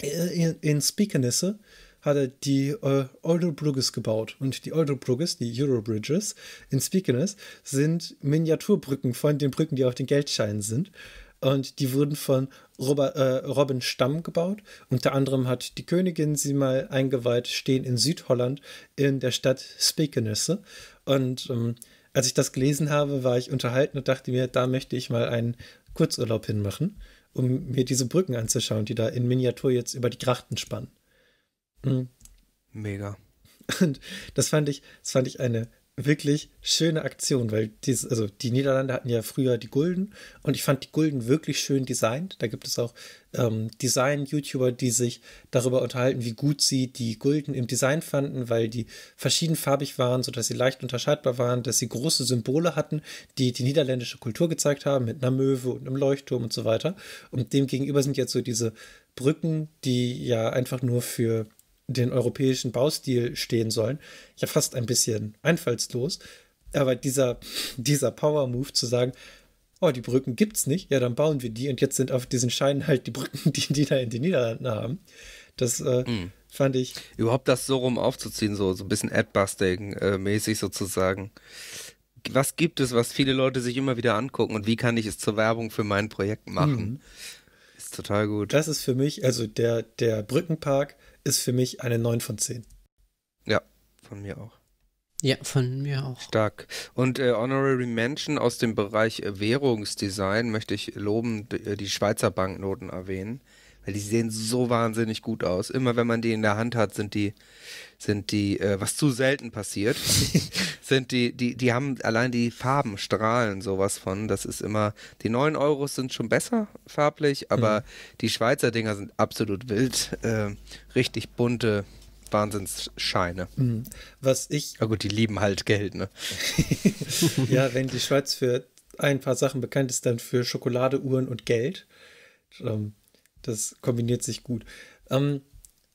in, in Spiekenisse hat er die äh, Olderbrugges gebaut. Und die Older Olderbrugges, die Eurobridges in Spiekeness, sind Miniaturbrücken von den Brücken, die auf den Geldscheinen sind. Und die wurden von Robert, äh, Robin Stamm gebaut. Unter anderem hat die Königin sie mal eingeweiht, stehen in Südholland in der Stadt Spiekenisse. Und ähm, als ich das gelesen habe, war ich unterhalten und dachte mir, da möchte ich mal einen Kurzurlaub hinmachen, um mir diese Brücken anzuschauen, die da in Miniatur jetzt über die Grachten spannen. Mhm. mhm. Mega. Und das fand ich, das fand ich eine wirklich schöne Aktion, weil dies, also die Niederlande hatten ja früher die Gulden und ich fand die Gulden wirklich schön designt. Da gibt es auch ähm, Design-YouTuber, die sich darüber unterhalten, wie gut sie die Gulden im Design fanden, weil die verschiedenfarbig waren, sodass sie leicht unterscheidbar waren, dass sie große Symbole hatten, die die niederländische Kultur gezeigt haben, mit einer Möwe und einem Leuchtturm und so weiter. Und demgegenüber sind jetzt so diese Brücken, die ja einfach nur für den europäischen Baustil stehen sollen. Ja, fast ein bisschen einfallslos. Aber dieser, dieser Power-Move zu sagen, oh, die Brücken gibt's nicht, ja, dann bauen wir die und jetzt sind auf diesen Scheinen halt die Brücken, die die da in den Niederlanden haben. Das äh, mhm. fand ich. Überhaupt das so rum aufzuziehen, so, so ein bisschen Adbusting-mäßig äh, sozusagen. Was gibt es, was viele Leute sich immer wieder angucken und wie kann ich es zur Werbung für mein Projekt machen? Mhm. Ist total gut. Das ist für mich, also der, der Brückenpark ist für mich eine 9 von 10. Ja, von mir auch. Ja, von mir auch. Stark. Und äh, Honorary Mention aus dem Bereich äh, Währungsdesign möchte ich loben äh, die Schweizer Banknoten erwähnen weil die sehen so wahnsinnig gut aus. Immer wenn man die in der Hand hat, sind die, sind die, äh, was zu selten passiert, sind die, die, die haben allein die Farben strahlen sowas von. Das ist immer, die 9 Euro sind schon besser farblich, aber mhm. die Schweizer Dinger sind absolut wild, äh, richtig bunte. Wahnsinnsscheine. Mhm. Was ich. Na gut, die lieben halt Geld, ne? ja, wenn die Schweiz für ein paar Sachen bekannt ist, dann für Schokolade, Uhren und Geld. Ähm, das kombiniert sich gut. Ähm,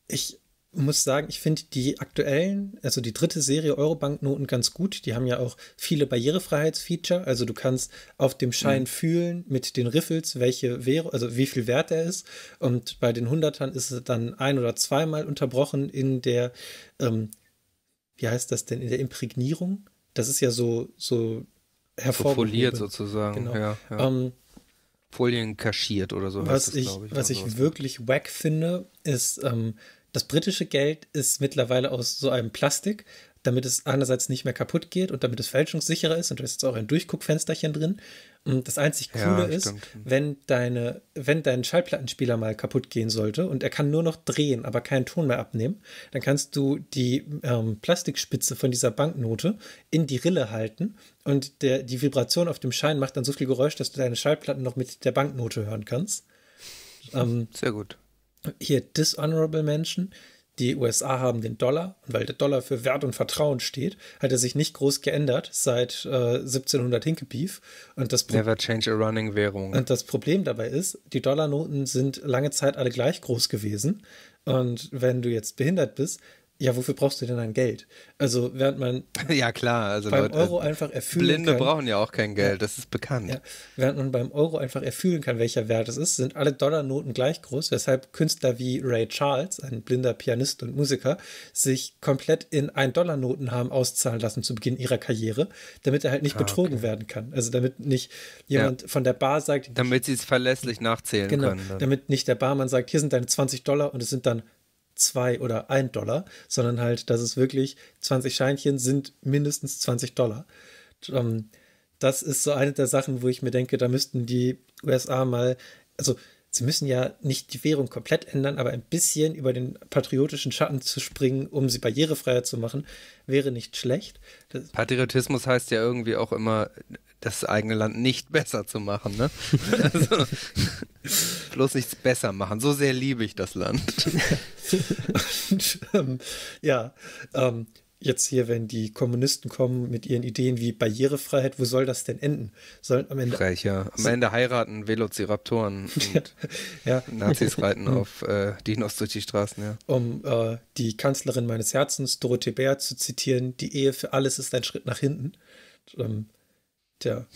ich muss sagen, ich finde die aktuellen, also die dritte Serie Eurobank-Noten ganz gut. Die haben ja auch viele Barrierefreiheitsfeature. Also du kannst auf dem Schein mhm. fühlen mit den Riffels, welche Währung, also wie viel wert er ist. Und bei den Hundertern ist es dann ein oder zweimal unterbrochen in der, ähm, wie heißt das denn, in der Imprägnierung. Das ist ja so, so hervorgehoben. Profiliert sozusagen. Genau. Ja, ja. Ähm, Folien kaschiert oder so. Was das, ich, ich, was ich ne? wirklich wack finde, ist, ähm, das britische Geld ist mittlerweile aus so einem Plastik, damit es einerseits nicht mehr kaputt geht und damit es fälschungssicherer ist und da ist jetzt auch ein Durchguckfensterchen drin. Ähm, das einzig Coole ja, ist, wenn, deine, wenn dein Schallplattenspieler mal kaputt gehen sollte und er kann nur noch drehen, aber keinen Ton mehr abnehmen, dann kannst du die ähm, Plastikspitze von dieser Banknote in die Rille halten und der, die Vibration auf dem Schein macht dann so viel Geräusch, dass du deine Schallplatten noch mit der Banknote hören kannst. Ähm, Sehr gut. Hier Dishonorable Menschen die USA haben den Dollar und weil der Dollar für Wert und Vertrauen steht, hat er sich nicht groß geändert seit äh, 1700 Hinkepief. Und das Never change a running Währung. Und das Problem dabei ist, die Dollarnoten sind lange Zeit alle gleich groß gewesen. Und wenn du jetzt behindert bist, ja, wofür brauchst du denn dann Geld? Also, während man ja, klar, also beim Leute, Euro einfach erfüllen Blinde kann. brauchen ja auch kein Geld, ja, das ist bekannt. Ja, während man beim Euro einfach erfüllen kann, welcher Wert es ist, sind alle Dollarnoten gleich groß, weshalb Künstler wie Ray Charles, ein blinder Pianist und Musiker, sich komplett in ein Dollarnoten haben auszahlen lassen zu Beginn ihrer Karriere, damit er halt nicht ah, betrogen okay. werden kann. Also, damit nicht jemand ja. von der Bar sagt. Damit sie es verlässlich nachzählen genau, können. Genau, damit nicht der Barmann sagt, hier sind deine 20 Dollar und es sind dann zwei oder ein Dollar, sondern halt, dass es wirklich 20 Scheinchen sind mindestens 20 Dollar. Ähm, das ist so eine der Sachen, wo ich mir denke, da müssten die USA mal, also sie müssen ja nicht die Währung komplett ändern, aber ein bisschen über den patriotischen Schatten zu springen, um sie barrierefreier zu machen, wäre nicht schlecht. Patriotismus heißt ja irgendwie auch immer das eigene Land nicht besser zu machen. Ne? also, bloß nichts besser machen. So sehr liebe ich das Land. Und, ähm, ja, ähm, jetzt hier, wenn die Kommunisten kommen mit ihren Ideen wie Barrierefreiheit, wo soll das denn enden? Sollen am Ende. Frech, ja. Am Ende heiraten Velociraptoren und ja. Nazis reiten auf äh, Dinos durch die Straßen, ja. Um äh, die Kanzlerin meines Herzens, Dorothee Bär, zu zitieren, die Ehe für alles ist ein Schritt nach hinten. Ähm, Tja.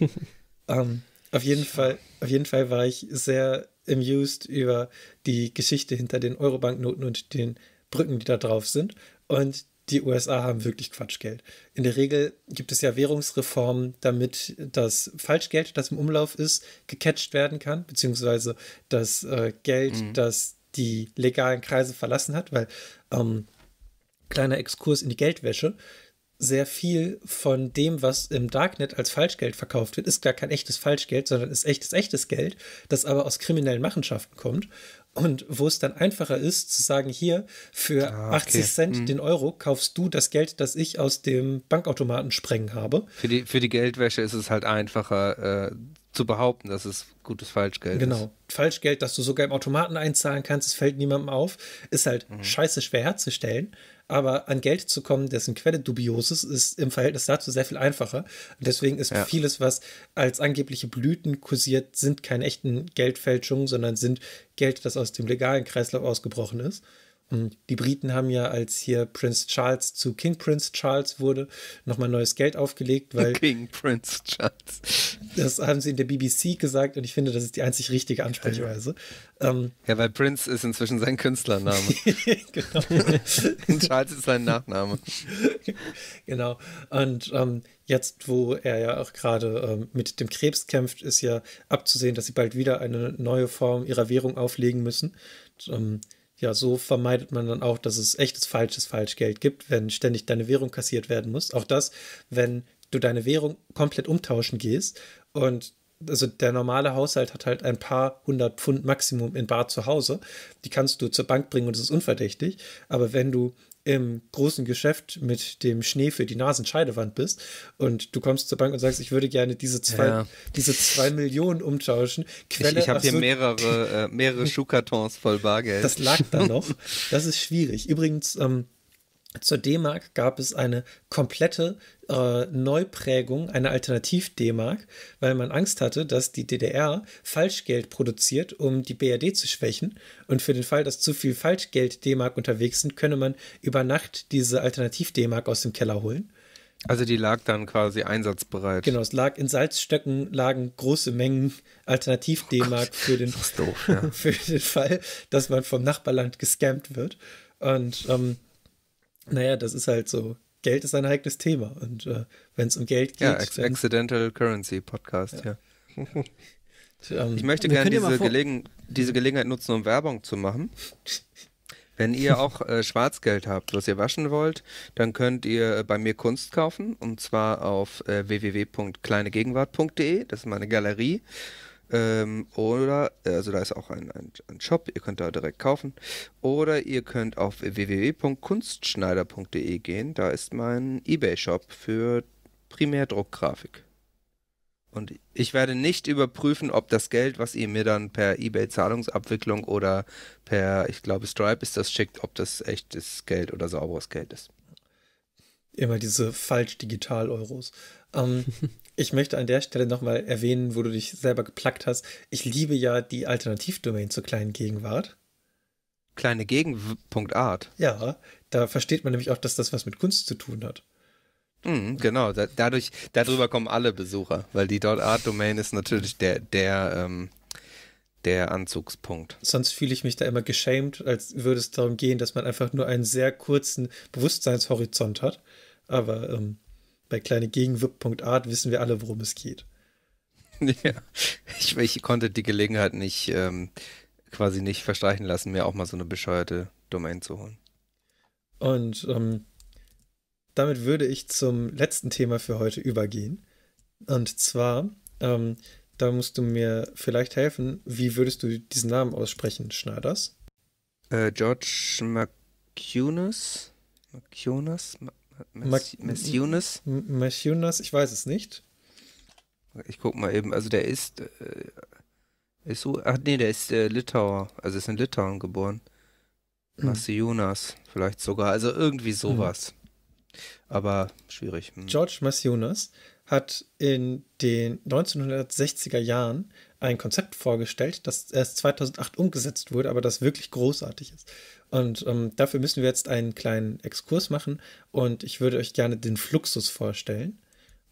um, ähm, auf, jeden Fall, auf jeden Fall war ich sehr amused über die Geschichte hinter den Eurobanknoten und den Brücken, die da drauf sind. Und die USA haben wirklich Quatschgeld. In der Regel gibt es ja Währungsreformen, damit das Falschgeld, das im Umlauf ist, gecatcht werden kann, beziehungsweise das äh, Geld, mhm. das die legalen Kreise verlassen hat, weil ähm, kleiner Exkurs in die Geldwäsche sehr viel von dem, was im Darknet als Falschgeld verkauft wird, ist gar kein echtes Falschgeld, sondern ist echtes, echtes Geld, das aber aus kriminellen Machenschaften kommt. Und wo es dann einfacher ist, zu sagen, hier, für ah, okay. 80 Cent hm. den Euro kaufst du das Geld, das ich aus dem Bankautomaten sprengen habe. Für die, für die Geldwäsche ist es halt einfacher, äh, zu behaupten, dass es gutes Falschgeld genau. ist. Genau. Falschgeld, das du sogar im Automaten einzahlen kannst, es fällt niemandem auf, ist halt mhm. scheiße schwer herzustellen. Aber an Geld zu kommen, dessen Quelle dubios ist, ist im Verhältnis dazu sehr viel einfacher. Und deswegen ist ja. vieles, was als angebliche Blüten kursiert, sind keine echten Geldfälschungen, sondern sind Geld, das aus dem legalen Kreislauf ausgebrochen ist. Mhm. Die Briten haben ja, als hier Prince Charles zu King Prince Charles wurde, nochmal neues Geld aufgelegt, weil. King Prince Charles. Das haben sie in der BBC gesagt und ich finde, das ist die einzig richtige Ansprechweise. Ähm, ja, weil Prince ist inzwischen sein Künstlername. genau. Charles ist sein Nachname. genau. Und ähm, jetzt, wo er ja auch gerade ähm, mit dem Krebs kämpft, ist ja abzusehen, dass sie bald wieder eine neue Form ihrer Währung auflegen müssen. Und, ähm, ja, so vermeidet man dann auch, dass es echtes falsches Falschgeld gibt, wenn ständig deine Währung kassiert werden muss. Auch das, wenn du deine Währung komplett umtauschen gehst und also der normale Haushalt hat halt ein paar hundert Pfund Maximum in Bar zu Hause. Die kannst du zur Bank bringen und es ist unverdächtig. Aber wenn du im großen Geschäft mit dem Schnee für die Nasenscheidewand bist und du kommst zur Bank und sagst, ich würde gerne diese zwei, ja. diese zwei Millionen umtauschen. Quelle, ich, ich habe hier mehrere, äh, mehrere Schuhkartons voll Bargeld. Das lag da noch. Das ist schwierig. Übrigens, ähm, zur D-Mark gab es eine komplette äh, Neuprägung, eine Alternativ-D-Mark, weil man Angst hatte, dass die DDR Falschgeld produziert, um die BRD zu schwächen. Und für den Fall, dass zu viel Falschgeld-D-Mark unterwegs sind, könne man über Nacht diese Alternativ-D-Mark aus dem Keller holen. Also die lag dann quasi einsatzbereit. Genau, es lag in Salzstöcken lagen große Mengen Alternativ-D-Mark oh für, den, ja. für den Fall, dass man vom Nachbarland gescampt wird. Und ähm, naja, das ist halt so. Geld ist ein heikles Thema. Und äh, wenn es um Geld geht. Ja, Accidental Currency Podcast, ja. ja. Ähm, ich möchte gerne diese, Gelegen diese Gelegenheit nutzen, um Werbung zu machen. Wenn ihr auch äh, Schwarzgeld habt, was ihr waschen wollt, dann könnt ihr äh, bei mir Kunst kaufen und zwar auf äh, www.kleinegegenwart.de. Das ist meine Galerie. Ähm, oder, äh, also da ist auch ein, ein, ein, Shop, ihr könnt da direkt kaufen. Oder ihr könnt auf www.kunstschneider.de gehen, da ist mein Ebay-Shop für Primärdruckgrafik. Und ich werde nicht überprüfen, ob das Geld, was ihr mir dann per Ebay-Zahlungsabwicklung oder per, ich glaube, Stripe ist das schickt, ob das echtes Geld oder sauberes Geld ist. Immer diese falsch-digital-Euros. Ähm, Ich möchte an der Stelle nochmal erwähnen, wo du dich selber geplackt hast. Ich liebe ja die Alternativdomain zur kleinen Gegenwart. Kleine Gegen.art. Ja, da versteht man nämlich auch, dass das was mit Kunst zu tun hat. Mm, genau, da, dadurch, darüber kommen alle Besucher, weil die .art-Domain ist natürlich der, der, ähm, der Anzugspunkt. Sonst fühle ich mich da immer geschämt, als würde es darum gehen, dass man einfach nur einen sehr kurzen Bewusstseinshorizont hat. Aber ähm, bei kleinegegenwip.art wissen wir alle, worum es geht. Ja, ich, ich konnte die Gelegenheit nicht ähm, quasi nicht verstreichen lassen, mir auch mal so eine bescheuerte Domain zu holen. Und ähm, damit würde ich zum letzten Thema für heute übergehen. Und zwar, ähm, da musst du mir vielleicht helfen, wie würdest du diesen Namen aussprechen, Schneiders? Äh, George McCunus? McCunus? Messiunes? Messiunas, ich weiß es nicht. Ich guck mal eben, also der ist, äh, ist so, ach nee, der ist äh, Litauer, also ist in Litauen geboren. Messiunas, hm. vielleicht sogar, also irgendwie sowas. Hm. Aber schwierig. Hm. George Messiunas hat in den 1960er Jahren ein Konzept vorgestellt, das erst 2008 umgesetzt wurde, aber das wirklich großartig ist. Und ähm, dafür müssen wir jetzt einen kleinen Exkurs machen und ich würde euch gerne den Fluxus vorstellen.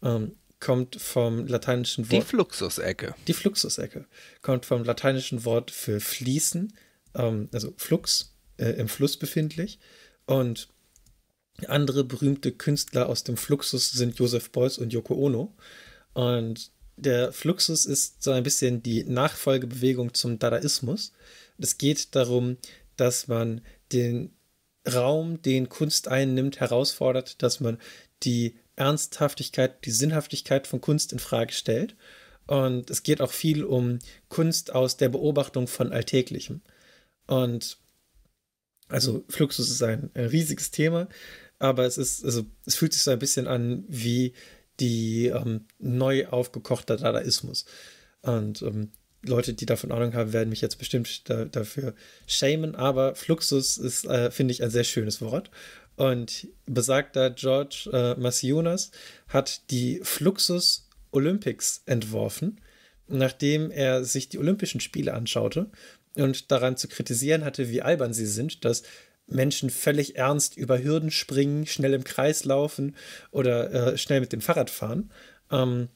Ähm, kommt vom lateinischen Wort. Die Fluxusecke. Die Fluxusecke. Kommt vom lateinischen Wort für fließen, ähm, also Flux, äh, im Fluss befindlich. Und andere berühmte Künstler aus dem Fluxus sind Josef Beuys und Yoko Ono. Und der Fluxus ist so ein bisschen die Nachfolgebewegung zum Dadaismus. Es geht darum, dass man den Raum, den Kunst einnimmt, herausfordert, dass man die Ernsthaftigkeit, die Sinnhaftigkeit von Kunst in Frage stellt. Und es geht auch viel um Kunst aus der Beobachtung von Alltäglichem. Und also mhm. Fluxus ist ein, ein äh, riesiges Thema, aber es ist, also es fühlt sich so ein bisschen an wie die ähm, neu aufgekochter Dadaismus. Und ähm, Leute, die davon Ahnung haben, werden mich jetzt bestimmt da, dafür schämen, aber Fluxus ist, äh, finde ich, ein sehr schönes Wort. Und besagter George äh, Massionas hat die Fluxus Olympics entworfen, nachdem er sich die Olympischen Spiele anschaute und daran zu kritisieren hatte, wie albern sie sind, dass Menschen völlig ernst über Hürden springen, schnell im Kreis laufen oder äh, schnell mit dem Fahrrad fahren. Ähm,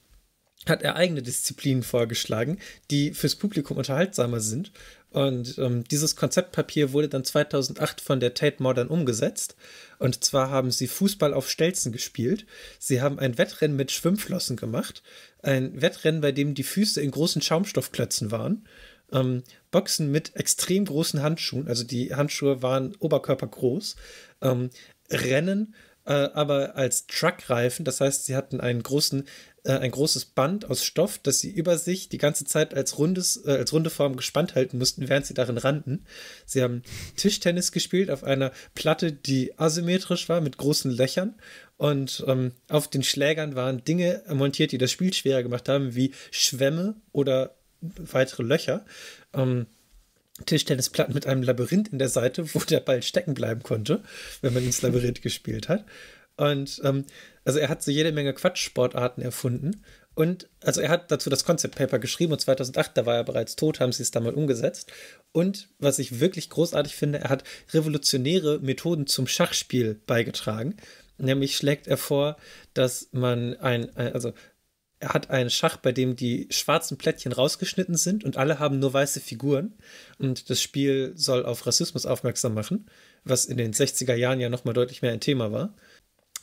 hat er eigene Disziplinen vorgeschlagen, die fürs Publikum unterhaltsamer sind. Und ähm, dieses Konzeptpapier wurde dann 2008 von der Tate Modern umgesetzt. Und zwar haben sie Fußball auf Stelzen gespielt. Sie haben ein Wettrennen mit Schwimmflossen gemacht. Ein Wettrennen, bei dem die Füße in großen Schaumstoffklötzen waren. Ähm, Boxen mit extrem großen Handschuhen. Also die Handschuhe waren oberkörpergroß. Ähm, Rennen äh, aber als Truckreifen. Das heißt, sie hatten einen großen äh, ein großes Band aus Stoff, das sie über sich die ganze Zeit als, rundes, äh, als runde Form gespannt halten mussten, während sie darin rannten. Sie haben Tischtennis gespielt auf einer Platte, die asymmetrisch war, mit großen Löchern. Und ähm, auf den Schlägern waren Dinge montiert, die das Spiel schwerer gemacht haben, wie Schwämme oder weitere Löcher. Ähm, Tischtennisplatten mit einem Labyrinth in der Seite, wo der Ball stecken bleiben konnte, wenn man ins Labyrinth gespielt hat. Und ähm, also er hat so jede Menge Quatschsportarten erfunden. Und also er hat dazu das Concept Paper geschrieben und 2008, da war er bereits tot, haben sie es damals umgesetzt. Und was ich wirklich großartig finde, er hat revolutionäre Methoden zum Schachspiel beigetragen. Nämlich schlägt er vor, dass man ein, äh, also er hat einen Schach, bei dem die schwarzen Plättchen rausgeschnitten sind und alle haben nur weiße Figuren. Und das Spiel soll auf Rassismus aufmerksam machen, was in den 60er Jahren ja nochmal deutlich mehr ein Thema war.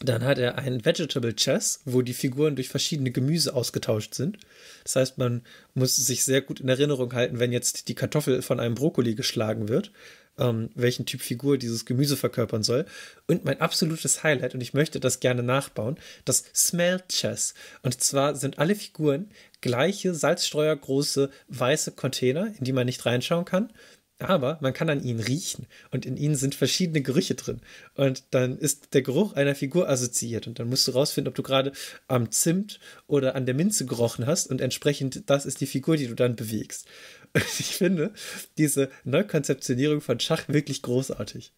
Dann hat er ein Vegetable Chess, wo die Figuren durch verschiedene Gemüse ausgetauscht sind. Das heißt, man muss sich sehr gut in Erinnerung halten, wenn jetzt die Kartoffel von einem Brokkoli geschlagen wird, ähm, welchen Typ Figur dieses Gemüse verkörpern soll. Und mein absolutes Highlight, und ich möchte das gerne nachbauen, das Smell Chess. Und zwar sind alle Figuren gleiche salzsteuergroße weiße Container, in die man nicht reinschauen kann aber man kann an ihnen riechen und in ihnen sind verschiedene Gerüche drin. Und dann ist der Geruch einer Figur assoziiert und dann musst du rausfinden, ob du gerade am Zimt oder an der Minze gerochen hast und entsprechend das ist die Figur, die du dann bewegst. Und ich finde diese Neukonzeptionierung von Schach wirklich großartig.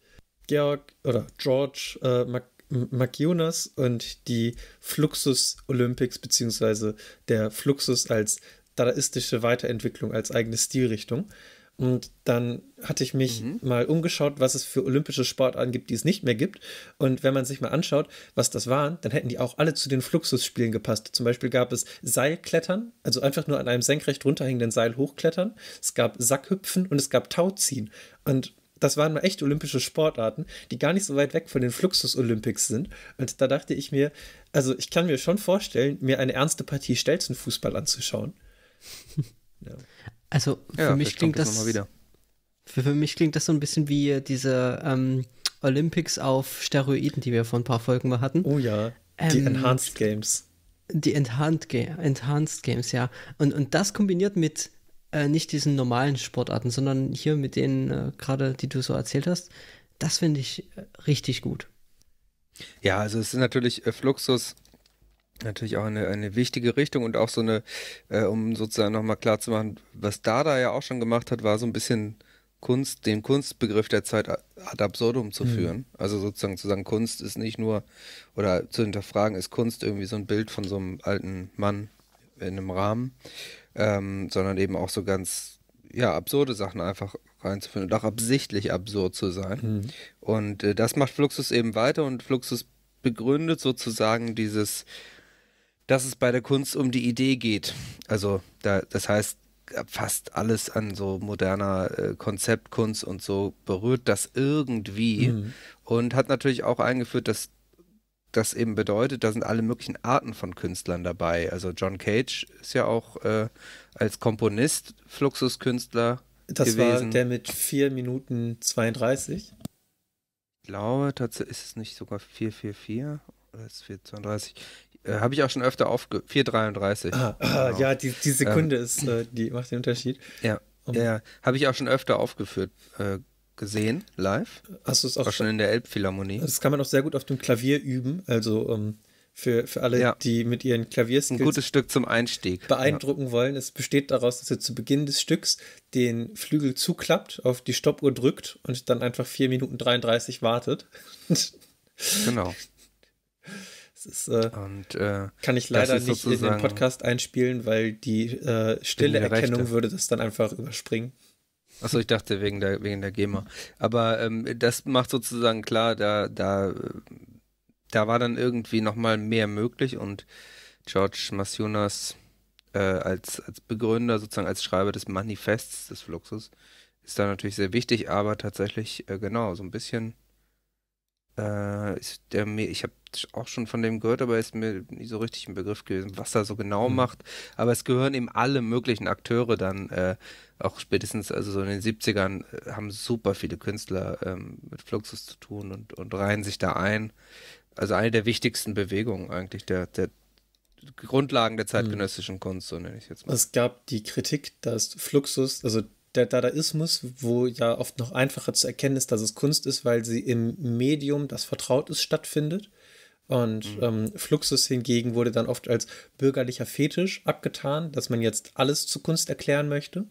Georg oder George äh, Mac und die Fluxus Olympics, beziehungsweise der Fluxus als dadaistische Weiterentwicklung, als eigene Stilrichtung. Und dann hatte ich mich mhm. mal umgeschaut, was es für olympische Sportarten gibt, die es nicht mehr gibt. Und wenn man sich mal anschaut, was das waren, dann hätten die auch alle zu den Fluxusspielen gepasst. Zum Beispiel gab es Seilklettern, also einfach nur an einem senkrecht runterhängenden Seil hochklettern. Es gab Sackhüpfen und es gab Tauziehen. Und das waren mal echt olympische Sportarten, die gar nicht so weit weg von den Fluxus-Olympics sind. Und da dachte ich mir, also ich kann mir schon vorstellen, mir eine ernste Partie Stelzenfußball anzuschauen. ja. Also für ja, mich klingt das. Für, für, mich klingt das so ein bisschen wie äh, diese ähm, Olympics auf Steroiden, die wir vor ein paar Folgen mal hatten. Oh ja. Die ähm, Enhanced Games. Die Enhanced, Ga Enhanced Games, ja. Und, und das kombiniert mit äh, nicht diesen normalen Sportarten, sondern hier mit denen äh, gerade, die du so erzählt hast, das finde ich äh, richtig gut. Ja, also es ist natürlich äh, Fluxus Natürlich auch eine, eine wichtige Richtung und auch so eine, äh, um sozusagen nochmal klar zu machen, was Dada ja auch schon gemacht hat, war so ein bisschen Kunst, den Kunstbegriff der Zeit ad absurdum zu mhm. führen. Also sozusagen zu sagen, Kunst ist nicht nur, oder zu hinterfragen, ist Kunst irgendwie so ein Bild von so einem alten Mann in einem Rahmen, ähm, sondern eben auch so ganz, ja, absurde Sachen einfach reinzuführen und auch absichtlich absurd zu sein. Mhm. Und äh, das macht Fluxus eben weiter und Fluxus begründet sozusagen dieses, dass es bei der Kunst um die Idee geht. Also da, das heißt, fast alles an so moderner äh, Konzeptkunst und so berührt das irgendwie mhm. und hat natürlich auch eingeführt, dass das eben bedeutet, da sind alle möglichen Arten von Künstlern dabei. Also John Cage ist ja auch äh, als Komponist Fluxuskünstler. Das gewesen. war der mit 4 Minuten 32. Ich glaube, tatsächlich ist es nicht sogar 444 oder ist es 432? Äh, habe ich auch schon öfter aufge... 4,33. Ah, ah, genau. Ja, die, die Sekunde ähm, ist, äh, die macht den Unterschied. Ja, um. ja habe ich auch schon öfter aufgeführt, äh, gesehen, live. Hast du es auch, auch schon in der Elbphilharmonie? Das kann man auch sehr gut auf dem Klavier üben, also ähm, für, für alle, ja. die mit ihren Klavierskills ein gutes Stück zum Einstieg beeindrucken ja. wollen. Es besteht daraus, dass ihr zu Beginn des Stücks den Flügel zuklappt, auf die Stoppuhr drückt und dann einfach 4 Minuten 33 wartet. genau. Ist, äh, und, äh, kann ich leider nicht in den Podcast einspielen, weil die äh, stille Erkennung würde das dann einfach überspringen. Achso, ich dachte wegen der, wegen der GEMA. Aber ähm, das macht sozusagen klar, da, da, da war dann irgendwie nochmal mehr möglich und George Massionas äh, als, als Begründer, sozusagen als Schreiber des Manifests des Fluxus, ist da natürlich sehr wichtig, aber tatsächlich, äh, genau, so ein bisschen äh, ist der ich habe auch schon von dem gehört, aber ist mir nie so richtig im Begriff gewesen, was er so genau mhm. macht. Aber es gehören eben alle möglichen Akteure dann, äh, auch spätestens, also so in den 70ern, äh, haben super viele Künstler ähm, mit Fluxus zu tun und, und reihen sich da ein. Also eine der wichtigsten Bewegungen eigentlich der, der Grundlagen der zeitgenössischen mhm. Kunst, so nenne ich jetzt mal. Es gab die Kritik, dass Fluxus, also der Dadaismus, wo ja oft noch einfacher zu erkennen ist, dass es Kunst ist, weil sie im Medium, das vertraut ist, stattfindet. Und mhm. ähm, Fluxus hingegen wurde dann oft als bürgerlicher Fetisch abgetan, dass man jetzt alles zu Kunst erklären möchte.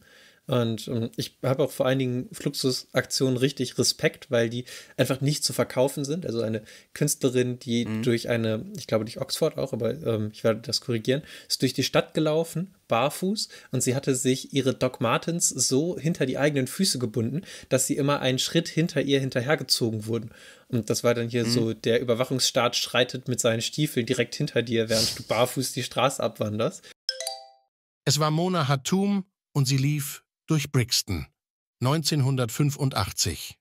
Und ähm, ich habe auch vor einigen Fluxus-Aktionen richtig Respekt, weil die einfach nicht zu verkaufen sind. Also eine Künstlerin, die mhm. durch eine, ich glaube durch Oxford auch, aber ähm, ich werde das korrigieren, ist durch die Stadt gelaufen, barfuß, und sie hatte sich ihre Doc Martens so hinter die eigenen Füße gebunden, dass sie immer einen Schritt hinter ihr hinterhergezogen wurden. Und das war dann hier mhm. so, der Überwachungsstaat schreitet mit seinen Stiefeln direkt hinter dir, während du barfuß die Straße abwanderst. Es war Mona Hatum und sie lief durch Brixton 1985.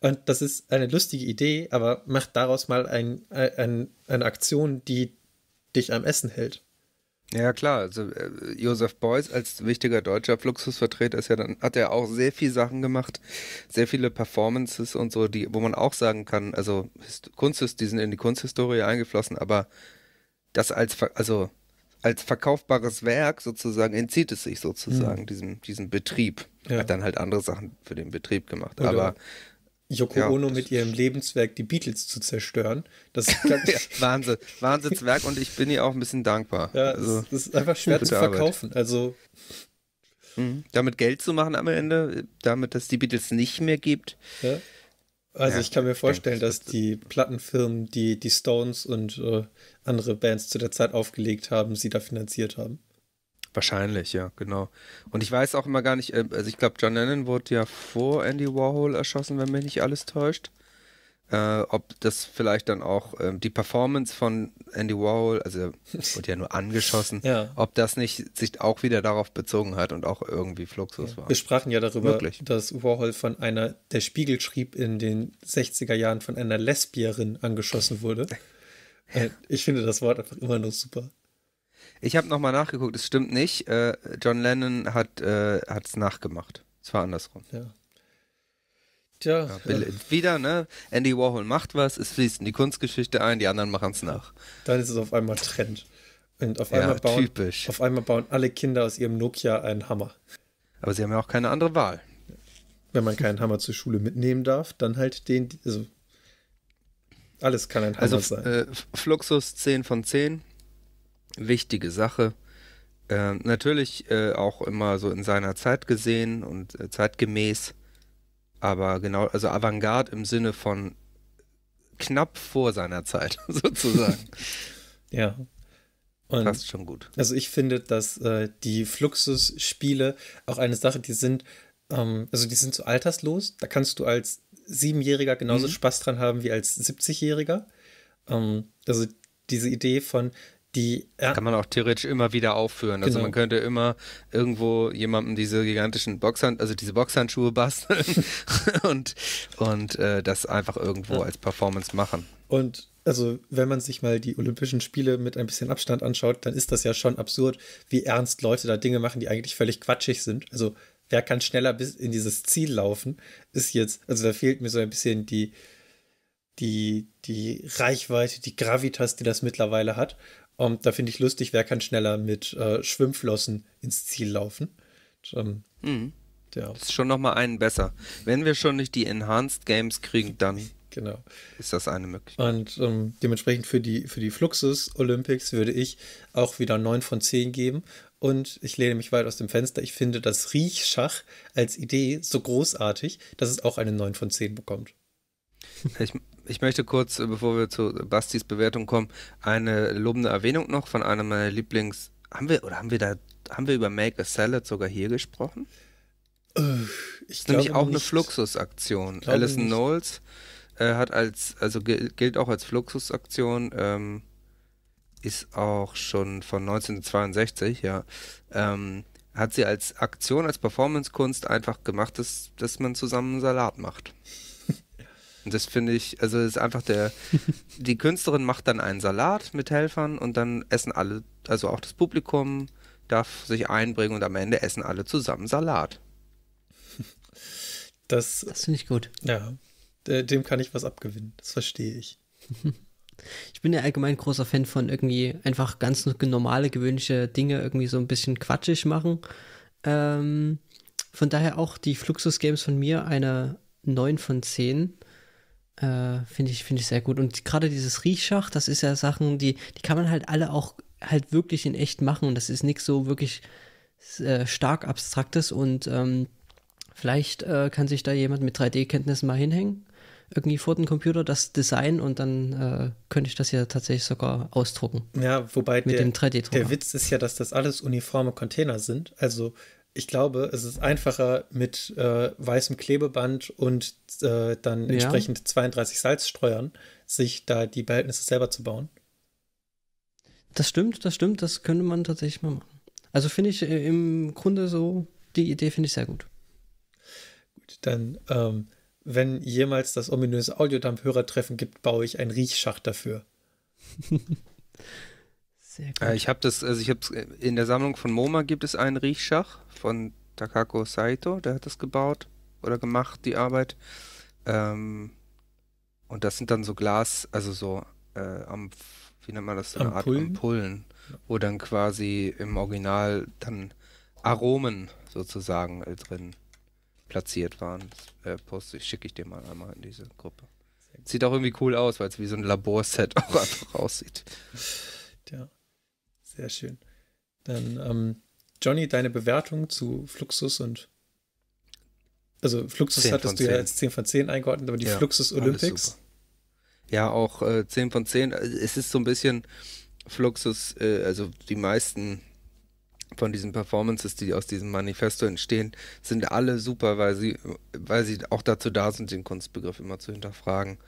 Und das ist eine lustige Idee, aber mach daraus mal ein, äh, ein, eine Aktion, die dich am Essen hält. Ja, klar. Also, äh, Josef Beuys als wichtiger deutscher Fluxusvertreter ist ja dann, hat er ja auch sehr viele Sachen gemacht, sehr viele Performances und so, die, wo man auch sagen kann, also Kunst ist, die sind in die Kunsthistorie eingeflossen, aber das als, also als verkaufbares Werk sozusagen entzieht es sich sozusagen mhm. diesem, diesem Betrieb. Ja. Hat dann halt andere Sachen für den Betrieb gemacht. Oder Aber Yoko Ono mit ihrem Lebenswerk die Beatles zu zerstören, das ist ja, Wahnsinn, Wahnsinnswerk und ich bin ihr auch ein bisschen dankbar. Ja, also, das ist einfach schwer zu verkaufen. Arbeit. Also mhm. damit Geld zu machen am Ende, damit dass die Beatles nicht mehr gibt. Ja also ja, ich kann mir vorstellen, dass die Plattenfirmen, die die Stones und äh, andere Bands zu der Zeit aufgelegt haben, sie da finanziert haben. Wahrscheinlich, ja, genau. Und ich weiß auch immer gar nicht, äh, also ich glaube, John Lennon wurde ja vor Andy Warhol erschossen, wenn mich nicht alles täuscht äh, ob das vielleicht dann auch ähm, die Performance von Andy Warhol, also wurde ja nur angeschossen, ja. ob das nicht sich auch wieder darauf bezogen hat und auch irgendwie Fluxus ja. war. Wir sprachen ja darüber, Möglich. dass Warhol von einer, der Spiegel schrieb, in den 60er Jahren von einer Lesbierin angeschossen wurde. Äh, ich finde das Wort einfach immer noch super. Ich habe nochmal nachgeguckt, es stimmt nicht. Äh, John Lennon hat es äh, nachgemacht. Es war andersrum. Ja. Tja. Ja, Bill, ja. Wieder, ne? Andy Warhol macht was, es fließt in die Kunstgeschichte ein, die anderen machen es nach. Dann ist es auf einmal Trend. Und auf einmal, ja, bauen, typisch. auf einmal bauen alle Kinder aus ihrem Nokia einen Hammer. Aber sie haben ja auch keine andere Wahl. Wenn man keinen Hammer zur Schule mitnehmen darf, dann halt den. Also alles kann ein Hammer also, sein. Äh, Fluxus 10 von 10. Wichtige Sache. Äh, natürlich äh, auch immer so in seiner Zeit gesehen und äh, zeitgemäß aber genau, also Avantgarde im Sinne von knapp vor seiner Zeit sozusagen. ja. Und Passt schon gut. Also ich finde, dass äh, die Fluxus-Spiele auch eine Sache, die sind, ähm, also die sind so alterslos. Da kannst du als Siebenjähriger genauso mhm. Spaß dran haben wie als 70-Jähriger. Ähm, also diese Idee von, die, ja. Kann man auch theoretisch immer wieder aufführen. Also genau. Also man könnte immer irgendwo jemandem diese gigantischen Boxhand, also diese Boxhandschuhe basteln und, und äh, das einfach irgendwo ja. als Performance machen. Und also wenn man sich mal die Olympischen Spiele mit ein bisschen Abstand anschaut, dann ist das ja schon absurd, wie ernst Leute da Dinge machen, die eigentlich völlig quatschig sind. Also wer kann schneller bis in dieses Ziel laufen, ist jetzt, also da fehlt mir so ein bisschen die, die, die Reichweite, die Gravitas, die das mittlerweile hat. Und ähm, da finde ich lustig, wer kann schneller mit äh, Schwimmflossen ins Ziel laufen. Und, ähm, hm. ja. Das ist schon nochmal einen besser. Wenn wir schon nicht die Enhanced Games kriegen, dann genau. ist das eine Möglichkeit. Und ähm, dementsprechend für die, für die Fluxus Olympics würde ich auch wieder 9 von 10 geben. Und ich lehne mich weit aus dem Fenster. Ich finde das Riechschach als Idee so großartig, dass es auch eine 9 von 10 bekommt. Ich, ich möchte kurz, äh, bevor wir zu Bastis Bewertung kommen, eine lobende Erwähnung noch von einem meiner Lieblings. Haben wir oder haben wir da haben wir über Make a Salad sogar hier gesprochen? Äh, ich nämlich auch nicht. eine Fluxusaktion. Alison Knowles äh, hat als also gilt auch als Fluxusaktion. Ähm, ist auch schon von 1962, ja. Ähm, hat sie als Aktion, als Performancekunst einfach gemacht, dass, dass man zusammen Salat macht. Und das finde ich, also ist einfach der, die Künstlerin macht dann einen Salat mit Helfern und dann essen alle, also auch das Publikum darf sich einbringen und am Ende essen alle zusammen Salat. Das, das finde ich gut. Ja, dem kann ich was abgewinnen, das verstehe ich. Ich bin ja allgemein großer Fan von irgendwie einfach ganz normale, gewöhnliche Dinge irgendwie so ein bisschen quatschig machen. Ähm, von daher auch die Fluxus Games von mir eine 9 von 10. Äh, Finde ich, find ich sehr gut. Und gerade dieses Riechschach, das ist ja Sachen, die, die kann man halt alle auch halt wirklich in echt machen. Und das ist nichts so wirklich äh, stark Abstraktes. Und ähm, vielleicht äh, kann sich da jemand mit 3D-Kenntnissen mal hinhängen. Irgendwie vor den Computer das Design und dann äh, könnte ich das ja tatsächlich sogar ausdrucken. Ja, wobei mit der, dem 3D-Drucker. Der Witz ist ja, dass das alles uniforme Container sind. Also ich glaube, es ist einfacher mit äh, weißem Klebeband und äh, dann ja. entsprechend 32 Salzstreuern, sich da die Behältnisse selber zu bauen. Das stimmt, das stimmt, das könnte man tatsächlich mal machen. Also finde ich äh, im Grunde so, die Idee finde ich sehr gut. Gut, dann, ähm, wenn jemals das ominöse Audiodump-Hörertreffen gibt, baue ich einen Riechschacht dafür. Sehr äh, gut. Äh, ich habe das, also ich habe äh, in der Sammlung von MoMA gibt es einen Riechschach von Takako Saito, der hat das gebaut oder gemacht, die Arbeit. Ähm, und das sind dann so Glas, also so äh, am, wie nennt man das, so eine Ampullen? Art Ampullen, wo dann quasi im Original dann Aromen sozusagen äh, drin platziert waren. Das, äh, schicke ich dir mal einmal in diese Gruppe. Sieht auch irgendwie cool aus, weil es wie so ein Laborset auch einfach aussieht. Ja. Sehr schön. Dann, ähm, Johnny, deine Bewertung zu Fluxus und also Fluxus hattest du 10. ja als 10 von 10 eingeordnet, aber die ja, Fluxus Olympics. Ja, auch äh, 10 von 10. Äh, es ist so ein bisschen Fluxus, äh, also die meisten von diesen Performances, die aus diesem Manifesto entstehen, sind alle super, weil sie, weil sie auch dazu da sind, den Kunstbegriff immer zu hinterfragen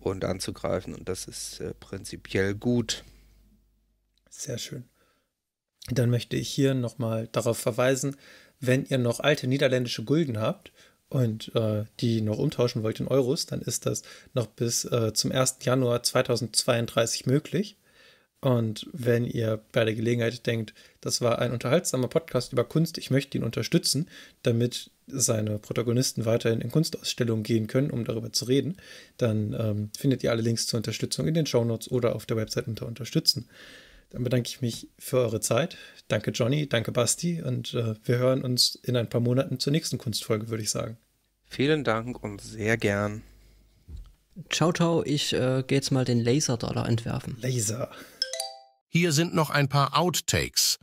und anzugreifen. Und das ist äh, prinzipiell gut. Sehr schön. Dann möchte ich hier nochmal darauf verweisen, wenn ihr noch alte niederländische Gulden habt und äh, die noch umtauschen wollt in Euros, dann ist das noch bis äh, zum 1. Januar 2032 möglich. Und wenn ihr bei der Gelegenheit denkt, das war ein unterhaltsamer Podcast über Kunst, ich möchte ihn unterstützen, damit seine Protagonisten weiterhin in Kunstausstellungen gehen können, um darüber zu reden, dann ähm, findet ihr alle Links zur Unterstützung in den Shownotes oder auf der Website unter Unterstützen. Dann bedanke ich mich für eure Zeit. Danke Johnny, danke Basti und äh, wir hören uns in ein paar Monaten zur nächsten Kunstfolge, würde ich sagen. Vielen Dank und sehr gern. Ciao, ciao, ich äh, gehe jetzt mal den Laser-Dollar entwerfen. Laser. Hier sind noch ein paar Outtakes.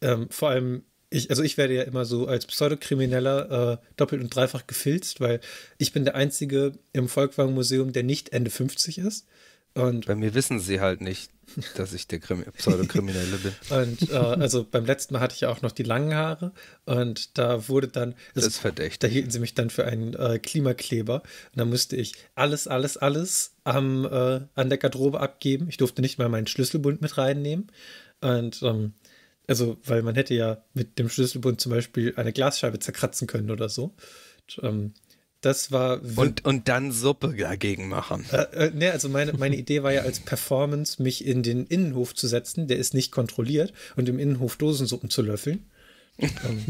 Ähm, vor allem, ich, also ich werde ja immer so als Pseudokrimineller äh, doppelt und dreifach gefilzt, weil ich bin der Einzige im Volkwang-Museum, der nicht Ende 50 ist. Und Bei mir wissen sie halt nicht, dass ich der Krimi Pseudokriminelle bin. und äh, also beim letzten Mal hatte ich ja auch noch die langen Haare und da wurde dann. Das, ist verdächtig. Da hielten sie mich dann für einen äh, Klimakleber und dann musste ich alles, alles, alles am, äh, an der Garderobe abgeben. Ich durfte nicht mal meinen Schlüsselbund mit reinnehmen. Und ähm, also, weil man hätte ja mit dem Schlüsselbund zum Beispiel eine Glasscheibe zerkratzen können oder so. Und, ähm, das war. Und, und dann Suppe dagegen machen. Äh, äh, ne, also meine, meine Idee war ja als Performance, mich in den Innenhof zu setzen, der ist nicht kontrolliert, und im Innenhof Dosensuppen zu löffeln. Ähm,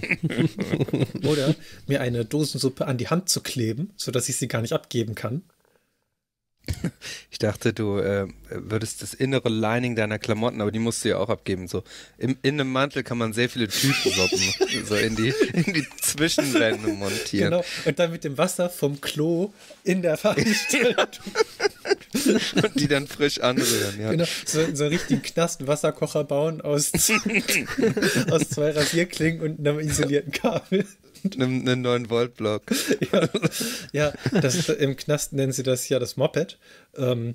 oder mir eine Dosensuppe an die Hand zu kleben, sodass ich sie gar nicht abgeben kann. Ich dachte, du äh, würdest das innere Lining deiner Klamotten, aber die musst du ja auch abgeben. So im, in einem Mantel kann man sehr viele Tüten soppen, so in die, in die Zwischenwände montieren. Genau. Und dann mit dem Wasser vom Klo in der Veranstaltung. Und die dann frisch anrühren, ja. Genau, so, so einen richtigen Knast, Wasserkocher bauen aus, aus zwei Rasierklingen und einem isolierten Kabel einem, einen neuen Voltblock. ja, ja das, im Knast nennen sie das ja das Moped. Ähm,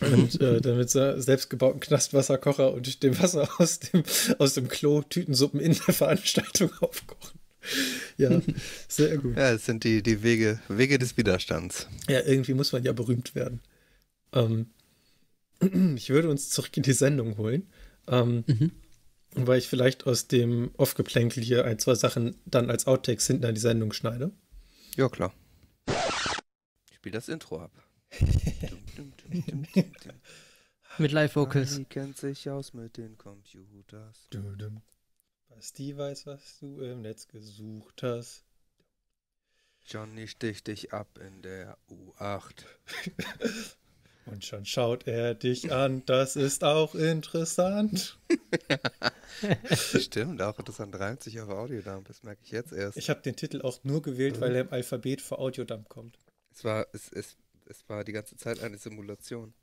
und mhm. äh, dann mit so selbstgebauten Knastwasserkocher und dem Wasser aus dem, aus dem Klo Tütensuppen in der Veranstaltung aufkochen. Ja, sehr gut. Ja, es sind die, die Wege, Wege des Widerstands. Ja, irgendwie muss man ja berühmt werden. Ähm, ich würde uns zurück in die Sendung holen. Ähm, mhm weil ich vielleicht aus dem Off-Geplänkel hier ein, zwei Sachen dann als Outtakes hinten an die Sendung schneide. Ja, klar. Ich spiele das Intro ab. mit Live-Vocals. Die kennt sich aus mit den Computers. Was die weiß, was du im Netz gesucht hast. Johnny sticht dich ab in der U8. Und schon schaut er dich an, das ist auch interessant. Stimmt, auch interessant reimt sich auf Audiodump, das merke ich jetzt erst. Ich habe den Titel auch nur gewählt, mhm. weil er im Alphabet vor Audiodump kommt. Es war, es, es, es war die ganze Zeit eine Simulation.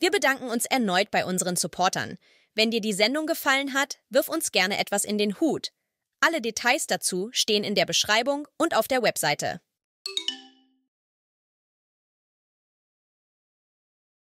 Wir bedanken uns erneut bei unseren Supportern. Wenn dir die Sendung gefallen hat, wirf uns gerne etwas in den Hut. Alle Details dazu stehen in der Beschreibung und auf der Webseite.